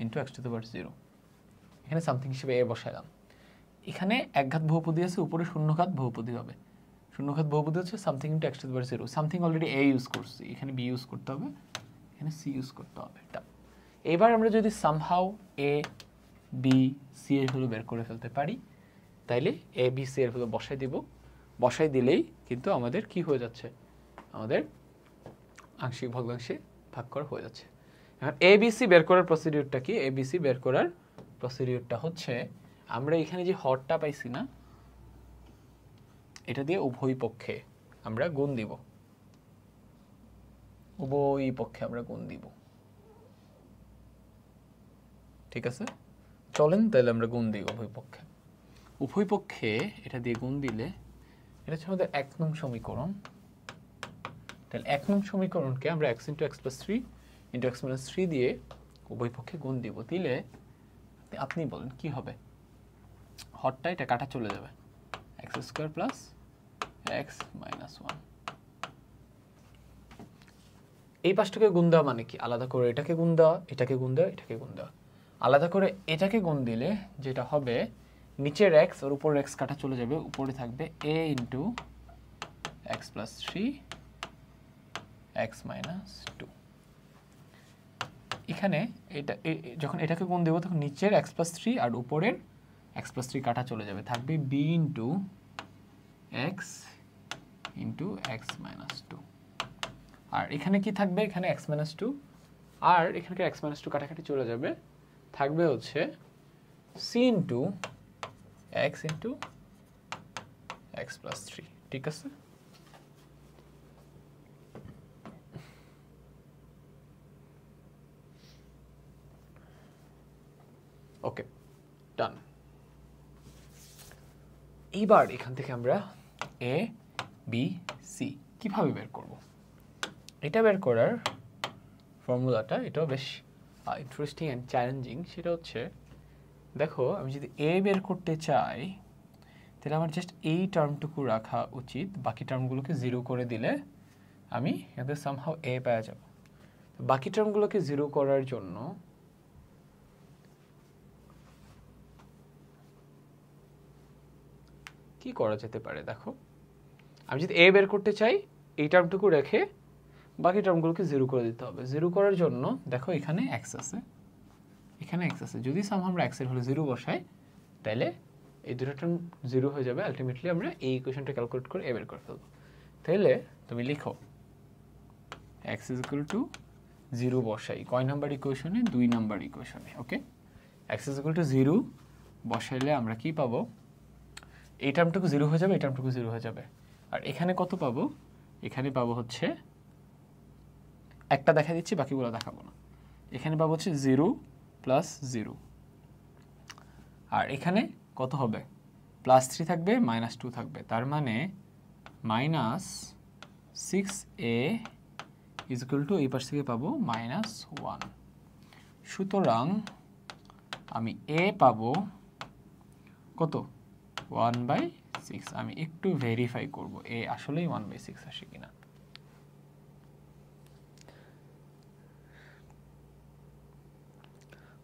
into x to the power zero এখানে সামথিং হিসেবে এ বসাইলাম এখানে একঘাত বহুপদী আছে উপরে শূন্যঘাত বহুপদী হবে শূন্যখাত বহুপদী হচ্ছে something into x to the power zero something already a use করছি এখানে বি ইউজ করতে হবে এখানে সি ইউজ করতে হবে এবার আমরা যদি সামহাও এ বি সি এর ভ্যালু বের করে ফেলতে পারি তাইলে এ বি সি এর ভ্যালু বসাই দিব বসাই দিলেই কিন্তু আমাদের কি হয়ে যাচ্ছে আমাদের আংশিক ভগ্নাংশে ভাগ করা হয়ে যাচ্ছে এখন এ বি সি বের করার প্রসিডিউরটা কি এ বি সি বের করার প্রসিডিউরটা হচ্ছে আমরা এখানে যে হরটা পাইছি না এটা দিয়ে উভয় পক্ষে আমরা গুণ দিব উভয় পক্ষে আমরা গুণ দিব ঠিক আছে চলেন তাহলে আমরা গুণ দিই উভয় পক্ষে উভয় পক্ষে এটা দিয়ে গুণ দিলে এটা হচ্ছে আমাদের এক নং সমীকরণ তাহলে এক নং সমীকরণকে আমরা x into x plus three into x minus three দিয়ে উভয় পক্ষে গুণ দিব দিলে আপনি বলেন কি হবে হটটা এটা কাটা চলে যাবে x square plus x minus 1 এই পাশটাকে গুণ দেওয়া মানে কি আলাদা করে এটাকে গুণ দেওয়া এটাকে গুণ দেওয়া এটাকে গুণ দেওয়া আলাদা করে এটাকে গুণ দিলে যেটা হবে নিচের এক্স ওর উপরের এক্স কাটা চলে যাবে উপরে থাকবে a into x plus three x minus two এখানে এটা যখন এটাকে গুণ দেবো তখন নিচের এক্স প্লাস থ্রি আর উপরের এক্স প্লাস থ্রি কাটা চলে যাবে থাকবে b into x into x minus two আর এখানে কি থাকবে এখানে এক্স মাইনাস টু আর এখানকার এক্স মাইনাস টু কাটাকাটি চলে যাবে থাকবে হচ্ছে c into x into x plus three ঠিক আছে ওকে এইবার এখান থেকে আমরা এ বি সি কীভাবে বের করব এটা বের করার ফর্মুলাটা এটাও বেশ ইন্টারেস্টিং অ্যান্ড চ্যালেঞ্জিং সেটা হচ্ছে দেখো আমি যদি এ বের করতে চাই তাহলে আমার জাস্ট এই টার্মটুকু রাখা উচিত বাকি টার্মগুলোকে জিরো করে দিলে আমি এতে সামহাও এ পাওয়া যাব বাকি টার্মগুলোকে জিরো করার জন্য কি করা যেতে পারে দেখো আমি যদি এ বের করতে চাই এই টার্মটুকু রেখে বাকি টার্মগুলোকে জিরো করে দিতে হবে জিরো করার জন্য দেখো এখানে এক্স আছে এখানে এক্স আছে যদি সাম আমরা এক্সের হলে জিরো বসাই তাহলে এই দুটো টার্ম জিরো হয়ে যাবে আলটিমেটলি আমরা এই ইকুয়েশনটা ক্যালকুলেট করে এ বের করে ফেলবো তাহলে তুমি লিখো x is equal to zero বসাই কয় নাম্বার ইকুয়েশনে দুই নাম্বার ইকুয়েশনে okay x is equal to zero বসাইলে আমরা কি পাবো এই টার্মটুকু জিরো হয়ে যাবে এই টার্মটুকু জিরো হয়ে যাবে আর এখানে কত পাবো এখানে পাবো হচ্ছে একটা দেখা দিচ্ছি বাকিগুলো দেখাবো না এখানে পাবো হচ্ছে জিরো প্লাস জিরো আর এখানে কত হবে প্লাস থ্রি থাকবে মাইনাস টু থাকবে তার মানে minus six a is equal to এই পাশ থেকে পাবো মাইনাস ওয়ান সুতরাং আমি এ পাবো কত ওয়ান বাই সিক্স আমি একটু ভেরিফাই করব এ আসলেই ওয়ান বাই সিক্স আসে কিনা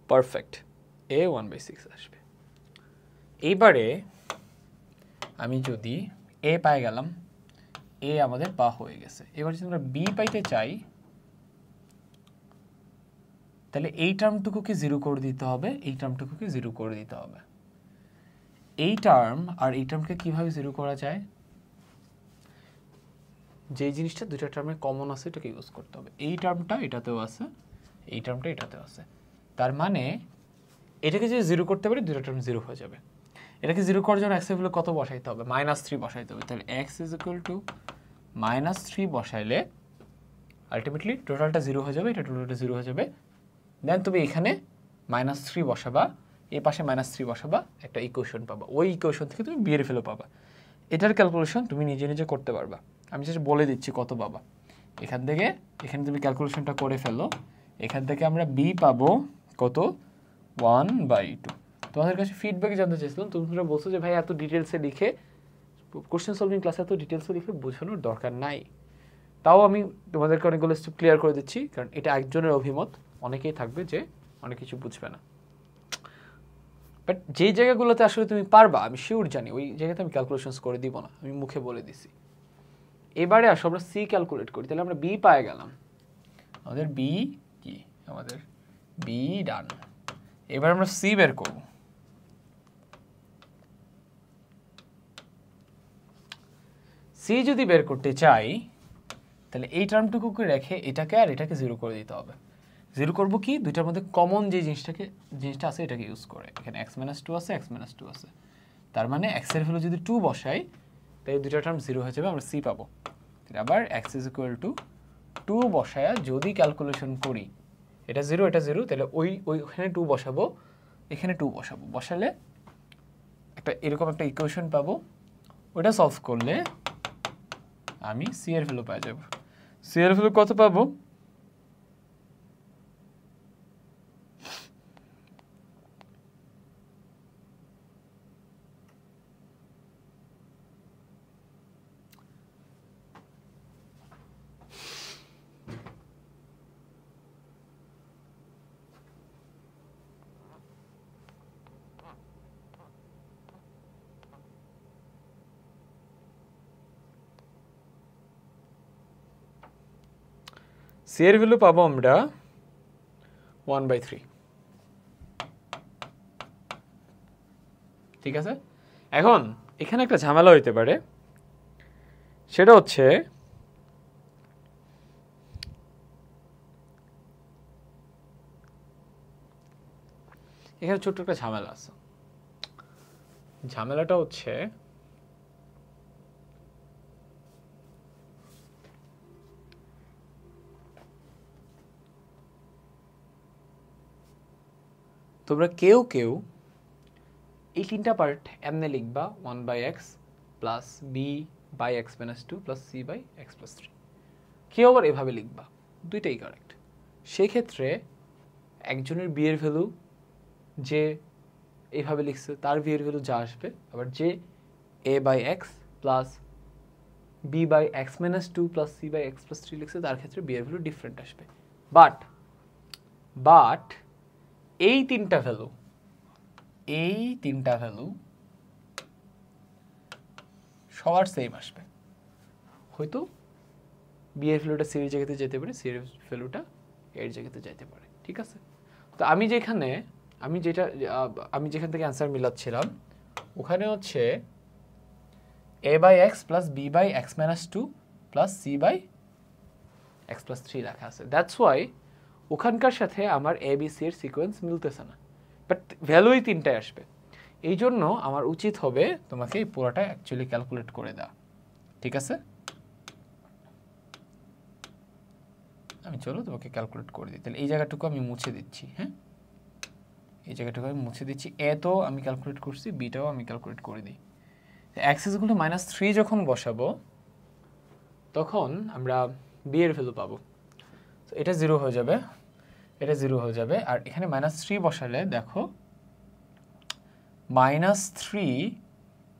perfect a one by six আসবে এইবারে আমি যদি এ পাই গেলাম এ আমাদের পা হয়ে গেছে এবার যদি আমরা বি পাইতে চাই তাহলে এই টার্মটুকুকে জিরো করে দিতে হবে এই টার্মটুকুকে জিরো করে দিতে হবে এই টার্ম আর এই টার্মকে কিভাবে জিরো করা যায় যেই জিনিসটা দুইটা টার্মে কমন আছে এটাকে ইউজ করতে হবে এই টার্মটা এটাতেও আছে এই টার্মটা এটাতেও আছে তার মানে এটাকে যদি জিরো করতে পারি দুইটা টার্ম জিরো হয়ে যাবে এটাকে জিরো করার জন্য এক্সের ভ্যালু কত বসাইতে হবে মাইনাস থ্রি বসাইতে হবে তাহলে x is equal to minus three বসাইলে আলটিমেটলি টোটালটা জিরো হয়ে যাবে এটা টোটালটা জিরো হয়ে যাবে দেন তুমি এখানে মাইনাস থ্রি বসাবা এ পাশে মাইনাস থ্রি বসাবা একটা ইকুয়েশন পাবা ওই ইকুয়েশন থেকে তুমি বিয়ের ফেলো পাবা এটার ক্যালকুলেশন তুমি নিজে নিজে করতে পারবা আমি জাস্ট বলে দিচ্ছি কত পাবা এখান থেকে এখানে তুমি ক্যালকুলেশনটা করে ফেলো এখান থেকে আমরা বি পাবো কত ওয়ান বাই টু তোমাদের কাছে ফিডব্যাক জানতে চাইছিলাম তোমরা বলছো যে ভাই এত ডিটেলসে লিখে কোশ্চেন সলভিং ক্লাসে এত ডিটেলসে লিখে বোঝানোর দরকার নাই তাও আমি তোমাদেরকে অনেকগুলো স্টেপ ক্লিয়ার করে দিচ্ছি কারণ এটা একজনের অভিমত অনেকেই থাকবে যে অনেক কিছু বুঝবে না বাট যেই জায়গাগুলোতে আসলে তুমি পারবা আমি শিওর জানি ওই জায়গাতে আমি ক্যালকুলেশনস করে দিব না আমি মুখে বলে দিছি এবারে আসো আমরা সি ক্যালকুলেট করি তাহলে আমরা বি পায়ে গেলাম আমাদের বি কি আমাদের বি ডান এবার আমরা সি বের করব সি যদি বের করতে চাই তাহলে এই টার্মটুকুকে রেখে এটাকে আর এটাকে জিরো করে দিতে হবে জিরো করব কি দুইটার মধ্যে কমন যে জিনিসটাকে জিনিসটা আছে এটাকে ইউজ করে এখানে এক্স মাইনাস টু আছে এক্স মাইনাস টু আছে তার মানে এক্সের ভ্যালু যদি টু বসাই তাই দুইটা টার্ম জিরো হয়ে যাবে আমরা সি পাবো আবার x is equal to two বসায়া যদি ক্যালকুলেশন করি এটা জিরো এটা জিরো তাহলে ওই ওইখানে টু বসাবো এখানে টু বসাবো বসালে একটা এরকম একটা ইকুয়েশন পাবো ওটা সলভ করলে আমি সি এর ভ্যালু পাওয়া যাবো সি এর ভ্যালু কত পাবো সি ভ্যালু পাবো আমরা ওয়ান বাই থ্রি ঠিক আছে এখন এখানে একটা ঝামেলা হইতে পারে সেটা হচ্ছে এখানে ছোট্ট একটা ঝামেলা আছে ঝামেলাটা হচ্ছে তোমরা কেউ কেউ এই তিনটা পার্ট এমনে লিখবা one by x plus b by x minus two plus c by x plus three কেউ আবার এভাবে লিখবা দুইটাই কারেক্ট সেক্ষেত্রে একজনের বিয়ের ভ্যালু যে এইভাবে লিখছে তার বিয়ের ভ্যালু যা আসবে আবার যে a by x plus b by x minus two plus c by x plus three লিখছে তার ক্ষেত্রে বিয়ের ভ্যালু ডিফারেন্ট আসবে বাট বাট এই তিনটা ভ্যালু এই তিনটা ভ্যালু সবার সেম আসবে হয়তো বি এর ভ্যালুটা সিরিজ জায়গাতে যেতে পারে সিরিজ এর ভ্যালুটা এর জায়গাতে যেতে পারে ঠিক আছে তো আমি যেখানে আমি যেটা আমি যেখান থেকে অ্যান্সার মিলাচ্ছিলাম ওখানে হচ্ছে a by x plus b by x minus two plus c by x plus three লেখা আছে দ্যাটস ওয়াই ওখানকার সাথে আমার এ বি সি এর সিকোয়েন্স মিলতেছে না বাট ভ্যালুই তিনটায় আসবে এই জন্য আমার উচিত হবে তোমাকে এই পুরোটা অ্যাকচুয়ালি ক্যালকুলেট করে দেওয়া ঠিক আছে আমি চলো তোমাকে ক্যালকুলেট করে দিই তাহলে এই জায়গাটুকু আমি মুছে দিচ্ছি হ্যাঁ এই জায়গাটুকু আমি মুছে দিচ্ছি এ তো আমি ক্যালকুলেট করছি বিটাও আমি ক্যালকুলেট করে দিই অ্যাক্সেসগুলো মাইনাস থ্রি যখন বসাবো তখন আমরা বিয়ের ভ্যালু পাবো এটা জিরো হয়ে যাবে এটা জিরো হয়ে যাবে আর এখানে মাইনাস থ্রি বসালে দেখো মাইনাস থ্রি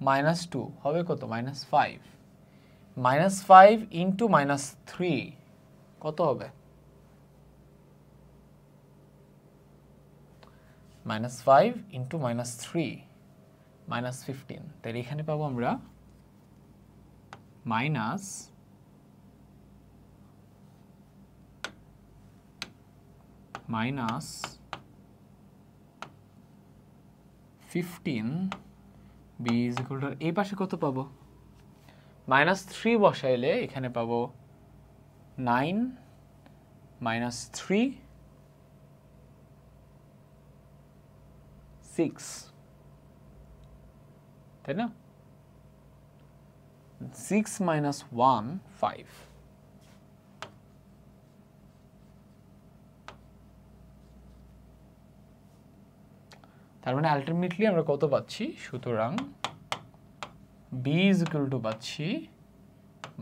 মাইনাস টু হবে কত minus five minus five into minus three কত হবে minus five into minus three minus fifteen তাহলে এখানে পাবো আমরা minus minus 15 b is equal to এই পাশে কত পাবো মাইনাস থ্রি বসাইলে এখানে পাবো নাইন মাইনাস থ্রি সিক্স তাই না সিক্স মাইনাস ওয়ান ফাইভ তার মানে আলটিমেটলি আমরা কত পাচ্ছি সুতরাং বি ইজ ইকুয়াল টু পাচ্ছি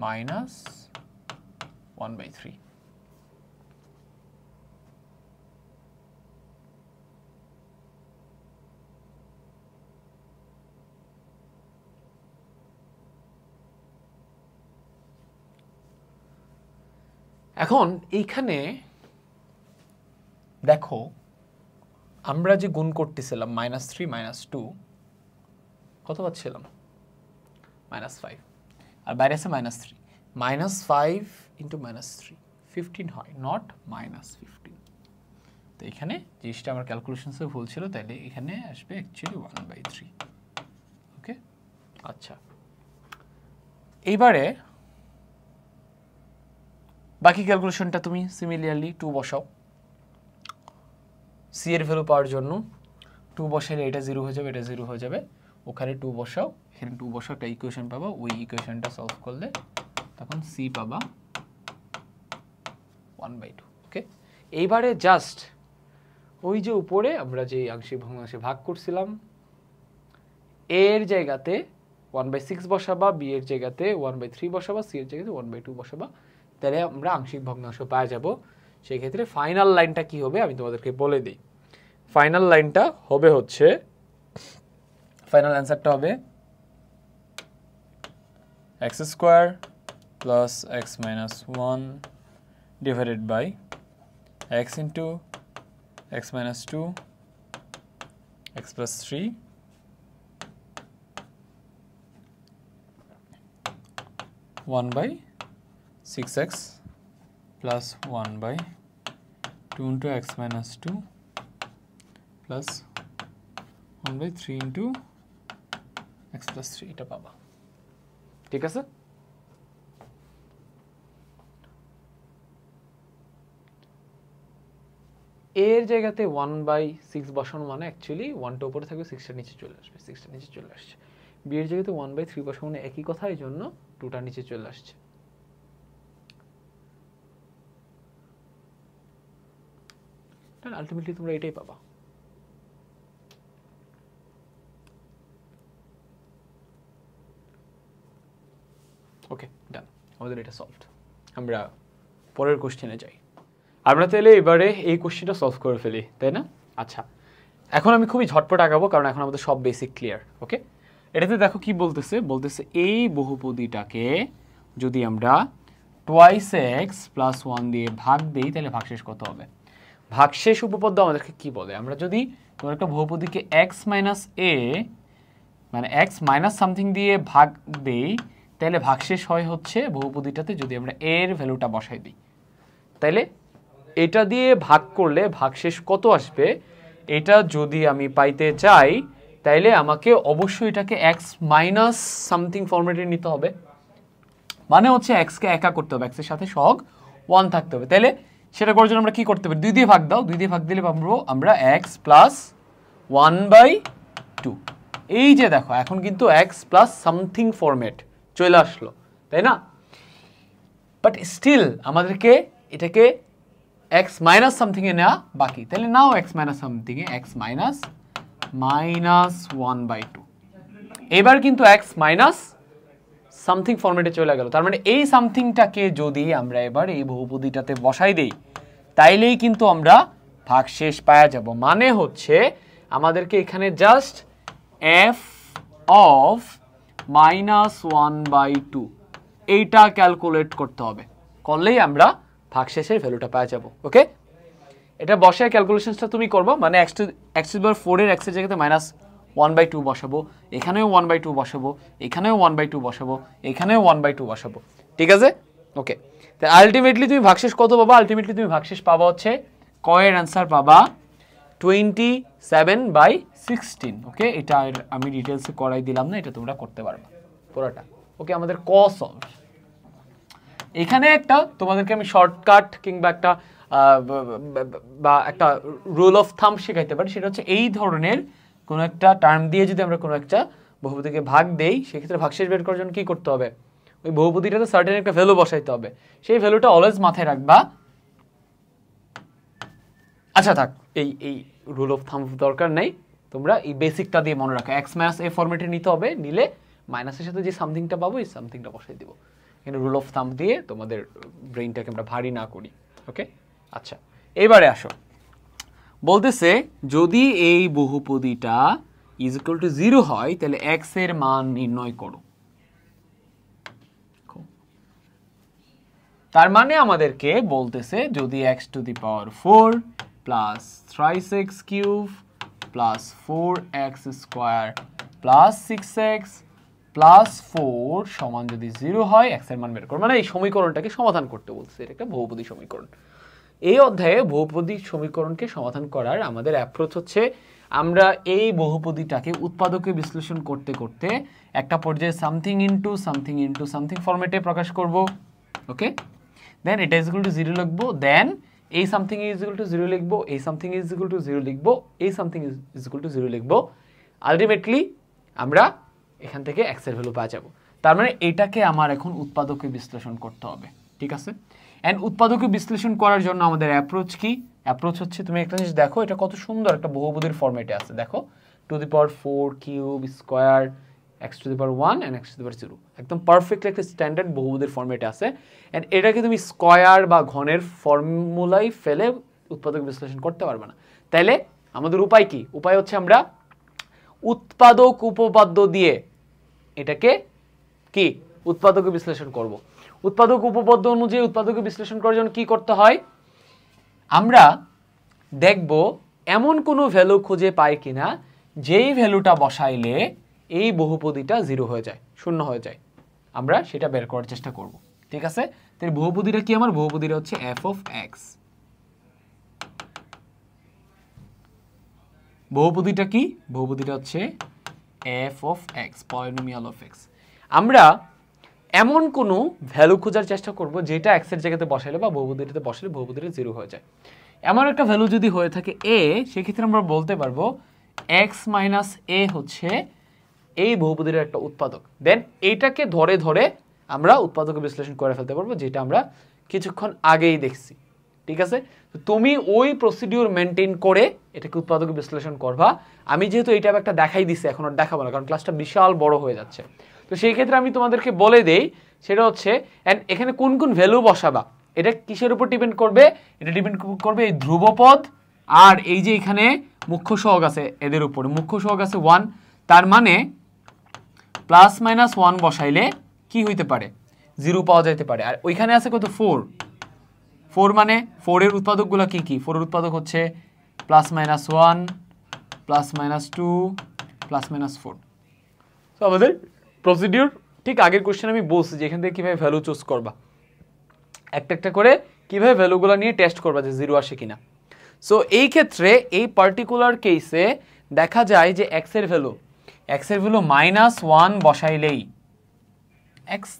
মাইনাস ওয়ান বাই থ্রি এখন এইখানে দেখো আমরা যে গুণ করতেছিলাম মাইনাস থ্রি মাইনাস টু কত পাচ্ছিলাম মাইনাস ফাইভ আর বাইরে আছে minus three minus five into minus three fifteen হয় নট মাইনাস ফিফটিন তো এখানে জিনিসটা আমার ক্যালকুলেশনসে ভুল ছিল তাহলে এখানে আসবে actually one by three okay আচ্ছা এইবারে বাকি ক্যালকুলেশনটা তুমি সিমিলিয়ারলি টু বসাও সি এর ভ্যালু পাওয়ার জন্য টু বসাইলে এটা জিরো হয়ে যাবে এটা জিরো হয়ে যাবে ওখানে টু বসাও এখানে টু বসাও একটা ইকুয়েশন পাবা ওই ইকুয়েশনটা সলভ করলে তখন সি পাবা ওয়ান বাই টু ওকে এইবারে জাস্ট ওই যে উপরে আমরা যে আংশিক ভগ্নাংশে ভাগ করছিলাম এর জায়গাতে ওয়ান বাই সিক্স বসাবা বি এর জায়গাতে ওয়ান বাই থ্রি বসাবা সি এর জায়গাতে ওয়ান বাই টু বসাবা তাহলে আমরা আংশিক ভগ্নাংশ পাওয়া যাব সেই ক্ষেত্রে ফাইনাল লাইনটা কি হবে আমি তোমাদেরকে বলে দিই ফাইনাল লাইনটা হবে হচ্ছে ফাইনাল অ্যান্সারটা হবে x square plus x minus one divided by x into x minus two x plus three one by six x plus 1 by 2 into x minus 2 plus 1 by 3 into x plus 3 এটা পাবা ঠিক আছে এর জায়গাতে one by six বসানো মানে actually ওয়ানটা উপরে থাকবে সিক্সটা নিচে চলে আসবে সিক্সটা নিচে চলে আসছে বি এর জায়গাতে ওয়ান বাই থ্রি বসানো মানে একই কথা এই জন্য টুটা নিচে চলে আসছে তাহলে আলটিমেটলি তোমরা এটাই পাবা ওকে ডান আমাদের এটা সলভ আমরা পরের কোশ্চেনে যাই আমরা তাহলে এবারে এই কোশ্চেনটা সলভ করে ফেলি তাই না আচ্ছা এখন আমি খুবই ঝটপট আগাবো কারণ এখন আমাদের সব বেসিক ক্লিয়ার ওকে এটাতে দেখো কি বলতেছে বলতেছে এই বহুপদীটাকে যদি আমরা টোয়াইস এক্স প্লাস ওয়ান দিয়ে ভাগ দিই তাহলে ভাগশেষ কত হবে ভাগশেষ উপপদ্য আমাদেরকে কি বলে আমরা যদি কোনো একটা বহুপদীকে এক্স মাইনাস এ মানে এক্স মাইনাস সামথিং দিয়ে ভাগ দেই তাহলে ভাগশেষ হয় হচ্ছে বহুপদীটাতে যদি আমরা এর ভ্যালুটা বসাই দিই তাইলে এটা দিয়ে ভাগ করলে ভাগশেষ কত আসবে এটা যদি আমি পাইতে চাই তাইলে আমাকে অবশ্যই এটাকে এক্স মাইনাস সামথিং ফর্মেটে নিতে হবে মানে হচ্ছে এক্সকে একা করতে হবে এক্সের সাথে সহগ ওয়ান থাকতে হবে তাইলে সেটা করার জন্য আমরা কি করতে পারি দুই দিয়ে ভাগ দাও দুই দিয়ে ভাগ দিলে পাবো আমরা x plus one by two এই যে দেখো এখন কিন্তু এক্স প্লাস সামথিং ফরম্যাট চলে আসলো তাই না বাট স্টিল আমাদেরকে এটাকে এক্স মাইনাস সামথিংয়ে নেওয়া বাকি তাহলে নাও এক্স মাইনাস সামথিংয়ে x minus minus one by two এবার কিন্তু এক্স মাইনাস সামথিং ফর্মেটে চলে গেল তার মানে এই সামথিংটাকে যদি আমরা এবার এই বহুপদীটাতে বসাই দেই তাইলেই কিন্তু আমরা শেষ পাওয়া যাব মানে হচ্ছে আমাদেরকে এখানে just F of minus one by two এইটা ক্যালকুলেট করতে হবে করলেই আমরা শেষের ভ্যালুটা পাওয়া যাব ওকে এটা বসে ক্যালকুলেশনসটা তুমি করবো মানে এক্স টু এক্স ফোরের এক্সের জায়গাতে মাইনাস ওয়ান বাই টু বসাবো এখানেও ওয়ান বাই টু বসাবো এখানেও ওয়ান বাই টু বসাবো এখানেও ওয়ান বাই টু বসাবো ঠিক আছে ওকে তো আলটিমেটলি তুমি ভাগশেষ কত পাবা আলটিমেটলি তুমি ভাগশেষ পাবা হচ্ছে কয়ের অ্যান্সার পাবা twenty seven by sixteen okay এটা আমি ডিটেলসে করাই দিলাম না এটা তোমরা করতে পারবা পুরোটা ওকে আমাদের ক সব এখানে একটা তোমাদেরকে আমি শর্টকাট কিংবা একটা বা একটা রুল অফ থাম শেখাইতে পারি সেটা হচ্ছে এই ধরনের কোনো একটা টার্ম দিয়ে যদি আমরা কোনো একটা বহুপতিকে ভাগ দেই সেক্ষেত্রে ভাগশেষ বের করার জন্য কী করতে হবে ওই বহুপতিটা তো সার্টেন একটা ভ্যালু বসাইতে হবে সেই ভ্যালুটা অলওয়েজ মাথায় রাখবা আচ্ছা থাক এই এই রুল অফ থাম দরকার নেই তোমরা এই বেসিকটা দিয়ে মনে রাখো এক্স মাইনাস এ ফর্মেটে নিতে হবে নিলে মাইনাসের সাথে যে সামথিংটা পাবো এই সামথিংটা বসাই দিব এখানে রুল অফ থাম দিয়ে তোমাদের ব্রেইনটাকে আমরা ভারী না করি ওকে আচ্ছা এবারে আসো বলতেছে যদি এই বহুপদীটা ইজ টু জিরো হয় তাহলে এক্স এর মান নির্ণয় করো তার মানে আমাদেরকে বলতেছে যদি x to the power four plus thrice x cube plus four x square plus six x plus four সমান যদি জিরো হয় এর মান বের করো মানে এই সমীকরণটাকে সমাধান করতে বলছে এটা একটা বহুপদী সমীকরণ এই অধ্যায়ে বহুপদী সমীকরণকে সমাধান করার আমাদের অ্যাপ্রোচ হচ্ছে আমরা এই বহুপদীটাকে উৎপাদকে বিশ্লেষণ করতে করতে একটা পর্যায়ে something into something into something ফর্মেটে প্রকাশ করব ওকে দেন এটা ইজ টু জিরো লিখবো দেন এই সামথিং ইজ টু জিরো লিখবো এই সামথিং ইজ টু জিরো লিখবো এই সামথিং ইজ টু জিরো লিখবো আলটিমেটলি আমরা এখান থেকে এক্সের ভ্যালু পাওয়া যাবো তার মানে এটাকে আমার এখন উৎপাদকে বিশ্লেষণ করতে হবে ঠিক আছে অ্যান্ড উৎপাদক বিশ্লেষণ করার জন্য আমাদের অ্যাপ্রোচ কি অ্যাপ্রোচ হচ্ছে তুমি একটা জিনিস দেখো এটা কত সুন্দর একটা বহুবুদের ফর্মেটে আছে দেখো to the power four cube square x to the power one and x to the power zero একদম পারফেক্টলি একটা স্ট্যান্ডার্ড বহুবুদের ফর্মেটে আছে অ্যান্ড এটাকে তুমি স্কোয়ার বা ঘনের ফর্মুলাই ফেলে উৎপাদক বিশ্লেষণ করতে পারবে না তাইলে আমাদের উপায় কি উপায় হচ্ছে আমরা উৎপাদক উপপাদ্য দিয়ে এটাকে কি উৎপাদক বিশ্লেষণ করবো উৎপাদক উপপদ্য অনুযায়ী উৎপাদকে বিশ্লেষণ করার জন্য কী করতে হয় আমরা দেখব এমন কোনো ভ্যালু খুঁজে পাই কিনা যেই ভ্যালুটা বসাইলে এই বহুপদীটা জিরো হয়ে যায় শূন্য হয়ে যায় আমরা সেটা বের করার চেষ্টা করব ঠিক আছে তাহলে বহুপদীটা কি আমার বহুপদীটা হচ্ছে এফ অফ এক্স বহুপদীটা কি বহুপদীটা হচ্ছে F of x polynomial of x আমরা এমন কোনো ভ্যালু খোঁজার চেষ্টা করব যেটা এক্সের জায়গাতে বসাইলে বা বহুবদীটাতে বসালে বহুবদীটা জিরো হয়ে যায় এমন একটা ভ্যালু যদি হয়ে থাকে এ সেক্ষেত্রে আমরা বলতে পারবো এক্স মাইনাস এ হচ্ছে এই বহুপদীর একটা উৎপাদক দেন এইটাকে ধরে ধরে আমরা উৎপাদক বিশ্লেষণ করে ফেলতে পারবো যেটা আমরা কিছুক্ষণ আগেই দেখছি ঠিক আছে তুমি ওই প্রসিডিউর মেনটেন করে এটাকে উৎপাদক বিশ্লেষণ করবা আমি যেহেতু এইটা একটা দেখাই দিছি এখন আর দেখাবো না কারণ ক্লাসটা বিশাল বড় হয়ে যাচ্ছে তো সেই ক্ষেত্রে আমি তোমাদেরকে বলে দেই সেটা হচ্ছে অ্যান্ড এখানে কোন কোন ভ্যালু বসাবা এটা কিসের উপর ডিপেন্ড করবে এটা ডিপেন্ড করবে এই ধ্রুবপদ আর এই যে এখানে মুখ্য সহগ আছে এদের উপর মুখ্য সহগ আছে ওয়ান তার মানে প্লাস মাইনাস ওয়ান বসাইলে কি হইতে পারে জিরো পাওয়া যাইতে পারে আর ওইখানে আছে কত ফোর ফোর মানে ফোরের উৎপাদকগুলো কী কী ফোরের উৎপাদক হচ্ছে plus minus one plus minus two plus minus four তো আমাদের প্রসিডিউর ঠিক আগের কোশ্চেন আমি বলছি যে এখান থেকে কীভাবে ভ্যালু চুজ করবা একটা একটা করে কীভাবে ভ্যালুগুলো নিয়ে টেস্ট করবা যে জিরো আসে কিনা সো এই ক্ষেত্রে এই পার্টিকুলার কেসে দেখা যায় যে এক্সের ভ্যালু এক্সের ভ্যালু মাইনাস ওয়ান বসাইলেই এক্স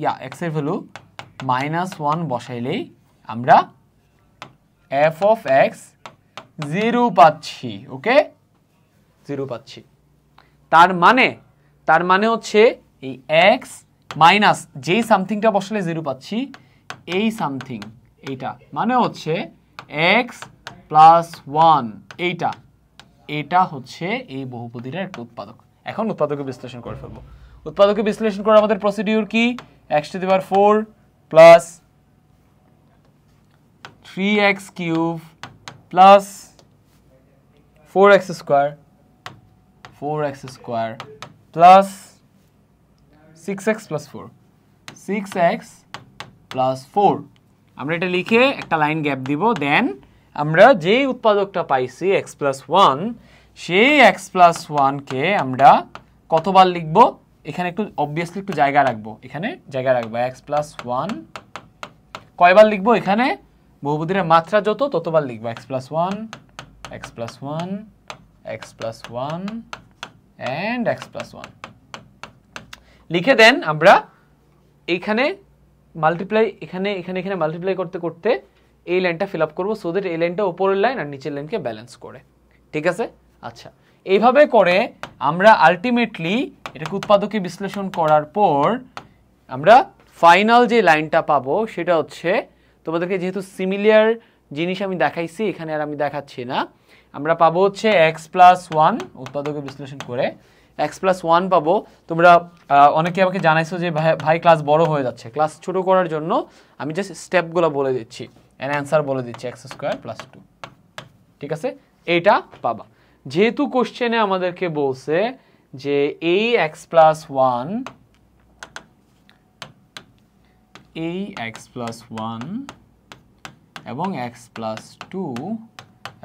ইয়া এক্সের ভ্যালু মাইনাস ওয়ান বসাইলেই আমরা এফ অফ এক্স জিরো পাচ্ছি ওকে জিরো পাচ্ছি তার মানে তার মানে হচ্ছে এই এক্স মাইনাস যেই সামথিংটা বসালে জিরো পাচ্ছি এই সামথিং এইটা মানে হচ্ছে এক্স প্লাস ওয়ান এইটা এটা হচ্ছে এই বহুপদীটার একটা উৎপাদক এখন উৎপাদকে বিশ্লেষণ করে ফেলবো উৎপাদকে বিশ্লেষণ করার আমাদের প্রসিডিউর কি x to the power four plus three x cube plus four x square four x square plus six x plus four six x plus four আমরা এটা লিখে একটা লাইন গ্যাপ দিব দেন আমরা যে উৎপাদকটা পাইছি এক্স প্লাস ওয়ান সেই এক্স প্লাস ওয়ানকে আমরা কতবার লিখব এখানে একটু অবভিয়াসলি একটু জায়গা রাখবো এখানে জায়গা রাখব এক্স প্লাস ওয়ান কয়বার লিখব এখানে বহুবুদিনের মাত্রা যত ততবার লিখব x plus one x plus one x plus one and x plus one লিখে দেন আমরা এখানে মাল্টিপ্লাই এখানে এখানে এখানে মাল্টিপ্লাই করতে করতে এই লাইনটা ফিল আপ করবো সো দ্যাট এই লাইনটা ওপরের লাইন আর নিচের লাইনকে ব্যালেন্স করে ঠিক আছে আচ্ছা এইভাবে করে আমরা আলটিমেটলি এটাকে উৎপাদকে বিশ্লেষণ করার পর আমরা ফাইনাল যে লাইনটা পাবো সেটা হচ্ছে তোমাদেরকে যেহেতু সিমিলিয়ার জিনিস আমি দেখাইছি এখানে আর আমি দেখাচ্ছি না আমরা পাবো হচ্ছে এক্স প্লাস ওয়ান উৎপাদকে বিশ্লেষণ করে এক্স প্লাস ওয়ান পাবো তোমরা অনেকে আমাকে জানাইছো যে ভাই ভাই ক্লাস বড় হয়ে যাচ্ছে ক্লাস ছোট করার জন্য আমি জাস্ট স্টেপগুলো বলে দিচ্ছি অ্যান্ড অ্যান্সার বলে দিচ্ছি এক্স স্কোয়ার প্লাস টু ঠিক আছে এইটা পাবা যেহেতু কোশ্চেনে আমাদেরকে বলছে যে এই এক্স প্লাস ওয়ান এই এক্স প্লাস ওয়ান এবং এক্স প্লাস টু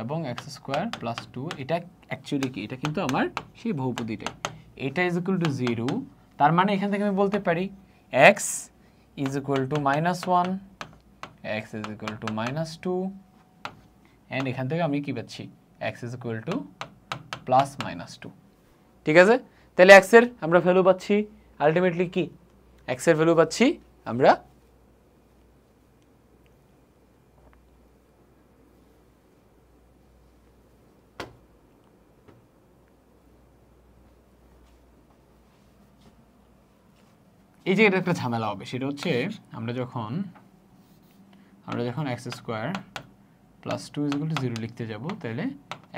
এবং এক্স স্কোয়ার প্লাস টু এটা অ্যাকচুয়ালি কি এটা কিন্তু আমার সেই বহুপদীটাই এটা ইজ ইকুয়াল টু জিরো তার মানে এখান থেকে আমি বলতে পারি x is equal to minus one x is equal to minus two and এখান থেকে আমি কি পাচ্ছি x is equal to plus minus two ঠিক আছে তাহলে এক্সের আমরা ভ্যালু পাচ্ছি আলটিমেটলি কি এক্সের ভ্যালু পাচ্ছি আমরা এই যে এটা একটা ঝামেলা হবে সেটা হচ্ছে আমরা যখন আমরা যখন x square plus two is equal to zero লিখতে যাব তাহলে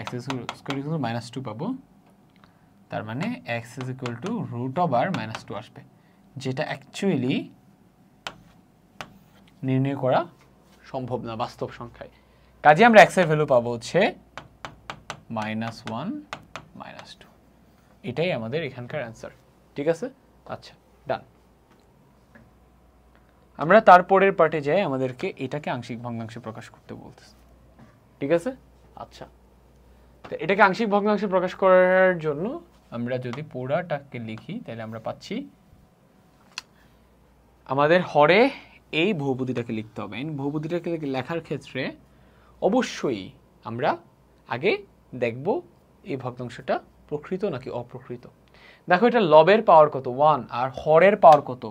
x square is equal minus two পাবো তার মানে x is equal to root আর মাইনাস টু আসবে যেটা অ্যাকচুয়ালি নির্ণয় করা সম্ভব না বাস্তব সংখ্যায় কাজে আমরা এক্সের ভ্যালু পাবো হচ্ছে মাইনাস ওয়ান মাইনাস টু এটাই আমাদের এখানকার অ্যান্সার ঠিক আছে আচ্ছা আমরা তারপরের পার্টে যাই আমাদেরকে এটাকে আংশিক ভগ্নাংশে প্রকাশ করতে বলতেছে ঠিক আছে আচ্ছা তো এটাকে আংশিক ভগ্নাংশে প্রকাশ করার জন্য আমরা যদি পোড়াটাকে লিখি তাহলে আমরা পাচ্ছি আমাদের হরে এই বহুপতিটাকে লিখতে হবে বহুপতিটাকে লেখার ক্ষেত্রে অবশ্যই আমরা আগে দেখব এই ভগ্নাংশটা প্রকৃত নাকি অপ্রকৃত দেখো এটা লবের পাওয়ার কত ওয়ান আর হরের পাওয়ার কত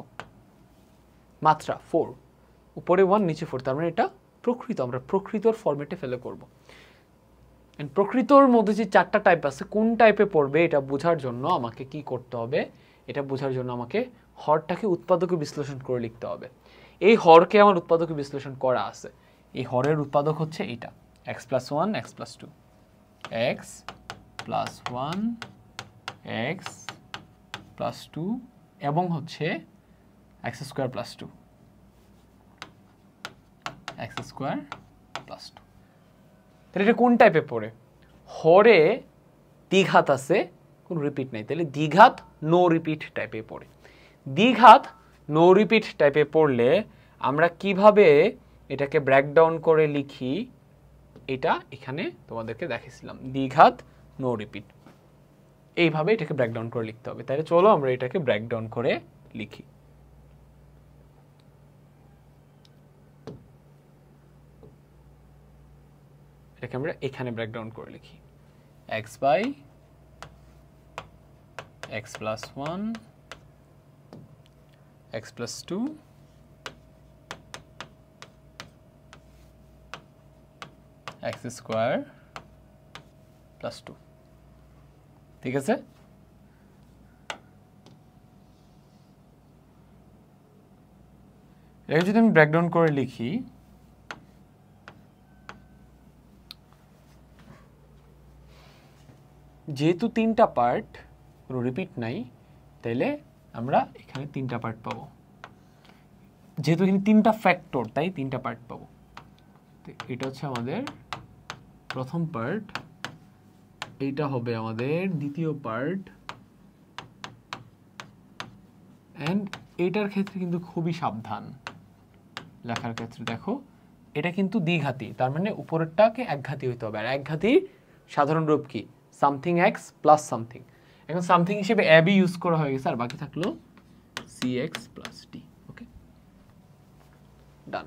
মাত্রা ফোর উপরে ওয়ান নিচে ফোর তার মানে এটা প্রকৃত আমরা প্রকৃতর ফর্মেটে ফেলে করব অ্যান্ড প্রকৃতর মধ্যে যে চারটা টাইপ আছে কোন টাইপে পড়বে এটা বোঝার জন্য আমাকে কি করতে হবে এটা বোঝার জন্য আমাকে হরটাকে উৎপাদক বিশ্লেষণ করে লিখতে হবে এই হরকে আমার উৎপাদক বিশ্লেষণ করা আছে এই হরের উৎপাদক হচ্ছে এটা x plus one x plus two x plus one x plus two এবং হচ্ছে x square plus 2 x square plus 2 তাহলে এটা কোন টাইপে পড়ে হরে দ্বিঘাত আছে কোন রিপিট নাই তাহলে দ্বিঘাত নো রিপিট টাইপে পড়ে দ্বিঘাত নো রিপিট টাইপে পড়লে আমরা কিভাবে এটাকে ব্রেকডাউন করে লিখি এটা এখানে তোমাদেরকে দেখেছিলাম দ্বিঘাত নো রিপিট এইভাবে এটাকে ব্রেকডাউন করে লিখতে হবে তাহলে চলো আমরা এটাকে ব্রেকডাউন করে লিখি এটাকে আমরা এখানে ব্রেকডাউন করে লিখি x by x plus one x plus two x square plus two ঠিক আছে এটাকে যদি আমি ব্রেকডাউন করে লিখি যেহেতু তিনটা পার্ট কোনো রিপিট নাই তাইলে আমরা এখানে তিনটা পার্ট পাবো যেহেতু এখানে তিনটা ফ্যাক্টর তাই তিনটা পার্ট পাবো এটা হচ্ছে আমাদের প্রথম পার্ট এইটা হবে আমাদের দ্বিতীয় পার্ট অ্যান্ড এটার ক্ষেত্রে কিন্তু খুবই সাবধান লেখার ক্ষেত্রে দেখো এটা কিন্তু দ্বিঘাতি তার মানে উপরেরটাকে একঘাতি হইতে হবে আর একঘাতি সাধারণ রূপ কী সামথিং এক্স প্লাস সামথিং এখন সামথিং হিসেবে অ্যাবি ইউজ করা হয়ে গেছে আর বাকি থাকলো C x plus T okay done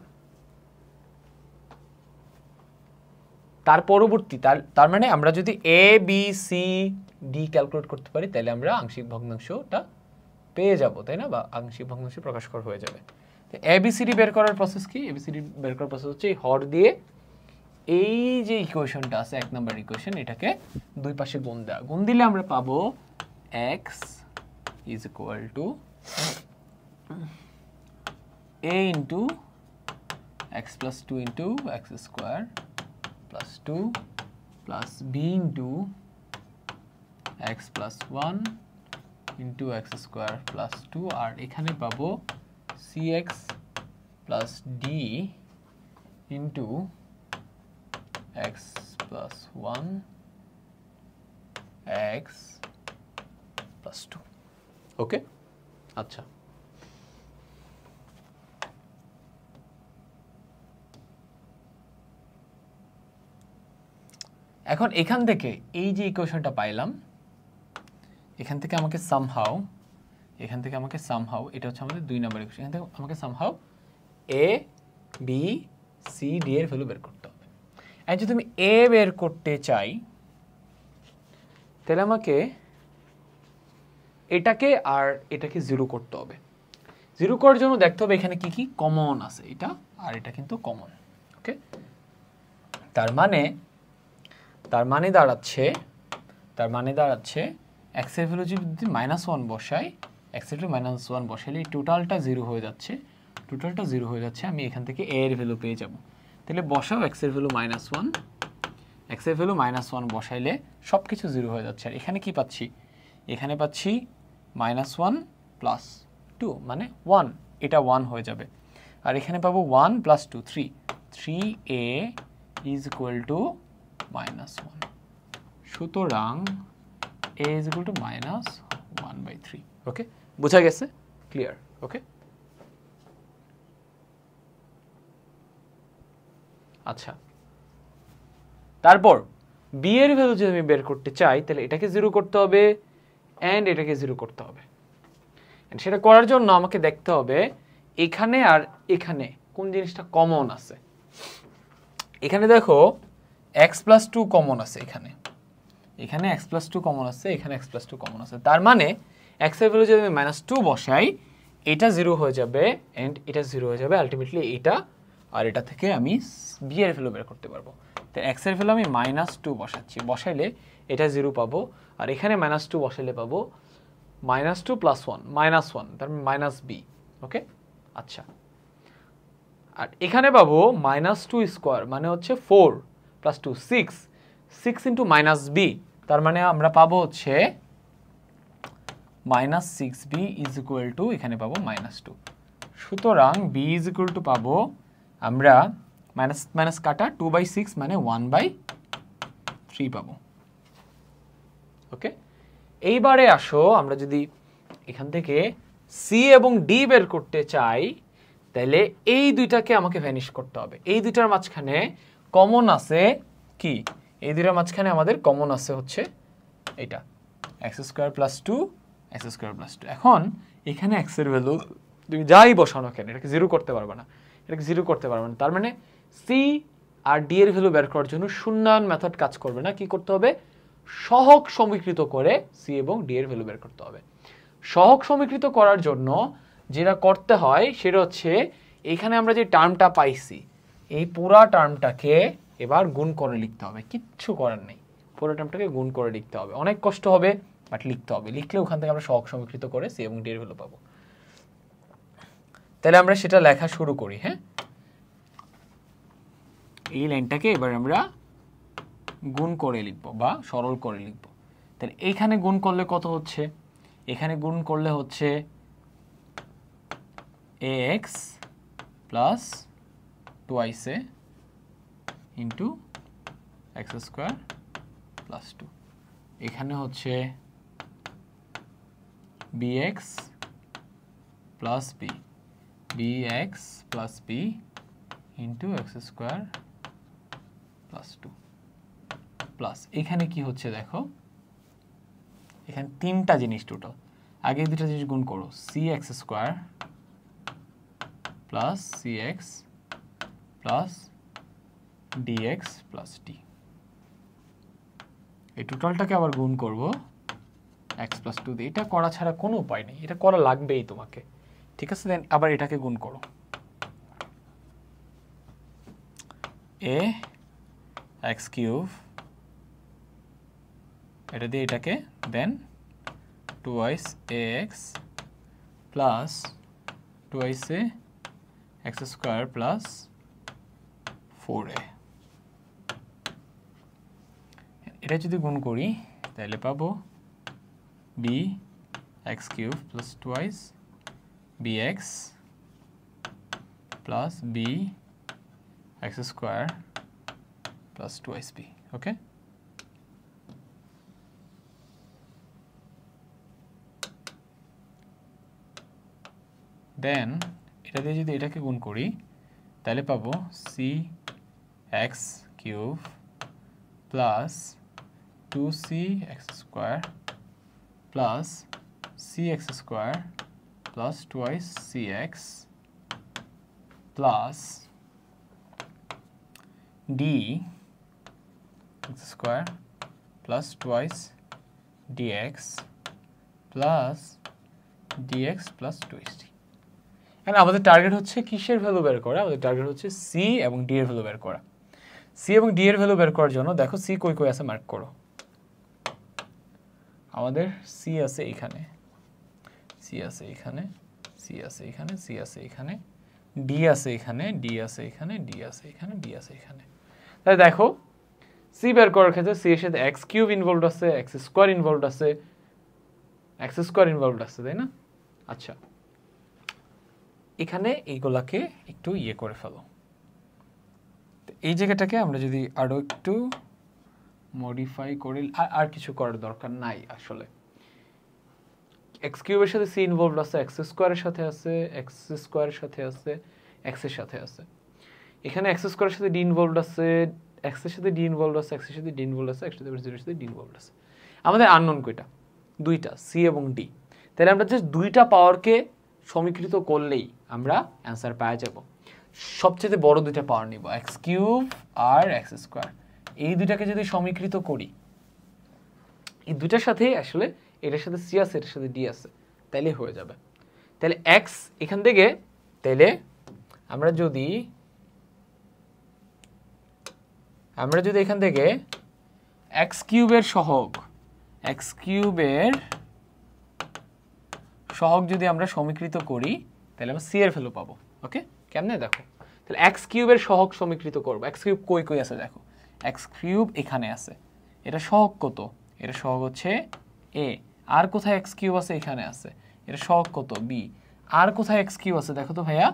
তার পরবর্তী তার তার মানে আমরা যদি A B C D calculate করতে পারি তাহলে আমরা আংশিক ভগ্নাংশটা পেয়ে যাব তাই না বা আংশিক ভগ্নাংশ প্রকাশ করা হয়ে যাবে তো এবিসিডি বের করার প্রসেস কি এবিসিডি বের করার প্রসেস হচ্ছে এই হর দিয়ে এই যে ইকুয়েশনটা আছে এক নম্বর ইকুয়েশন এটাকে দুই পাশে গুণ দেওয়া গুণ দিলে আমরা পাবো x is equal to A into x plus two into x square plus two plus B into x plus one into x square plus two আর এখানে পাবো C x plus D into x plus 1, x plus 2. Okay? আচ্ছা এখন এখান থেকে এই যে ইকুয়েশনটা পাইলাম এখান থেকে আমাকে সামহাও এখান থেকে আমাকে সামহাও এটা হচ্ছে আমাদের দুই নম্বর ইকুয়েশন এখান থেকে আমাকে somehow A B C D এর ভ্যালু বের করতে আর যদি আমি এ বের করতে চাই তাহলে আমাকে এটাকে আর এটাকে জিরো করতে হবে জিরো করার জন্য দেখতে হবে এখানে কি কি কমন আছে এটা আর এটা কিন্তু কমন ওকে তার মানে তার মানে দাঁড়াচ্ছে তার মানে দাঁড়াচ্ছে এক্সের ভ্যালু যদি মাইনাস ওয়ান বসাই এক্সের ভ্যালু মাইনাস ওয়ান বসাইলে টোটালটা জিরো হয়ে যাচ্ছে টোটালটা জিরো হয়ে যাচ্ছে আমি এখান থেকে এ এর ভ্যালু পেয়ে যাবো তাহলে বসাও এক্সের ভ্যালু মাইনাস ওয়ান এক্সের ভ্যালু মাইনাস ওয়ান বসাইলে সব কিছু জিরো হয়ে যাচ্ছে আর এখানে কি পাচ্ছি এখানে পাচ্ছি মাইনাস ওয়ান প্লাস টু মানে ওয়ান এটা ওয়ান হয়ে যাবে আর এখানে পাবো one plus two three three A is equal to minus one সুতরাং A is equal to minus one by three okay বোঝা গেছে ক্লিয়ার ওকে আচ্ছা তারপর বি এর ভ্যালু যদি আমি বের করতে চাই তাহলে এটাকে জিরো করতে হবে অ্যান্ড এটাকে জিরো করতে হবে সেটা করার জন্য আমাকে দেখতে হবে এখানে আর এখানে কোন জিনিসটা কমন আছে এখানে দেখো এক্স প্লাস টু কমন আছে এখানে এখানে এক্স প্লাস টু কমন আছে এখানে এক্স প্লাস টু কমন আছে তার মানে এক্সের ভ্যালু যদি আমি মাইনাস টু বসাই এটা জিরো হয়ে যাবে অ্যান্ড এটা জিরো হয়ে যাবে আলটিমেটলি এটা আর এটা থেকে আমি বি এর ভ্যালু বের করতে পারবো তো এক্স এর ভ্যালু আমি মাইনাস টু বসাচ্ছি বসাইলে এটা জিরো পাবো আর এখানে মাইনাস টু বসাইলে পাবো minus two plus one minus one তার মাইনাস বি ওকে আচ্ছা আর এখানে পাবো মাইনাস টু স্কোয়ার মানে হচ্ছে four plus two six six into minus B তার মানে আমরা পাবো হচ্ছে minus six B is equal to এখানে পাবো মাইনাস টু সুতরাং বি ইজ ইকুয়াল টু পাবো আমরা মাইনাস মাইনাস কাটা টু বাই সিক্স মানে ওয়ান বাই থ্রি পাবো ওকে এইবারে আসো আমরা যদি এখান থেকে সি এবং ডি বের করতে চাই তাহলে এই দুইটাকে আমাকে ভ্যানিশ করতে হবে এই দুইটার মাঝখানে কমন আছে কি এই দুইটার মাঝখানে আমাদের কমন আছে হচ্ছে এটা x square plus two x square plus two এখন এখানে এক্সের ভ্যালু তুমি যাই বসানো কেন এটাকে জিরো করতে পারবে না এটাকে জিরো করতে পারবেন তার মানে সি আর ডি এর ভ্যালু বের করার জন্য শূন্যায়ন মেথড কাজ করবে না কি করতে হবে সহক সমীকৃত করে সি এবং ডি এর ভ্যালু বের করতে হবে সহক সমীকৃত করার জন্য যেটা করতে হয় সেটা হচ্ছে এখানে আমরা যে টার্মটা পাইছি এই পুরা টার্মটাকে এবার গুণ করে লিখতে হবে কিচ্ছু করার নেই পুরো টার্মটাকে গুণ করে লিখতে হবে অনেক কষ্ট হবে বাট লিখতে হবে লিখলে ওখান থেকে আমরা সহক সমীকৃত করে সি এবং ডি এর ভ্যালু পাবো তাহলে আমরা সেটা লেখা শুরু করি হ্যাঁ এই লাইনটাকে এবার আমরা গুণ করে লিখব বা সরল করে লিখব তাহলে এইখানে গুণ করলে কত হচ্ছে এখানে গুণ করলে হচ্ছে এ এক্স প্লাস টুয়াইসে A into x square plus two এখানে হচ্ছে B x plus B bx plus b into x square plus 2 plus এখানে কি হচ্ছে দেখো এখানে তিনটা জিনিস টোটাল আগে দুটা জিনিস গুণ করো C x square plus C x plus D x plus D এই টোটালটাকে আবার গুণ করব এক্স প্লাস টু দিয়ে এটা করা ছাড়া কোনো উপায় নেই এটা করা লাগবেই তোমাকে ঠিক আছে দেন আবার এটাকে গুণ করো এ এক্স কিউব এটা দিয়ে এটাকে then twice A x plus twice A x square plus four A এটা যদি গুণ করি তাহলে পাবো B x cube plus twice bx plus b x square plus 2sb. Okay? Then এটা দিয়ে যদি এটাকে গুণ করি তাহলে পাবো C x cube plus two C x square plus C x square plus twice cx plus d x square plus twice dx plus dx plus 2xt and আমাদের target হচ্ছে কিসের ভ্যালু বের করা আমাদের টার্গেট হচ্ছে সি এবং D এর value বের করা সি এবং ডি এর ভ্যালু বের করার জন্য দেখো সি কই কই আছে মার্ক করো আমাদের সি আছে এখানে সি আছে এখানে সি আছে এখানে সি আছে এখানে ডি আছে এখানে ডি আছে এখানে ডি আছে এখানে ডি আছে এখানে তাই দেখো সি বের করার ক্ষেত্রে সি এর সাথে এক্স কিউব ইনভলভ আছে এক্স স্কোয়ার ইনভলভ আছে এক্স স্কোয়ার ইনভলভ আছে তাই না আচ্ছা এখানে এইগুলাকে একটু ইয়ে করে ফেলো এই জায়গাটাকে আমরা যদি আরও একটু মডিফাই করি আর কিছু করার দরকার নাই আসলে এক্স কিউবের সাথে সি ইনভলভ আছে এক্স স্কোয়ারের সাথে আছে এক্স স্কোয়ারের সাথে আছে এক্সের সাথে আছে এখানে এক্স স্কোয়ারের সাথে ডি ইনভলভ আছে এক্সের সাথে ডি ইনভলভ আছে এক্সের সাথে ডি ইনভলভ আছে একসাথে জিরোর সাথে ডি ইনভলভ আছে আমাদের আননোন কয়টা দুইটা সি এবং ডি তাহলে আমরা জাস্ট দুইটা পাওয়ারকে সমীকৃত করলেই আমরা অ্যান্সার পাওয়া যাব সবচেয়ে বড় দুইটা পাওয়ার নিব এক্স কিউব আর এক্স স্কোয়ার এই দুইটাকে যদি সমীকৃত করি এই দুইটার সাথেই আসলে এটার সাথে সি আছে এটার সাথে ডি আছে তাইলে হয়ে যাবে তাহলে এক্স এখান থেকে তাইলে আমরা যদি আমরা যদি এখান থেকে এক্স কিউবের সহক এক্স কিউবের সহক যদি আমরা সমীকৃত করি তাহলে আমরা সি এর ভ্যালু পাবো ওকে কেমনে দেখো তাহলে এক্স কিউবের সহক সমীকৃত করবো এক্স কিউব কই কই আছে দেখো এক্স কিউব এখানে আছে এটা সহক কত এটা সহক হচ্ছে এ আর কোথায় এক্স কিউব আছে এখানে আছে এটা শখ কত বি আর কোথায় এক্স কিউব আছে দেখো তো ভাইয়া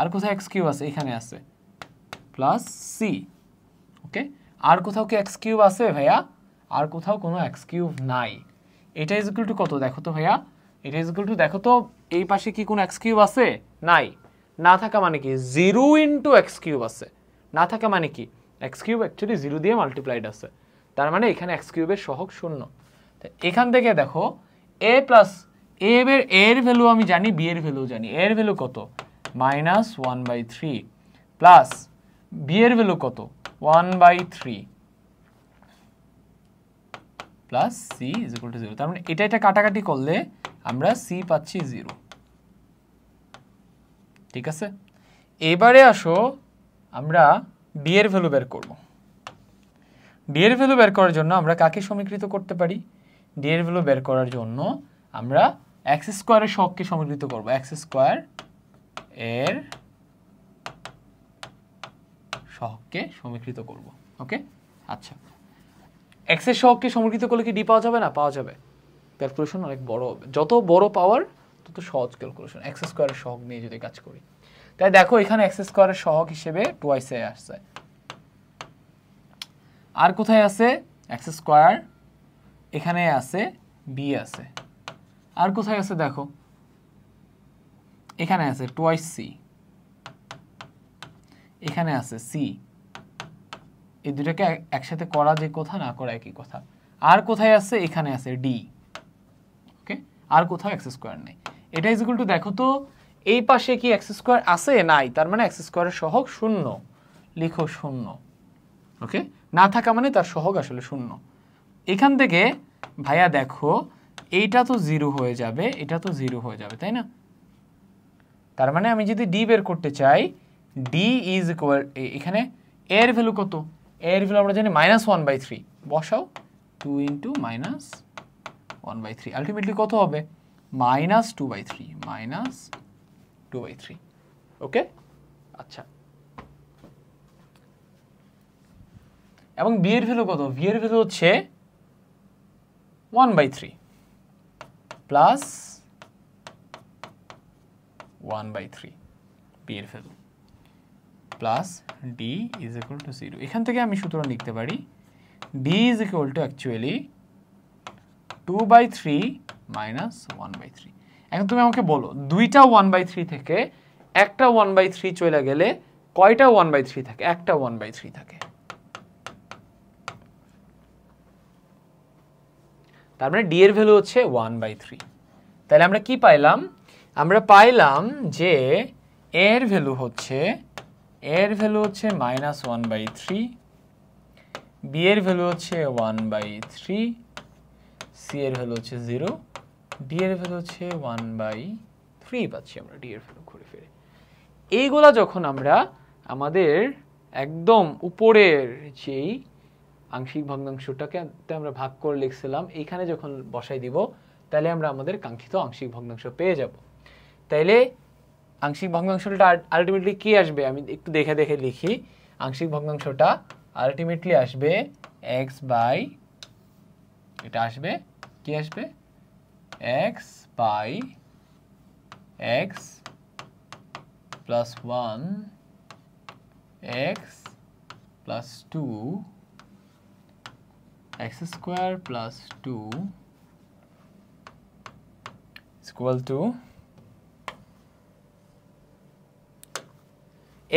আর কোথায় এক্স কিউব আছে এখানে আছে প্লাস সি ওকে আর কোথাও কি এক্স কিউব আছে ভাইয়া আর কোথাও কোনো এক্স কিউব নাই এটা ইজ টু কত দেখো তো ভাইয়া এটা ইজ টু দেখো তো এই পাশে কি কোনো এক্স কিউব আছে নাই না থাকা মানে কি জিরো ইন্টু এক্স কিউব আছে না থাকা মানে কি এক্স কিউব অ্যাকচুয়ালি জিরো দিয়ে মাল্টিপ্লাইড আছে তার মানে এখানে এক্স কিউবের সহক শূন্য এখান থেকে দেখো এ প্লাস এ এর এর ভ্যালু আমি জানি বি এর ভ্যালু জানি এর ভ্যালু কত minus one by three plus B এর ভ্যালু কত one by three plus C is equal to zero তার মানে এটা এটা কাটাকাটি করলে আমরা সি পাচ্ছি জিরো ঠিক আছে এবারে আসো আমরা ডি এর ভ্যালু বের করব ডি এর ভ্যালু বের করার জন্য আমরা কাকে সমীকৃত করতে পারি ডিএর ভ্যালু বের করার জন্য আমরা এক্স স্কোয়ারের শখকে সমন্বিত করবো এক্স স্কোয়ার এর সহককে সমীকৃত করব ওকে আচ্ছা এক্স এর সহককে সমীকৃত করলে কি ডি পাওয়া যাবে না পাওয়া যাবে ক্যালকুলেশন অনেক বড় হবে যত বড় পাওয়ার তত সহজ ক্যালকুলেশন এক্স স্কোয়ারের শখ নিয়ে যদি কাজ করি তাই দেখো এখানে এক্স স্কোয়ারের শখ হিসেবে টুয়াইসে আসছে আর কোথায় আছে এক্স স্কোয়ার এখানে আছে বি আছে আর কোথায় আছে দেখো এখানে আছে টোয়াইস সি এখানে আছে সি এই দুটাকে একসাথে করা যে কথা না করা একই কথা আর কোথায় আছে এখানে আছে ডি ওকে আর কোথাও এক্স স্কোয়ার নেই এটা ইজ ইকুয়াল টু দেখো তো এই পাশে কি এক্স স্কোয়ার আছে নাই তার মানে এক্স স্কোয়ারের সহগ শূন্য লিখো শূন্য ওকে না থাকা মানে তার সহগ আসলে শূন্য এখান থেকে ভাইয়া দেখো এইটা তো জিরো হয়ে যাবে এটা তো জিরো হয়ে যাবে তাই না তার মানে আমি যদি ডি বের করতে চাই ডি ইজ ইকুয়াল এখানে এর ভ্যালু কত এর ভ্যালু আমরা জানি মাইনাস ওয়ান বাই থ্রি বসাও two into minus one by three ultimately কত হবে minus two by three minus two by three okay আচ্ছা এবং বি এর ভ্যালু কত বি এর ভ্যালু হচ্ছে 1 by 3 plus 1 by 3 beautiful plus plus D is to to zero এখান থেকে আমি সুতরাং লিখতে পারি D is equal to actually two by three minus one by three এখন তুমি আমাকে বলো দুইটা ওয়ান বাই থ্রি থেকে একটা ওয়ান বাই থ্রি চলে গেলে কয়টা ওয়ান বাই থ্রি থাকে একটা ওয়ান বাই থ্রি থাকে তার মানে ডি এর ভ্যালু হচ্ছে ওয়ান বাই থ্রি তাহলে আমরা কি পাইলাম আমরা পাইলাম যে এর ভ্যালু হচ্ছে এর ভ্যালু হচ্ছে minus one by three B এর ভ্যালু হচ্ছে ওয়ান বাই থ্রি সি এর ভ্যালু হচ্ছে জিরো ডি এর ভ্যালু হচ্ছে ওয়ান বাই থ্রি পাচ্ছি আমরা ডি এর ভ্যালু ঘুরে ফিরে এইগুলা যখন আমরা আমাদের একদম উপরের যেই আংশিক ভগ্নাংশটাকে আমরা ভাগ করে লিখছিলাম এইখানে যখন বসাই দিব তাহলে আমরা আমাদের কাঙ্ক্ষিত আংশিক ভগ্নাংশ পেয়ে যাব তাইলে আংশিক ভগ্নাংশটা আলটিমেটলি কি আসবে আমি একটু দেখে দেখে লিখি আংশিক ভগ্নাংশটা আলটিমেটলি আসবে এক্স বাই এটা আসবে কি আসবে x by x plus one x plus two x2 + 2 = r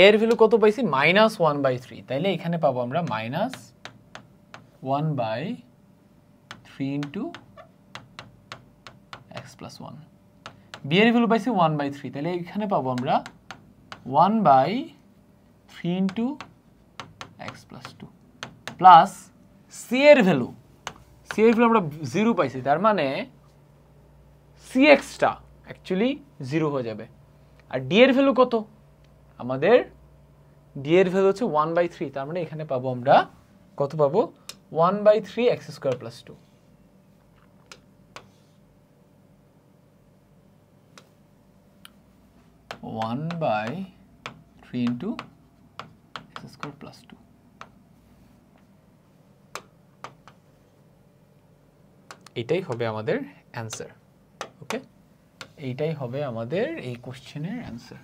এর ভ্যালু কত পাইছি -1/3 তাহলে এখানে পাবো আমরা - 1/ 3 * x + 1 b এর ভ্যালু পাইছি 1/3 তাহলে এখানে পাবো আমরা 1/ 3 * x + 2 + সি এর ভ্যালু সি এর ভ্যালু আমরা জিরো পাইছি তার মানে সি এক্সটা অ্যাকচুয়ালি জিরো হয়ে যাবে আর ডি এর ভ্যালু কত আমাদের ডি এর ভ্যালু হচ্ছে ওয়ান বাই থ্রি তার মানে এখানে পাবো আমরা কত পাবো one by three x square plus two one by three into x square plus two এটাই হবে আমাদের অ্যান্সার ওকে এইটাই হবে আমাদের এই কোশ্চেনের অ্যান্সার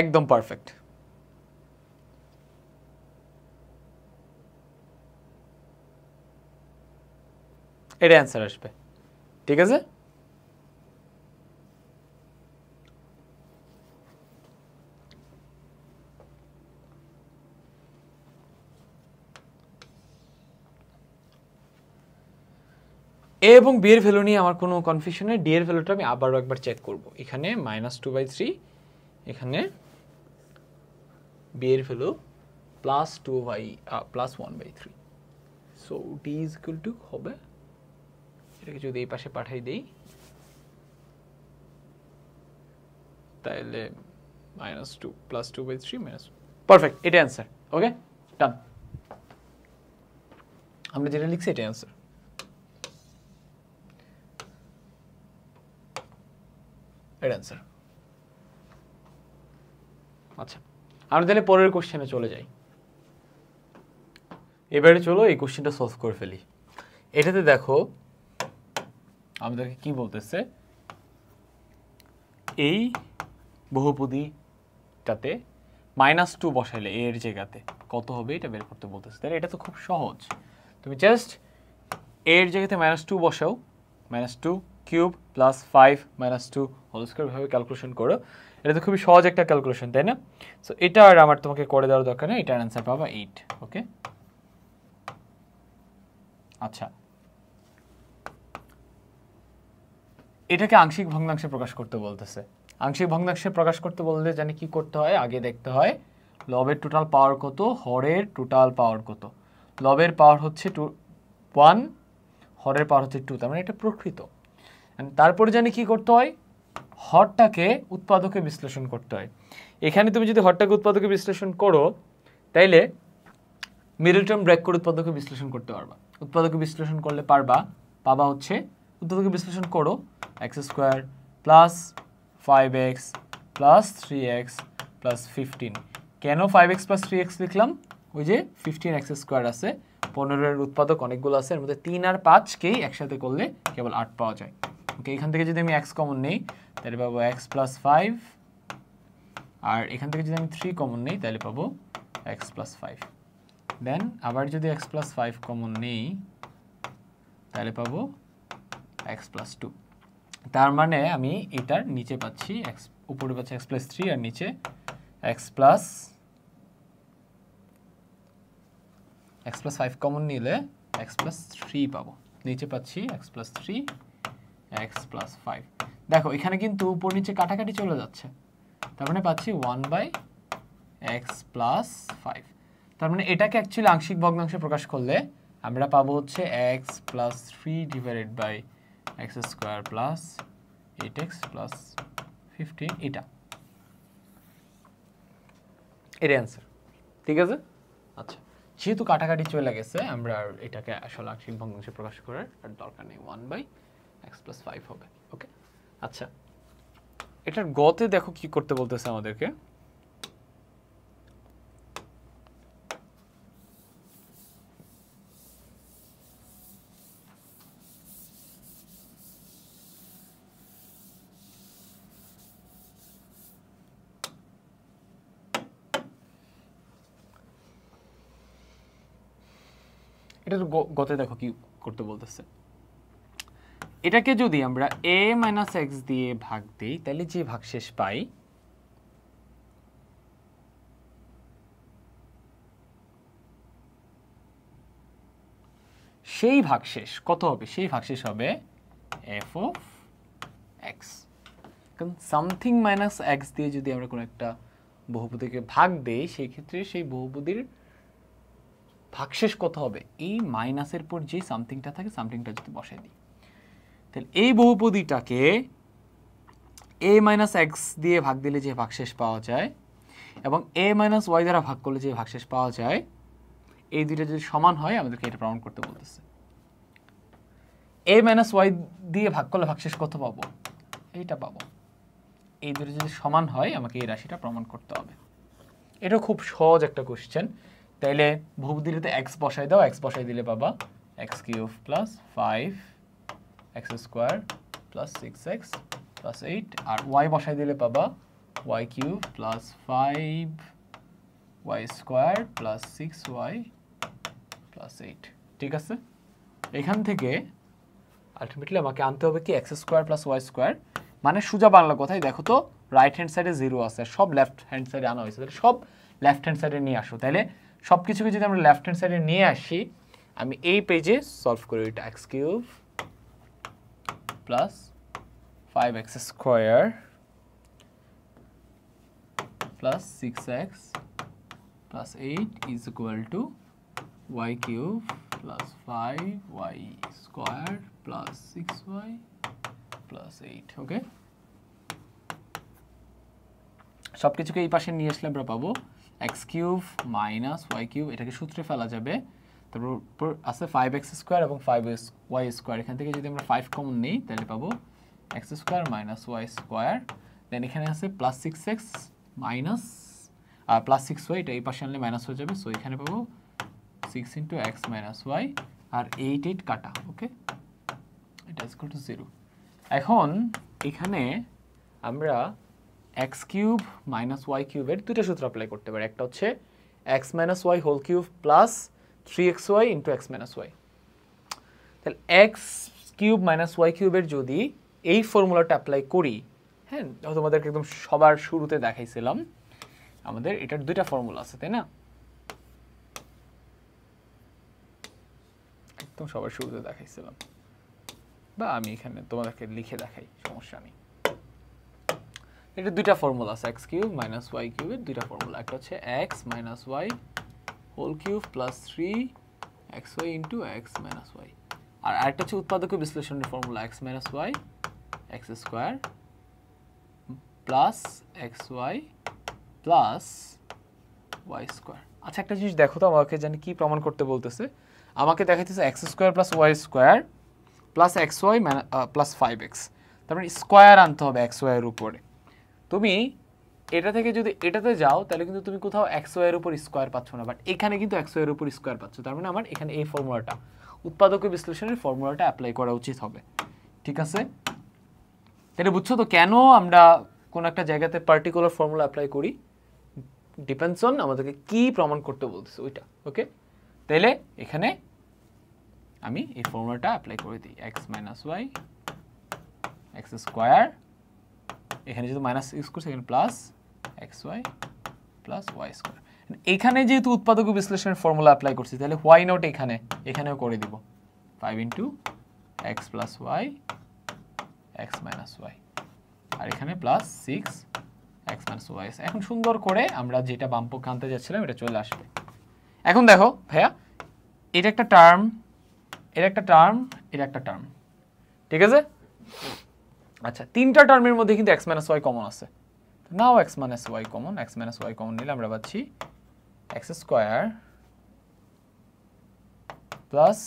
একদম পারফেক্ট এটা অ্যান্সার আসবে ঠিক আছে এ এবং বি এর ভ্যালু নিয়ে আমার কোনো কনফিউশন নেই ডি এর ভ্যালুটা আমি আবারও একবার চেক করব এখানে মাইনাস টু বাই থ্রি এখানে বি এর value plus two by plus one by three so D is equal to হবে এটাকে যদি এই পাশে পাঠাই দেই তাহলে minus two plus two by three minus perfect এটা অ্যান্সার ওকে ডান আমরা যেটা লিখছি এটা অ্যান্সার অ্যান্সার আচ্ছা আমরা তাহলে পরের কোশ্চেনে চলে যাই এবারে চলো এই কোশ্চেনটা সলভ করে ফেলি এটাতে দেখো আমাদেরকে কি বলতেছে এই বহুপদীটাতে মাইনাস টু বসাইলে এর জায়গাতে কত হবে এটা বের করতে বলতেছে তাহলে এটা তো খুব সহজ তুমি জাস্ট এর জায়গাতে মাইনাস টু বসাও minus two cube plus five minus two whole স্কোয়ারভাবে ক্যালকুলেশন করো এটা তো খুবই সহজ একটা ক্যালকুলেশন তাই না সো এটা আর আমার তোমাকে করে দেওয়ার দরকার নেই এটার অ্যান্সার পাবা এইট ওকে আচ্ছা এটাকে আংশিক ভগ্নাংশে প্রকাশ করতে বলতেছে আংশিক ভগ্নাংশে প্রকাশ করতে বললে জানি কি করতে হয় আগে দেখতে হয় লবের টোটাল পাওয়ার কত হরের টোটাল পাওয়ার কত লবের পাওয়ার হচ্ছে টু ওয়ান হরের পাওয়ার হচ্ছে টু তার মানে এটা প্রকৃত তারপরে জানি কি করতে হয় হরটাকে উৎপাদকে বিশ্লেষণ করতে হয় এখানে তুমি যদি হরটাকে উৎপাদকে বিশ্লেষণ করো তাইলে মিডল টার্ম ব্রেক করে উৎপাদকে বিশ্লেষণ করতে পারবা উৎপাদকে বিশ্লেষণ করলে পারবা পাবা হচ্ছে উত্তরকে বিশ্লেষণ করো x square plus five x plus three x plus fifteen কেন five x plus three x লিখলাম ওই যে ফিফটিন এক্স স্কোয়ার আছে পনেরোর উৎপাদক অনেকগুলো আছে এর মধ্যে তিন আর পাঁচকেই একসাথে করলে কেবল আট পাওয়া যায় ওকে এখান থেকে যদি আমি এক্স কমন নেই তাহলে পাবো এক্স প্লাস ফাইভ আর এখান থেকে যদি আমি থ্রি কমন নেই তাহলে পাবো এক্স প্লাস ফাইভ দেন আবার যদি এক্স প্লাস ফাইভ কমন নেই তাহলে পাবো এক্স প্লাস টু তার মানে আমি এটার নিচে পাচ্ছি এক্স উপরে পাচ্ছি এক্স প্লাস থ্রি আর নিচে x plus x plus five common নিলে এক্স প্লাস থ্রি পাবো নিচে পাচ্ছি x plus three x plus five দেখো এখানে কিন্তু উপর নিচে কাটাকাটি চলে যাচ্ছে তার মানে পাচ্ছি one by x plus five তার মানে এটাকে অ্যাকচুয়ালি আংশিক ভগ্নাংশে প্রকাশ করলে আমরা পাবো হচ্ছে x plus three divided by x square plus eight x plus fifteen এটা অ্যান্সার ঠিক আছে আচ্ছা যেহেতু কাটাকাটি চলে গেছে আমরা আর এটাকে আসলে আংশিক ভগ্নাংশে প্রকাশ করার আর দরকার নেই one by x plus five হবে ওকে আচ্ছা এটার গতে দেখো কি করতে বলতেছে আমাদেরকে এটা গতে দেখো কি করতে বলতেছে এটাকে যদি আমরা এ মাইনাস এক্স দিয়ে ভাগ দিই তাহলে যে ভাগশেষ পাই সেই ভাগশেষ কত হবে সেই ভাগশেষ হবে এফ অফ এক্স কারণ সামথিং মাইনাস এক্স দিয়ে যদি আমরা কোনো একটা বহুপদীকে ভাগ দেই সেই ক্ষেত্রে সেই বহুপদীর ভাগশেষ কত হবে এই মাইনাসের পর যে সামথিংটা থাকে সামথিংটা যদি বসে দিই তাহলে এই বহুপদীটাকে এ মাইনাস এক্স দিয়ে ভাগ দিলে যে ভাগশেষ পাওয়া যায় এবং এ মাইনাস ওয়াই দ্বারা ভাগ করলে যে ভাগশেষ পাওয়া যায় এই দুইটা যদি সমান হয় আমাদেরকে এটা প্রমাণ করতে বলতেছে এ মাইনাস ওয়াই দিয়ে ভাগ করলে ভাগশেষ কত পাবো এইটা পাবো এই দুটো যদি সমান হয় আমাকে এই রাশিটা প্রমাণ করতে হবে এটা খুব সহজ একটা কোশ্চেন তাইলে বহুপদীতে এক্স বসাই দাও এক্স বসাই দিলে পাবা x cube plus five x square plus six x plus eight আর ওয়াই বসাই দিলে পাবা y cube plus five y square plus six y plus eight ঠিক আছে এখান থেকে আলটিমেটলি আমাকে আনতে হবে কি x square plus y square মানে সোজা বাংলা কথাই দেখো তো রাইট হ্যান্ড সাইডে জিরো আছে সব লেফট হ্যান্ড সাইডে আনা হয়েছে তাহলে সব লেফট হ্যান্ড সাইডে নিয়ে আসো তাহলে সব কিছুকে যদি আমরা লেফট হ্যান্ড সাইডে নিয়ে আসি আমি এই পেজে সলভ করি এটা x cube plus five x square plus six x plus eight is equal to y cube plus five y square plus six y plus eight okay সব কিছুকে এই পাশে নিয়ে আসলে আমরা পাবো x cube minus y cube এটাকে সূত্রে ফেলা যাবে তারপর আছে ফাইভ এক্স স্কোয়ার এবং ফাইভ ওয়াই স্কোয়ার এখান থেকে যদি আমরা ফাইভ কমন নিই তাহলে পাবো x square minus y square then এখানে আছে প্লাস সিক্স এক্স মাইনাস আর প্লাস সিক্স ওয়াই এটা এই পাশে আনলে মাইনাস হয়ে যাবে সো এখানে পাবো six into x minus y আর এইট এইট কাটা ওকে এটা ইজ টু জিরো এখন এখানে আমরা এক্স কিউব মাইনাস ওয়াই কিউবের দুটো সূত্র অ্যাপ্লাই করতে পারি একটা হচ্ছে x minus y whole cube plus three x y into x minus y তাহলে এক্স কিউব মাইনাস ওয়াই কিউবের যদি এই ফর্মুলাটা অ্যাপ্লাই করি হ্যাঁ তোমাদেরকে একদম সবার শুরুতে দেখাইছিলাম আমাদের এটার দুইটা ফর্মুলা আছে তাই না একদম সবার শুরুতে দেখাইছিলাম বা আমি এখানে তোমাদেরকে লিখে দেখাই সমস্যা নেই এটা দুইটা ফর্মুলা আছে এক্স কিউব মাইনাস ওয়াই কিউবের দুইটা ফর্মুলা একটা হচ্ছে x minus y whole cube plus three x y into x minus y আর আরেকটা হচ্ছে উৎপাদকীয় বিশ্লেষণের formula x minus y x square plus x y plus y square আচ্ছা একটা জিনিস দেখো তো আমাকে জানি কি প্রমাণ করতে বলতেছে আমাকে দেখাইতেছে x square plus y square plus x y plus five x তারপরে স্কোয়ার আনতে হবে এক্স ওয়াইয়ের উপরে তুমি এটা থেকে যদি এটাতে যাও তাহলে কিন্তু তুমি কোথাও একশো এর উপর স্কোয়ার পাচ্ছ না বাট এখানে কিন্তু একশো এর উপর স্কোয়ার পাচ্ছ তার মানে আমার এখানে এই ফর্মুলাটা উৎপাদক বিশ্লেষণের ফর্মুলাটা অ্যাপ্লাই করা উচিত হবে ঠিক আছে তাহলে বুঝছো তো কেন আমরা কোনো একটা জায়গাতে পার্টিকুলার ফর্মুলা অ্যাপ্লাই করি ডিপেন্ডস অন আমাদেরকে কি প্রমাণ করতে বলতেছে ওইটা ওকে তাহলে এখানে আমি এই ফর্মুলাটা অ্যাপ্লাই করে দিই x minus y x square এখানে যেহেতু মাইনাস এক্স স্কোয়ার সেখানে plus x y plus y square এখানে যেহেতু উৎপাদক বিশ্লেষণের ফর্মুলা অ্যাপ্লাই করছি তাহলে ওয়াই নট এখানে এখানেও করে দিব five into x plus y x minus y আর এখানে plus six x minus y এখন সুন্দর করে আমরা যেটা বামপক্ষ আনতে যাচ্ছিলাম এটা চলে আসবে এখন দেখো ভাইয়া এটা একটা টার্ম এটা একটা টার্ম এটা একটা টার্ম ঠিক আছে আচ্ছা তিনটা টার্মের মধ্যে কিন্তু এক্স মাইনাস ওয়াই কমন আছে now x minus y common x minus y common নিলে আমরা পাচ্ছি x square plus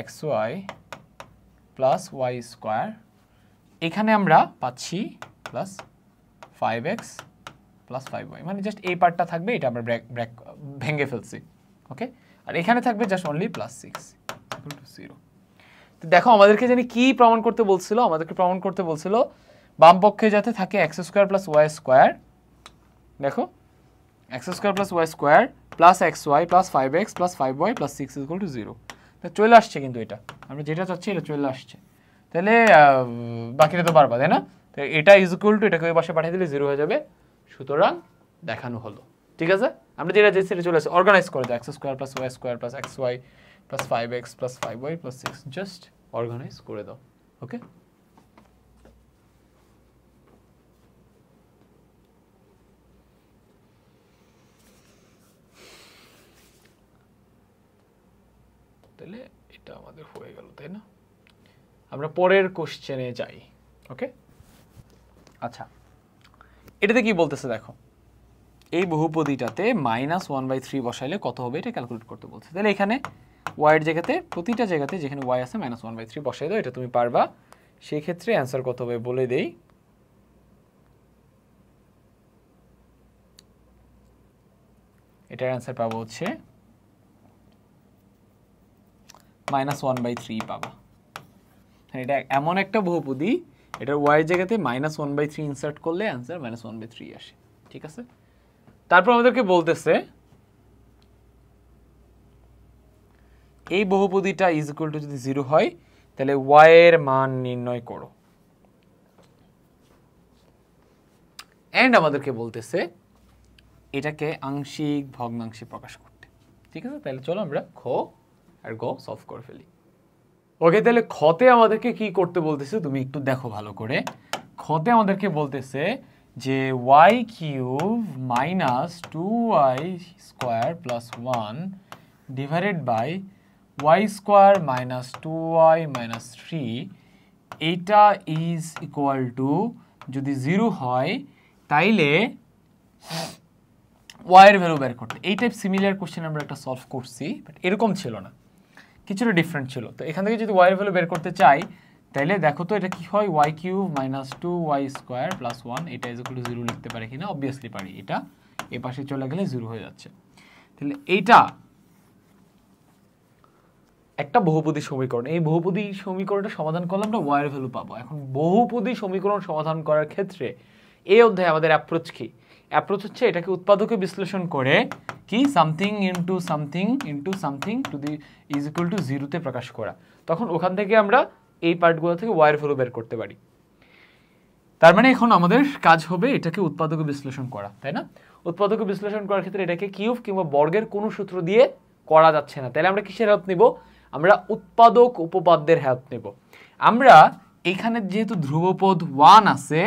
x y plus y square এখানে আমরা পাচ্ছি plus five x plus five y মানে জাস্ট এই পার্টটা থাকবে এটা আমরা ব্র্যাক ব্র্যাক ভেঙে ফেলছি ওকে আর এখানে থাকবে just only plus six zero দেখো আমাদেরকে জানি কি প্রমাণ করতে বলছিল আমাদেরকে প্রমাণ করতে বলছিল বাম পক্ষে যাতে থাকে x square plus y square দেখো x square plus y square plus x y plus five x plus five y plus six equal to zero তা চলে আসছে কিন্তু এটা আমরা যেটা চাচ্ছি এটা চলে আসছে তাহলে বাকিটা তো পারবা তাই না তো এটা ইজ ইকুয়াল টু এটাকে ওই পাশে পাঠিয়ে দিলে জিরো হয়ে যাবে সুতরাং দেখানো হলো ঠিক আছে আমরা যেটা চাইছি এটা চলে আসছে অর্গানাইজ করে দেয় x square plus y square plus x y plus five x plus five y plus six just organize করে দাও ওকে তাহলে এটা আমাদের হয়ে গেল তাই না আমরা পরের কোশ্চেনে যাই ওকে আচ্ছা এটাতে কি বলতেছে দেখো এই বহুপদীটাতে মাইনাস ওয়ান বাই থ্রি বসাইলে কত হবে এটা ক্যালকুলেট করতে বলছে তাহলে এখানে ওয়াইয়ের জায়গাতে প্রতিটা জায়গাতে যেখানে ওয়াই আছে মাইনাস ওয়ান বাই থ্রি বসাই দাও এটা তুমি পারবা সেক্ষেত্রে অ্যান্সার কত হবে বলে দেই এটার অ্যান্সার পাবো হচ্ছে মাইনাস ওয়ান বাই থ্রি পাবা হ্যাঁ এটা এমন একটা বহুপদী এটার ওয়াই জায়গাতে minus one by three insert করলে answer minus one by three আসে ঠিক আছে তারপর আমাদেরকে বলতেছে এই বহুপদীটা ইজ ইকুয়াল টু যদি জিরো হয় তাহলে ওয়াইয়ের মান নির্ণয় করো অ্যান্ড আমাদেরকে বলতেছে এটাকে আংশিক ভগ্নাংশে প্রকাশ করতে ঠিক আছে তাহলে চলো আমরা খ আর গ সলভ করে ফেলি ওকে তাহলে খতে আমাদেরকে কি করতে বলতেছে তুমি একটু দেখো ভালো করে খতে আমাদেরকে বলতেছে যে y cube minus two y square plus one divided by y square minus two y minus three এইটা ইজ ইকুয়াল টু যদি জিরো হয় তাইলে ওয়াইয়ের ভ্যালু বের করতে এই টাইপ সিমিলার কোশ্চেন আমরা একটা সলভ করছি বাট এরকম ছিল না কিছুটা ডিফারেন্ট ছিল তো এখান থেকে যদি ওয়াইয়ের ভ্যালু বের করতে চাই তাইলে দেখো তো এটা কি হয় y cube minus two y square plus one এটা ইজ টু জিরো লিখতে পারি কিনা অবভিয়াসলি পারি এটা এ পাশে চলে গেলে জিরো হয়ে যাচ্ছে তাহলে এইটা একটা বহুপদী সমীকরণ এই বহুপদী সমীকরণটা সমাধান করলে আমরা ওয়ার ভ্যালু পাবো এখন বহুপদী সমীকরণ সমাধান করার ক্ষেত্রে এই অধ্যায়ে আমাদের অ্যাপ্রোচ কী অ্যাপ্রোচ হচ্ছে এটাকে উৎপাদকে বিশ্লেষণ করে কি something into something into something to the is equal to জিরোতে প্রকাশ করা তখন ওখান থেকে আমরা এই পার্টগুলো থেকে ওয়ার ভ্যালু বের করতে পারি তার মানে এখন আমাদের কাজ হবে এটাকে উৎপাদকে বিশ্লেষণ করা তাই না উৎপাদকে বিশ্লেষণ করার ক্ষেত্রে এটাকে কিউব কিংবা বর্গের কোনো সূত্র দিয়ে করা যাচ্ছে না তাহলে আমরা কিসের হেল্প নিব আমরা উৎপাদক উপপাদ্যের হেল্প নেব আমরা এখানে যেহেতু ধ্রুবপদ ওয়ান আছে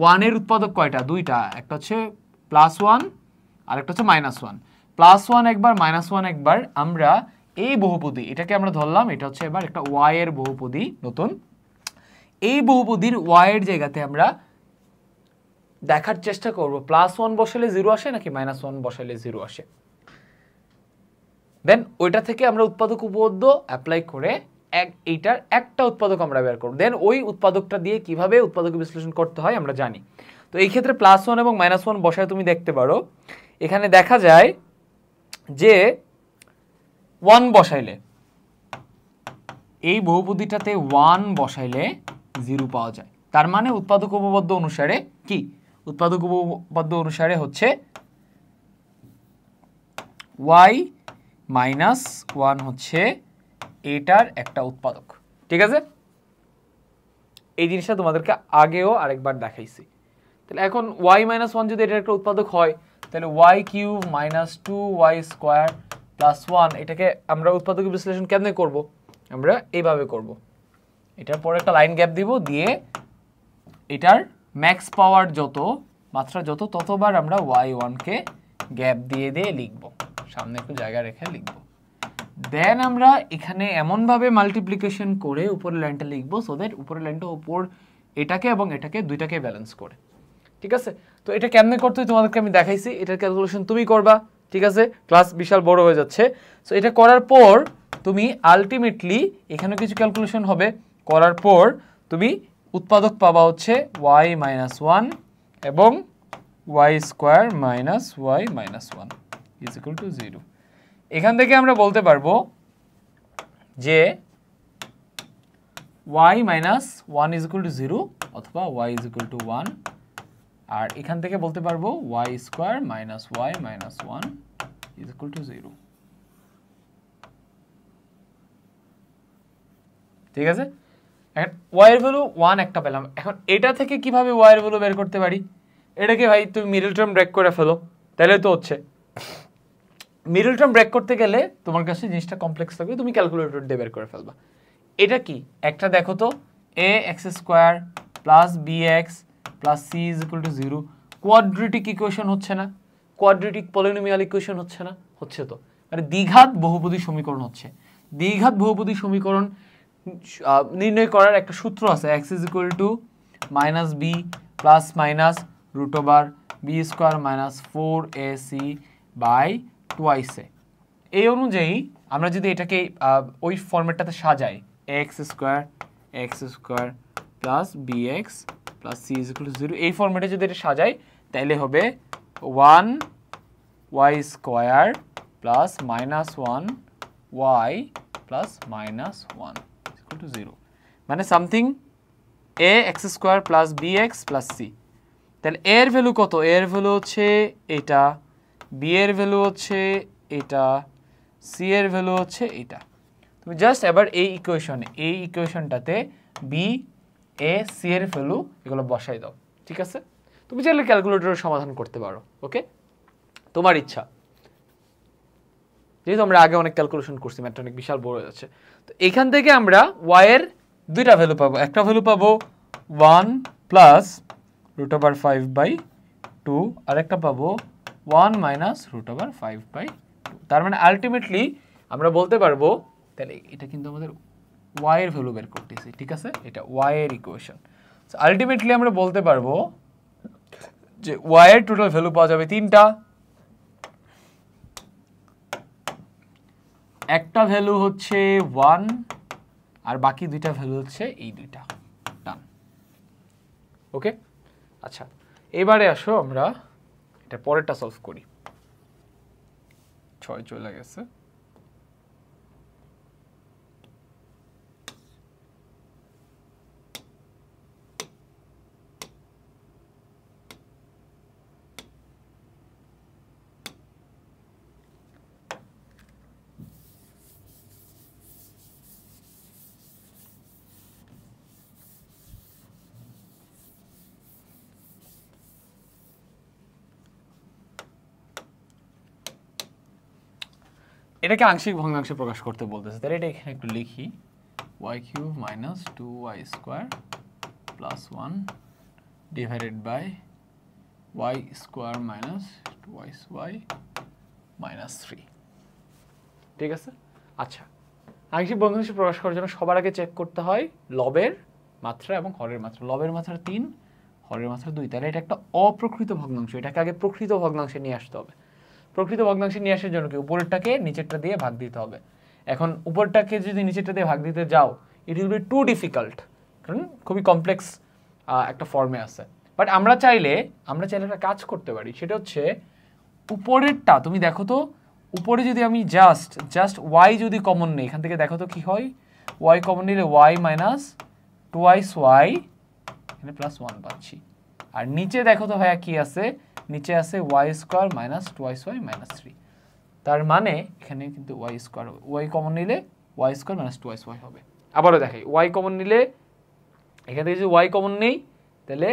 ওয়ানের উৎপাদক কয়টা দুইটা একটা হচ্ছে প্লাস ওয়ান আর একটা হচ্ছে মাইনাস ওয়ান প্লাস ওয়ান একবার মাইনাস ওয়ান একবার আমরা এই বহুপদী এটাকে আমরা ধরলাম এটা হচ্ছে এবার একটা ওয়াইয়ের বহুপদী নতুন এই বহুপদীর ওয়াইয়ের জায়গাতে আমরা দেখার চেষ্টা করব প্লাস ওয়ান বসালে জিরো আসে নাকি মাইনাস ওয়ান বসালে জিরো আসে দেন ওইটা থেকে আমরা উৎপাদক উপপাদ্য অ্যাপ্লাই করে এক এইটার একটা উৎপাদক আমরা বের করব দেন ওই উৎপাদকটা দিয়ে কিভাবে উৎপাদক বিশ্লেষণ করতে হয় আমরা জানি তো এই ক্ষেত্রে প্লাস ওয়ান এবং মাইনাস ওয়ান বসায় তুমি দেখতে পারো এখানে দেখা যায় যে ওয়ান বসাইলে এই বহুপদীটাতে ওয়ান বসাইলে জিরো পাওয়া যায় তার মানে উৎপাদক উপবদ্ধ অনুসারে কি উৎপাদক উপপদ্য অনুসারে হচ্ছে ওয়াই মাইনাস ওয়ান হচ্ছে এটার একটা উৎপাদক ঠিক আছে এই জিনিসটা তোমাদেরকে আগেও আরেকবার দেখাইছি তাহলে এখন ওয়াই মাইনাস ওয়ান যদি এটার একটা উৎপাদক হয় তাহলে y cube minus two y square plus one এটাকে আমরা উৎপাদক বিশ্লেষণ কেমনে করব আমরা এইভাবে করব। এটার পরে একটা লাইন গ্যাপ দিব দিয়ে এটার ম্যাক্স পাওয়ার যত মাত্রা যত ততবার আমরা ওয়াই ওয়ানকে গ্যাপ দিয়ে দিয়ে লিখবো সামনে একটু জায়গা রেখে লিখবো দেন আমরা এখানে এমনভাবে মাল্টিপ্লিকেশন করে উপরের লাইনটা লিখবো সো দ্যাট উপরের লাইনটা উপর এটাকে এবং এটাকে দুইটাকে ব্যালেন্স করে ঠিক আছে তো এটা কেমনে করতে তোমাদেরকে আমি দেখাইছি এটার ক্যালকুলেশন তুমি করবা ঠিক আছে ক্লাস বিশাল বড় হয়ে যাচ্ছে সো এটা করার পর তুমি আলটিমেটলি এখানে কিছু ক্যালকুলেশন হবে করার পর তুমি উৎপাদক পাবা হচ্ছে ওয়াই মাইনাস ওয়ান এবং y square minus y minus one is equal to zero এখান থেকে আমরা বলতে পারবো যে y minus one is equal to zero অথবা y is equal to one আর এখান থেকে বলতে পারবো y square minus y minus one is equal to zero ঠিক আছে এখন ওয়াইয়ের ভ্যালু ওয়ান একটা পেলাম এখন এটা থেকে কিভাবে ওয়াইয়ের ভ্যালু বের করতে পারি এটাকে ভাই তুমি মিডল টার্ম ব্রেক করে ফেলো তাহলে তো হচ্ছে মিডল টার্ম ব্রেক করতে গেলে তোমার কাছে জিনিসটা কমপ্লেক্স থাকবে তুমি ক্যালকুলেটর দিয়ে বের করে ফেলবা এটা কি একটা দেখো তো a x square plus b x plus C is equal to zero quadratic equation হচ্ছে না কোয়াড্রিটিক পলিনোমিয়াল ইকুয়েশন হচ্ছে না হচ্ছে তো মানে দ্বিঘাত বহুপদী সমীকরণ হচ্ছে দ্বিঘাত বহুপদী সমীকরণ নির্ণয় করার একটা সূত্র আছে x is equal to minus b plus minus root over b square minus four a c by twice a এই অনুযায়ী আমরা যদি এটাকে ওই ফর্মেটটাতে সাজাই x square x square plus b x plus C is equal to zero এই ফর্মেটে যদি এটা সাজাই তাহলে হবে one y square plus minus one y plus minus one equal to zero মানে something a x square plus b x plus c তাহলে এর ভ্যালু কত এর ভ্যালু হচ্ছে এটা বি এর ভ্যালু হচ্ছে এটা সি এর ভ্যালু হচ্ছে এটা তুমি জাস্ট এবার এই ইকুয়েশনে এই ইকুয়েশনটাতে বি এ সি এর ভ্যালু এগুলো বসাই দাও ঠিক আছে তুমি চাইলে ক্যালকুলেটরের সমাধান করতে পারো ওকে তোমার ইচ্ছা যেহেতু আমরা আগে অনেক ক্যালকুলেশন করছি ম্যাথটা অনেক বিশাল বড় হয়ে যাচ্ছে তো এখান থেকে আমরা ওয়াইয়ের দুইটা ভ্যালু পাবো একটা ভ্যালু পাবো one plus root over five by two আরেকটা পাবো one minus root over five by তার মানে আলটিমেটলি আমরা বলতে পারবো তাহলে এটা কিন্তু আমাদের ওয়াইয়ের ভ্যালু বের করতেছি ঠিক আছে এটা ওয়াইয়ের ইকুয়েশন আলটিমেটলি আমরা বলতে পারবো যে ওয়াইয়ের টোটাল ভ্যালু পাওয়া যাবে তিনটা একটা ভ্যালু হচ্ছে ওয়ান আর বাকি দুইটা ভ্যালু হচ্ছে এই দুইটা ডান ওকে আচ্ছা এবারে আসো আমরা এটা পরেরটা সলভ করি ছয় চলে গেছে এটাকে আংশিক ভগ্নাংশে প্রকাশ করতে বলতেছে তাহলে এটা এখানে একটু লিখি y cube minus two y square plus one divided by y square minus twice y minus three ঠিক আছে আচ্ছা আংশিক ভগ্নাংশে প্রকাশ করার জন্য সবার আগে চেক করতে হয় লবের মাত্রা এবং হরের মাত্রা লবের মাত্রা তিন হরের মাত্রা দুই তাহলে এটা একটা অপ্রকৃত ভগ্নাংশ এটাকে আগে প্রকৃত ভগ্নাংশে নিয়ে আসতে হবে প্রকৃত ভগ্নাংশে নিয়ে আসার জন্য কি উপরেরটাকে নিচেরটা দিয়ে ভাগ দিতে হবে এখন উপরটাকে যদি নিচেরটা দিয়ে ভাগ দিতে যাও it will be too difficult কারণ খুবই কমপ্লেক্স একটা ফর্মে আছে বাট আমরা চাইলে আমরা চাইলে একটা কাজ করতে পারি সেটা হচ্ছে উপরেরটা তুমি দেখো তো উপরে যদি আমি জাস্ট জাস্ট ওয়াই যদি কমন নেই এখান থেকে দেখো তো কী হয় ওয়াই কমন নিলে y minus twice y এখানে প্লাস ওয়ান পাচ্ছি আর নিচে দেখো তো ভাইয়া কী আছে নিচে আছে y square minus twice y minus three তার মানে এখানে কিন্তু ওয়াই স্কোয়ার ওয়াই কমন নিলে y square minus twice y হবে আবারও দেখে ওয়াই কমন নিলে এখান থেকে যদি ওয়াই কমন নেই তাহলে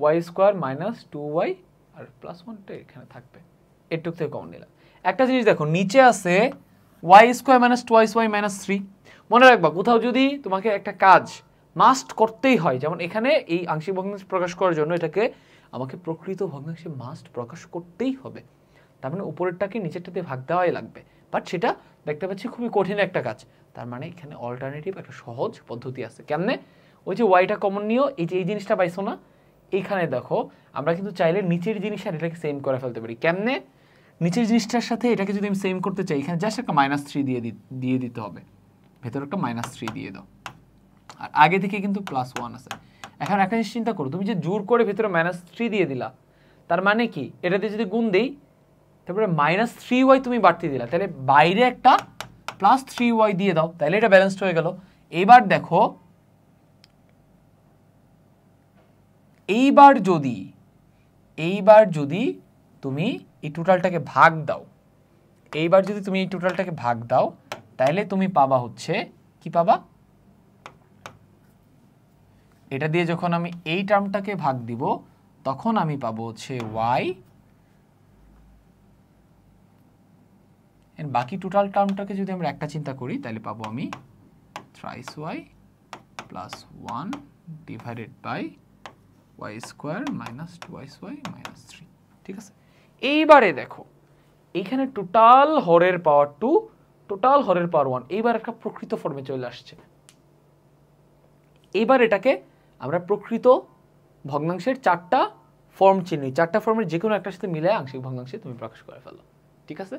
y square minus two y আর প্লাস ওয়ানটা এখানে থাকবে এটুক থেকে কমন নিলাম একটা জিনিস দেখো নিচে আছে y square minus twice y minus three মনে রাখবা কোথাও যদি তোমাকে একটা কাজ মাস্ট করতেই হয় যেমন এখানে এই আংশিক ভগ্নাংশ প্রকাশ করার জন্য এটাকে আমাকে প্রকৃত ভগ্নাংশে মাস্ট প্রকাশ করতেই হবে তার মানে উপরেরটাকে নিচেরটাতে ভাগ দেওয়াই লাগবে বাট সেটা দেখতে পাচ্ছি খুবই কঠিন একটা কাজ তার মানে এখানে অল্টারনেটিভ একটা সহজ পদ্ধতি আছে কেমনে ওই যে ওয়াইটা কমন নিয়েও এই যে এই জিনিসটা পাইছো না এইখানে দেখো আমরা কিন্তু চাইলে নিচের জিনিস আর এটাকে সেম করে ফেলতে পারি কেমনে নিচের জিনিসটার সাথে এটাকে যদি আমি সেম করতে চাই এখানে জাস্ট একটা মাইনাস থ্রি দিয়ে দিয়ে দিতে হবে ভেতরে একটা মাইনাস থ্রি দিয়ে দাও আর আগে থেকে কিন্তু প্লাস ওয়ান আছে এখন একটা জিনিস চিন্তা করো তুমি যে জোর করে ভেতরে মাইনাস থ্রি দিয়ে দিলা তার মানে কি এটাতে যদি গুণ দিই তারপরে মাইনাস থ্রি ওয়াই তুমি বাড়তি দিলা তাহলে বাইরে একটা প্লাস থ্রি ওয়াই দিয়ে দাও তাহলে এটা ব্যালেন্সড হয়ে গেল এবার দেখো এইবার যদি এইবার যদি তুমি এই টোটালটাকে ভাগ দাও এইবার যদি তুমি এই টোটালটাকে ভাগ দাও তাহলে তুমি পাবা হচ্ছে কি পাবা এটা দিয়ে যখন আমি এই টার্মটাকে ভাগ দিব তখন আমি পাবো হচ্ছে ওয়াই বাকি টোটাল টার্মটাকে যদি আমরা একটা চিন্তা করি তাহলে পাবো আমি thrice y plus one divided by y square minus twice y minus three ঠিক আছে এইবারে দেখো এইখানে টোটাল হরের পাওয়ার টু টোটাল হরের পাওয়ার ওয়ান এইবার একটা প্রকৃত ফর্মে চলে আসছে এবার এটাকে আমরা প্রকৃত ভগ্নাংশের চারটা ফর্ম চিনি চারটা ফর্মের যে কোনো একটার সাথে মিলে আংশিক ভগ্নাংশে তুমি প্রকাশ করে ফেলো ঠিক আছে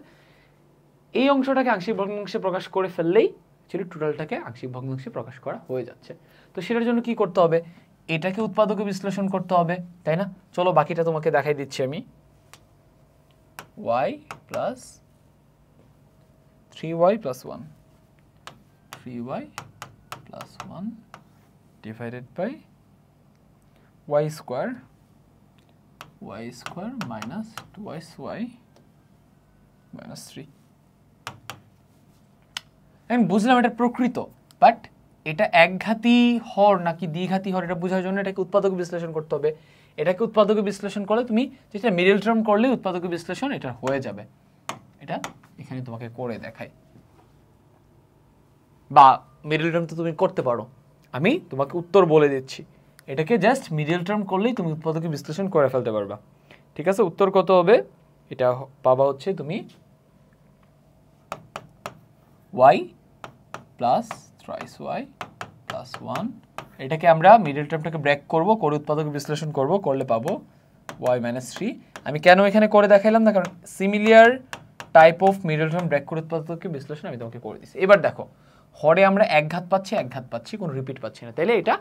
এই অংশটাকে আংশিক ভগ্নাংশে প্রকাশ করে ফেললেই অ্যাকচুয়ালি টোটালটাকে আংশিক ভগ্নাংশে প্রকাশ করা হয়ে যাচ্ছে তো সেটার জন্য কি করতে হবে এটাকে উৎপাদকে বিশ্লেষণ করতে হবে তাই না চলো বাকিটা তোমাকে দেখাই দিচ্ছি আমি y plus three y plus one three y plus one divided by y square y square minus 2xy minus 3 আমি বুঝলাম এটা প্রকৃত বাট এটা একঘাতি হর নাকি দ্বিঘাতি হর এটা বোঝার জন্য এটাকে উৎপাদক বিশ্লেষণ করতে হবে এটাকে উৎপাদক বিশ্লেষণ করলে তুমি যেটা মিডল টার্ম করলে উৎপাদক বিশ্লেষণ এটা হয়ে যাবে এটা এখানে তোমাকে করে দেখায় বা মিডল টার্ম তো তুমি করতে পারো আমি তোমাকে উত্তর বলে দিচ্ছি এটাকে জাস্ট মিডিয়াল টার্ম করলেই তুমি উৎপাদকে বিশ্লেষণ করে ফেলতে পারবা ঠিক আছে উত্তর কত হবে এটা পাবা হচ্ছে তুমি y plus thrice y plus one এটাকে আমরা মিডল টার্মটাকে ব্রেক করব করে উৎপাদক বিশ্লেষণ করব করলে পাবো ওয়াই মাইনাস থ্রি আমি কেন এখানে করে দেখাইলাম না কারণ similar type of middle term break করে উৎপাদককে বিশ্লেষণ আমি তোমাকে করে দিচ্ছি এবার দেখো হরে আমরা একঘাত পাচ্ছি একঘাত পাচ্ছি কোনো রিপিট পাচ্ছি না তাইলে এটা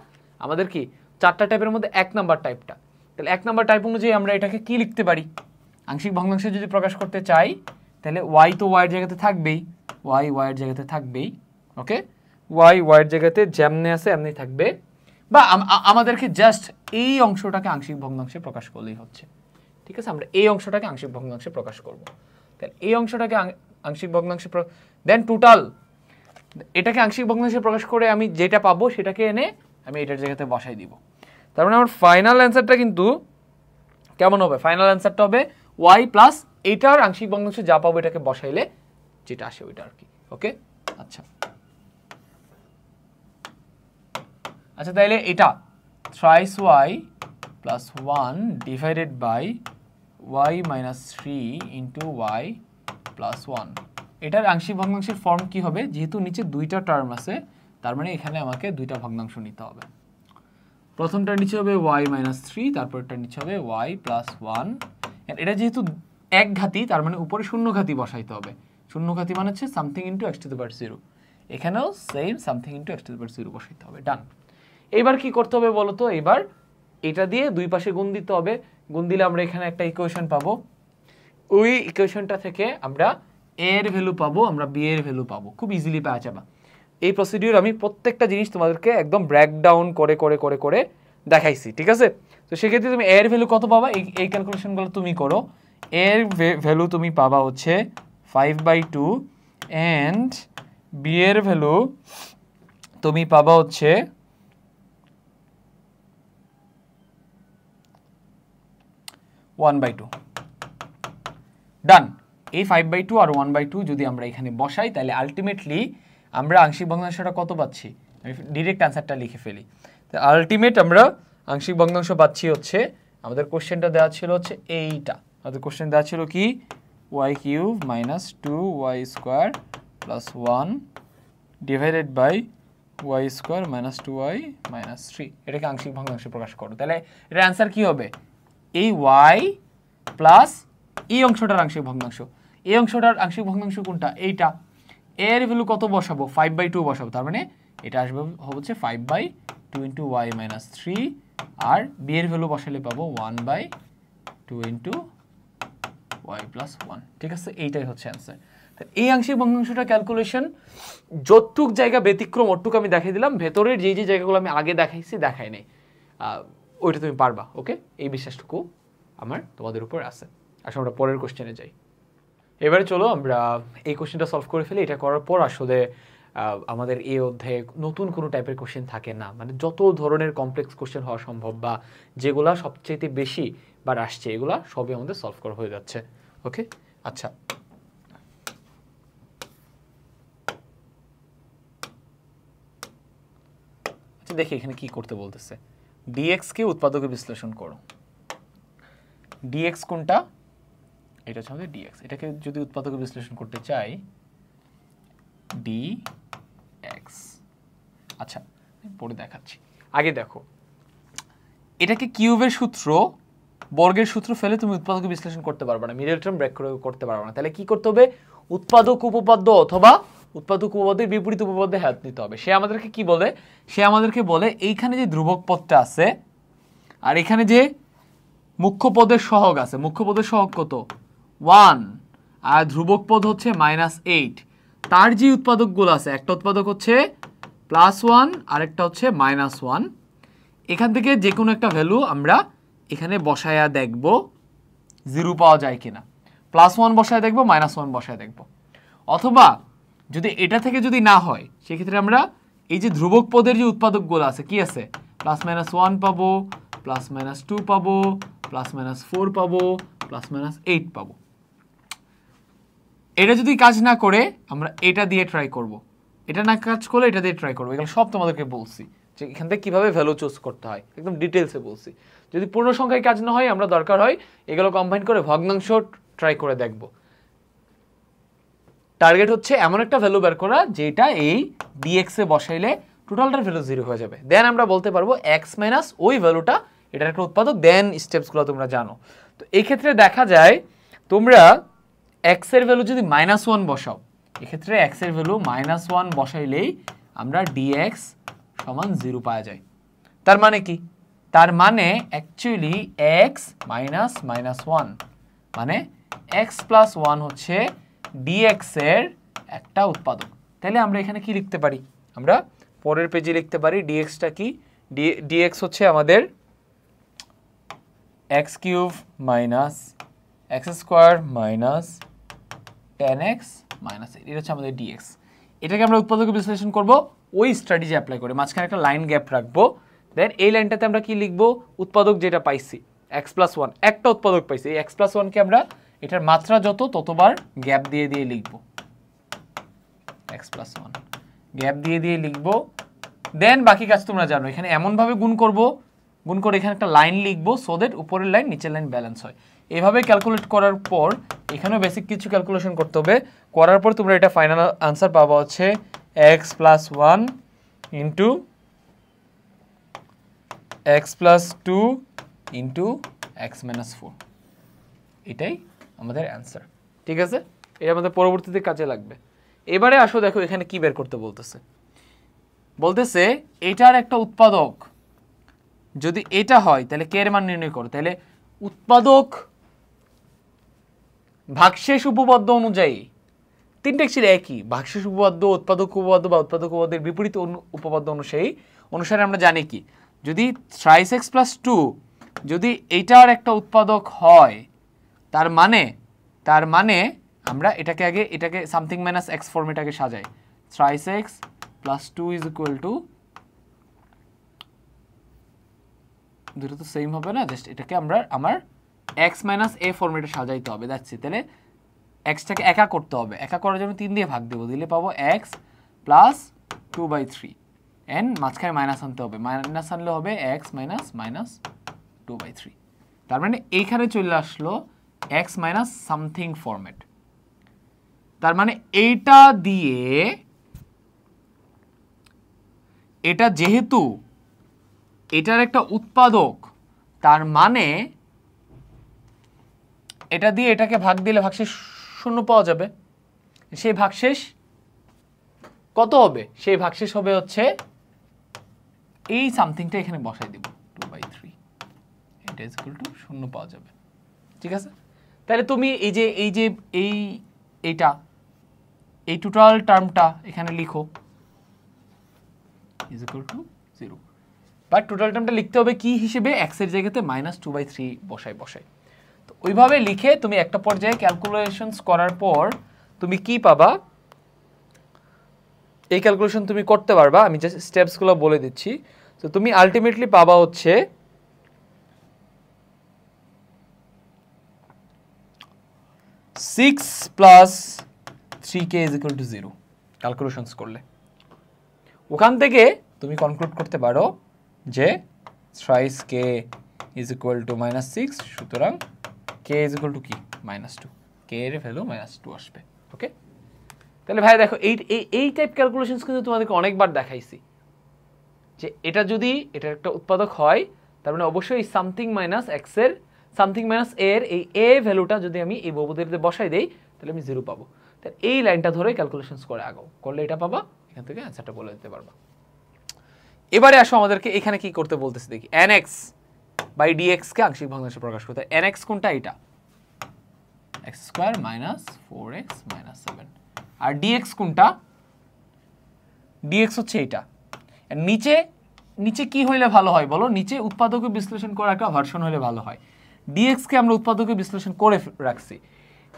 আমাদের কি চারটা টাইপের মধ্যে এক নাম্বার টাইপটা তাহলে এক নাম্বার টাইপ অনুযায়ী আমরা এটাকে কি লিখতে পারি আংশিক ভগ্নাংশ যদি প্রকাশ করতে চাই তাহলে ওয়াই তো ওয়াইয়ের জায়গাতে থাকবেই ওয়াই ওয়াইয়ের জায়গাতে থাকবেই ওকে ওয়াই ওয়াইয়ের জায়গাতে যেমনে আছে এমনি থাকবে বা আমাদেরকে জাস্ট এই অংশটাকে আংশিক ভগ্নাংশে প্রকাশ করলেই হচ্ছে ঠিক আছে আমরা এই অংশটাকে আংশিক ভগ্নাংশে প্রকাশ করব তাহলে এই অংশটাকে আংশিক ভগ্নাংশে দেন টোটাল এটাকে আংশিক ভগ্নাংশে প্রকাশ করে আমি যেটা পাবো সেটাকে এনে আমি এটার জায়গাতে বসাই দিব তার মানে আমার ফাইনাল অ্যান্সারটা কিন্তু কেমন হবে ফাইনাল অ্যান্সারটা হবে ওয়াই প্লাস এটার আংশিক ভগ্নাংশ যা পাবো এটাকে বসাইলে যেটা আসে ওইটা আর কি ওকে আচ্ছা আচ্ছা তাহলে এটা thrice y plus one divided by y minus three into y plus one এটার আংশিক ভগ্নাংশের ফর্ম কি হবে যেহেতু নিচে দুইটা টার্ম আছে তার মানে এখানে আমাকে দুইটা ভগ্নাংশ নিতে হবে প্রথমটার নিচে হবে ওয়াই মাইনাস থ্রি তারপরটার নিচে হবে ওয়াই প্লাস ওয়ান এটা যেহেতু এক ঘাতি তার মানে উপরে শূন্য ঘাতি বসাইতে হবে শূন্য ঘাতি মানে হচ্ছে something into x to the power zero এখানেও same something into x to the power zero বসাইতে হবে ডান এবার কি করতে হবে বলতো এবার এটা দিয়ে দুই পাশে গুণ দিতে হবে গুণ দিলে আমরা এখানে একটা ইকুয়েশন পাবো ওই ইকুয়েশনটা থেকে আমরা এর ভ্যালু পাবো আমরা বি এর ভ্যালু পাবো খুব ইজিলি পাওয়া যাবে এই প্রসিডিওর আমি প্রত্যেকটা জিনিস তোমাদেরকে একদম ব্র্যাকডাউন করে করে করে করে দেখাইছি ঠিক আছে তো সেক্ষেত্রে তুমি এর ভ্যালু কত পাবা এই এই ক্যালকুলেশনগুলো তুমি করো এর ভ্যালু তুমি পাবা হচ্ছে ফাইভ বাই টু অ্যান্ড বিয়ের ভ্যালু তুমি পাবা হচ্ছে ওয়ান বাই টু ডান এই ফাইভ বাই টু আর ওয়ান বাই টু যদি আমরা এখানে বসাই তাহলে আলটিমেটলি আমরা আংশিক ভগ্নাংশটা কত পাচ্ছি আমি ডিরেক্ট অ্যান্সারটা লিখে ফেলি তো আলটিমেট আমরা আংশিক ভগ্নাংশ পাচ্ছি হচ্ছে আমাদের কোশ্চেনটা দেওয়া ছিল হচ্ছে এইটা আমাদের কোশ্চেন দেওয়া ছিল কি y cube minus two y square plus one divided by y square minus two y minus three এটাকে আংশিক ভগ্নাংশ প্রকাশ করো তাহলে এটার অ্যান্সার কী হবে এই ওয়াই প্লাস এই অংশটার আংশিক ভগ্নাংশ এই অংশটার আংশিক ভগ্নাংশ কোনটা এইটা এর ভ্যালু কত বসাবো ফাইভ বাই টু বসাবো তার মানে এটা আসবে হচ্ছে five by two into y minus three আর বি এর ভ্যালু বসালে পাবো one by two into y plus one ঠিক আছে এইটাই হচ্ছে অ্যান্সার এই আংশিক ভগ্নাংশটা ক্যালকুলেশন যতটুক জায়গা ব্যতিক্রম ওটুক আমি দেখাই দিলাম ভেতরের যে যে জায়গাগুলো আমি আগে দেখাইছি দেখাই নেই ওইটা তুমি পারবা ওকে এই বিশ্বাসটুকু আমার তোমাদের উপর আছে আসলে আমরা পরের কোশ্চেনে যাই এবারে চলো আমরা এই কোশ্চেনটা সলভ করে ফেলি এটা করার পর আসলে আমাদের এই অধ্যায়ে নতুন কোনো টাইপের কোশ্চেন থাকে না মানে যত ধরনের কমপ্লেক্স কোশ্চেন হওয়া সম্ভব বা যেগুলা সবচেয়ে বেশি বার আসছে এগুলা সবই আমাদের সলভ করা হয়ে যাচ্ছে ওকে আচ্ছা আচ্ছা দেখি এখানে কি করতে বলতেছে ডিএক্সকে উৎপাদকে বিশ্লেষণ করো ডিএক্স কোনটা এটা হচ্ছে আমাদের ডিএক্স এটাকে যদি উৎপাদক বিশ্লেষণ করতে চাই ডি এক্স আচ্ছা পরে দেখাচ্ছি আগে দেখো এটাকে কিউবের সূত্র বর্গের সূত্র ফেলে তুমি উৎপাদক বিশ্লেষণ করতে পারবে না মিডল টার্ম ব্রেক করতে পারবে না তাহলে কি করতে হবে উৎপাদক উপপাদ্য অথবা উৎপাদক উপপাদ্যের বিপরীত উপপাদ্যে হাত নিতে হবে সে আমাদেরকে কি বলে সে আমাদেরকে বলে এইখানে যে ধ্রুবক পদটা আছে আর এখানে যে মুখ্য পদের সহগ আছে মুখ্য পদের সহগ কত ওয়ান আর ধ্রুবক পদ হচ্ছে মাইনাস এইট তার যে উৎপাদকগুলো আছে একটা উৎপাদক হচ্ছে প্লাস ওয়ান আরেকটা হচ্ছে মাইনাস ওয়ান এখান থেকে যে কোনো একটা ভ্যালু আমরা এখানে বসায়া দেখব জিরো পাওয়া যায় কিনা প্লাস ওয়ান বসায় দেখব মাইনাস ওয়ান বসায় দেখব অথবা যদি এটা থেকে যদি না হয় সেক্ষেত্রে আমরা এই যে ধ্রুবক পদের যে উৎপাদকগুলো আছে কি আছে প্লাস মাইনাস ওয়ান পাবো প্লাস মাইনাস টু পাবো প্লাস মাইনাস ফোর পাবো প্লাস মাইনাস এইট পাবো এটা যদি কাজ না করে আমরা এটা দিয়ে ট্রাই করব। এটা না কাজ করলে এটা দিয়ে ট্রাই করবো এগুলো সব তোমাদেরকে বলছি যে এখান থেকে কীভাবে ভ্যালু চুজ করতে হয় একদম ডিটেলসে বলছি যদি পূর্ণ সংখ্যায় কাজ না হয় আমরা দরকার হয় এগুলো কম্বাইন করে ভগ্নাংশ ট্রাই করে দেখব টার্গেট হচ্ছে এমন একটা ভ্যালু বের করা যেটা এই ডিএক্সে বসাইলে টোটালটার ভ্যালু জিরো হয়ে যাবে দেন আমরা বলতে পারবো এক্স মাইনাস ওই ভ্যালুটা এটার একটা উৎপাদক দেন স্টেপসগুলো তোমরা জানো তো এই ক্ষেত্রে দেখা যায় তোমরা এক্সের ভ্যালু যদি মাইনাস ওয়ান বসাও এক্ষেত্রে এক্স এর ভ্যালু মাইনাস ওয়ান বসাইলেই আমরা ডিএক্স সমান জিরো পাওয়া যায় তার মানে কি তার মানে actually x minus minus one মানে এক্স প্লাস ওয়ান হচ্ছে ডিএক্সের একটা উৎপাদক তাহলে আমরা এখানে কি লিখতে পারি আমরা পরের পেজে লিখতে পারি ডিএক্সটা কি ডিএক্স হচ্ছে আমাদের x cube minus x square minus ten x minus eight এটা হচ্ছে আমাদের ডিএক্স এটাকে আমরা উৎপাদকে বিশ্লেষণ করব ওই স্ট্র্যাটেজি অ্যাপ্লাই করে মাঝখানে একটা লাইন গ্যাপ রাখবো দেন এই লাইনটাতে আমরা কি লিখবো উৎপাদক যেটা পাইছি এক্স প্লাস একটা উৎপাদক পাইছি এই এক্স প্লাস ওয়ানকে আমরা এটার মাত্রা যত ততবার গ্যাপ দিয়ে দিয়ে লিখবো এক্স প্লাস ওয়ান গ্যাপ দিয়ে দিয়ে লিখবো দেন বাকি কাজ তোমরা জানো এখানে ভাবে গুণ করব গুণ করে এখানে একটা লাইন লিখবো সো দ্যাট উপরের লাইন নিচের লাইন ব্যালেন্স হয় এভাবে ক্যালকুলেট করার পর এখানেও বেসিক কিছু ক্যালকুলেশন করতে হবে করার পর তোমরা এটা ফাইনাল আনসার পাবা হচ্ছে x plus one into x plus two into x minus four এটাই আমাদের অ্যান্সার ঠিক আছে এটা আমাদের পরবর্তীতে কাজে লাগবে এবারে আসো দেখো এখানে কি বের করতে বলতেছে বলতেছে এটার একটা উৎপাদক যদি এটা হয় তাহলে কে এর মান নির্ণয় করো তাহলে উৎপাদক ভাগশেষ উপপাদ্য অনুযায়ী তিনটে ছিল একই ভাগশেষ উপপাদ্য উৎপাদক উপপাদ্য বা উৎপাদক উপপাদ্যের বিপরীত উপপাদ্য অনুযায়ী অনুসারে আমরা জানি কি যদি থ্রাইস এক্স প্লাস টু যদি এইটার একটা উৎপাদক হয় তার মানে তার মানে আমরা এটাকে আগে এটাকে সামথিং মাইনাস এক্স ফর্ম এটাকে সাজাই thrice x plus two is equal to দুটো তো সেম হবে না জাস্ট এটাকে আমরা আমার এক্স মাইনাস এ ফর্মেটে সাজাইতে হবে দেখছি তাহলে এক্সটাকে একা করতে হবে একা করার জন্য তিন দিয়ে ভাগ দেবো দিলে পাবো x plus two by three and মাঝখানে মাইনাস আনতে হবে মাইনাস আনলে হবে x minus minus two by three তার মানে এইখানে চলে আসলো এক্স মাইনাস সামথিং ফর্মেট তার মানে এইটা দিয়ে এটা যেহেতু এটার একটা উৎপাদক তার মানে এটা দিয়ে এটাকে ভাগ দিলে ভাগশেষ শূন্য পাওয়া যাবে সেই ভাগশেষ কত হবে সেই ভাগশেষ হবে হচ্ছে এই সামথিংটা এখানে বসাই দেব টু বাই থ্রি এটা ইজ টু শূন্য পাওয়া যাবে ঠিক আছে তাহলে তুমি এই যে এই যে এই এইটা এই টোটাল টার্মটা এখানে লিখো is equal to zero but total টার্মটা লিখতে হবে কি হিসেবে এক্সের জায়গাতে মাইনাস টু বাই থ্রি বসায় বসায় ওইভাবে লিখে তুমি একটা পর্যায়ে ক্যালকুলেশনস করার পর তুমি কি পাবা এই ক্যালকুলেশন তুমি করতে পারবা আমি জাস্ট স্টেপসগুলো বলে দিচ্ছি তো তুমি আলটিমেটলি পাবা হচ্ছে six plus three k is equal to zero calculations করলে ওখান থেকে তুমি কনক্লুড করতে পারো যে thrice k is equal to minus six সুতরাং কে ইজ ইকুয়াল টু কি মাইনাস টু কে এর ভ্যালু মাইনাস টু আসবে ওকে তাহলে ভাই দেখো এই এই টাইপ ক্যালকুলেশনস কিন্তু তোমাদেরকে অনেকবার দেখাইছি যে এটা যদি এটার একটা উৎপাদক হয় তার মানে অবশ্যই সামথিং মাইনাস এক্সের সামথিং মাইনাস এর এই এ ভ্যালুটা যদি আমি এই বহুদেরতে বসাই দেই তাহলে আমি জিরো পাবো তাহলে এই লাইনটা ধরে ক্যালকুলেশনস করে আগাও করলে এটা পাবা এখান থেকে অ্যান্সারটা বলে দিতে পারবা এবারে আসো আমাদেরকে এখানে কি করতে বলতেছে দেখি এক্স বাই কে আংশিক ভগ্নাংশে প্রকাশ করতে এন এক্স কোনটা এটা x square minus four x minus seven আর ডিএক্স কোনটা ডিএক্স হচ্ছে এটা নিচে নিচে কি হইলে ভালো হয় বলো নিচে উৎপাদকে বিশ্লেষণ করা একটা ভার্সন হলে ভালো হয় কে আমরা উৎপাদকে বিশ্লেষণ করে রাখছি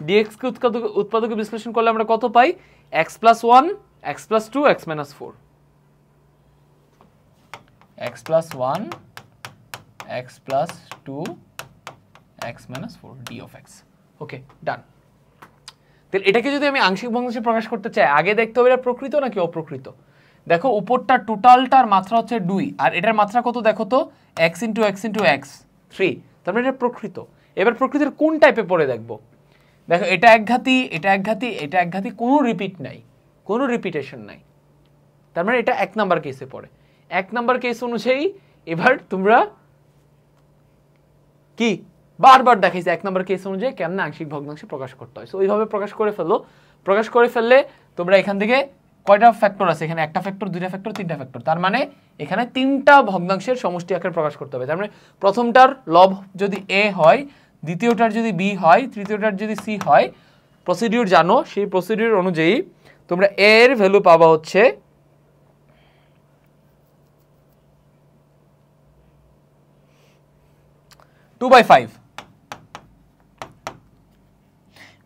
কে উৎপাদক উৎপাদকে বিশ্লেষণ করলে আমরা কত পাই x plus one x plus two x minus four x plus one x plus 2 x minus 4 d of x okay done তাহলে এটাকে যদি আমি আংশিক ভগ্নাংশে প্রকাশ করতে চাই আগে দেখতে হবে এটা প্রকৃত নাকি অপ্রকৃত দেখো উপরটা টোটালটার মাত্রা হচ্ছে 2 আর এটার মাত্রা কত দেখো তো x into x into x three তাহলে মানে এটা প্রকৃত এবার প্রকৃতির কোন টাইপে পড়ে দেখবো দেখো এটা একঘাতি এটা একঘাতি এটা একঘাতি কোনো রিপিট নাই কোনো রিপিটেশন নাই তার মানে এটা এক নাম্বার কেসে পড়ে এক নাম্বার কেস অনুযায়ী এবার তোমরা কি বারবার দেখাইছে এক নম্বর কেস অনুযায়ী কেমনে আংশিক ভগ্নাংশে প্রকাশ করতে হয় সো ওইভাবে প্রকাশ করে ফেলো প্রকাশ করে ফেললে তোমরা এখান থেকে কয়টা ফ্যাক্টর আছে এখানে একটা ফ্যাক্টর দুইটা ফ্যাক্টর তিনটা ফ্যাক্টর তার মানে এখানে তিনটা ভগ্নাংশের সমষ্টি আকারে প্রকাশ করতে হবে তার মানে প্রথমটার লব যদি এ হয় দ্বিতীয়টার যদি বি হয় তৃতীয়টার যদি সি হয় প্রসিডিউর জানো সেই প্রসিডিউর অনুযায়ী তোমরা এর ভ্যালু পাবা হচ্ছে 2/5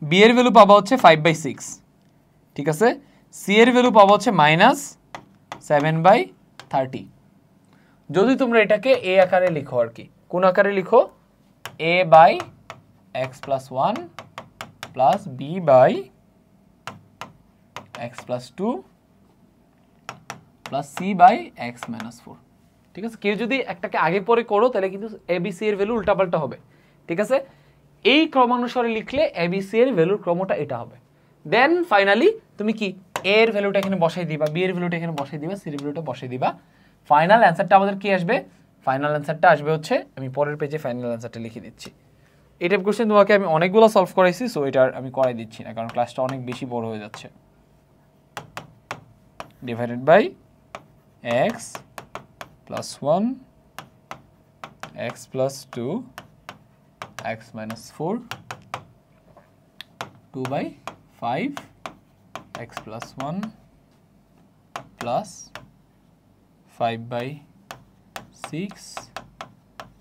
b এর ভ্যালু পাবা হচ্ছে 5/6 ঠিক আছে c এর ভ্যালু পাবা হচ্ছে - 7/30 যদি তুমি এটাকে a আকারে লেখো আর কি কোনা আকারে লেখো a/ x+1 + b/ x+2 + c/ x-4 ঠিক আছে কেউ যদি একটাকে আগে পরে করো তাহলে কিন্তু এবিসি এর ভ্যালু উল্টাপাল্টা হবে ঠিক আছে এই ক্রমানুসারে লিখলে এবিসি এর ভ্যালুর ক্রমটা এটা হবে দেন ফাইনালি তুমি কি এ এর ভ্যালুটা এখানে বসাই দিবা বি এর ভ্যালুটা এখানে বসাই দিবা সি এর ভ্যালুটা বসাই দিবা ফাইনাল অ্যান্সারটা আমাদের কি আসবে ফাইনাল অ্যান্সারটা আসবে হচ্ছে আমি পরের পেজে ফাইনাল অ্যান্সারটা লিখে দিচ্ছি এই টাইপ কোশ্চেন তোমাকে আমি অনেকগুলো সলভ করাইছি সো এটা আমি করাই দিচ্ছি না কারণ ক্লাসটা অনেক বেশি বড় হয়ে যাচ্ছে divided by x plus 1, x plus 2, x minus 4, 2 by 5, x plus 1 plus 5 by 6,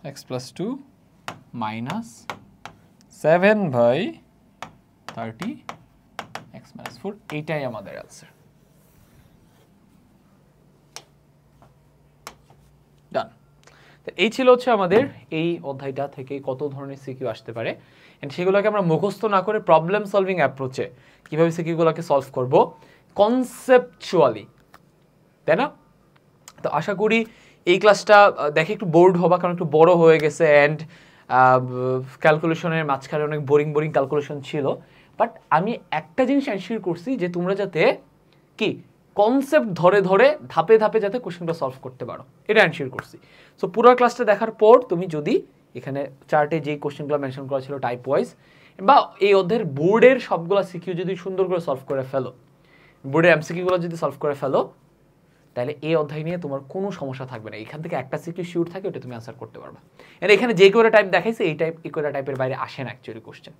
x plus 2 minus 7 by 30 x minus 4 এটাই আমাদের answer এই ছিল হচ্ছে আমাদের এই অধ্যায়টা থেকে কত ধরনের সিকিউ আসতে পারে অ্যান্ড সেগুলোকে আমরা মুখস্থ না করে প্রবলেম সলভিং অ্যাপ্রোচে কীভাবে সিকিউগুলোকে সলভ করব কনসেপচুয়ালি তাই না তো আশা করি এই ক্লাসটা দেখে একটু বোর্ড হবা কারণ একটু বড় হয়ে গেছে অ্যান্ড ক্যালকুলেশনের মাঝখানে অনেক বোরিং বোরিং ক্যালকুলেশন ছিল বাট আমি একটা জিনিস অ্যানশিওর করছি যে তোমরা যাতে কি কনসেপ্ট ধরে ধরে ধাপে ধাপে যাতে কোশ্চেনটা সলভ করতে পারো এটা অ্যানসিওর করছি সো পুরো ক্লাসটা দেখার পর তুমি যদি এখানে চার্টে যে কোশ্চেনগুলো মেনশন করা ছিল টাইপ ওয়াইজ বা এই অধ্যায়ের বোর্ডের সবগুলো সিকিউ যদি সুন্দর করে সলভ করে ফেলো বোর্ডের এমসিকিউগুলো যদি সলভ করে ফেলো তাহলে এই অধ্যায় নিয়ে তোমার কোনো সমস্যা থাকবে না এখান থেকে একটা সিকিউ শিউর থাকে ওটা তুমি অ্যান্সার করতে পারবে এখানে যে করে টাইপ দেখাইছে এই টাইপ এই করে টাইপের বাইরে আসে না অ্যাকচুয়ালি কোশ্চেন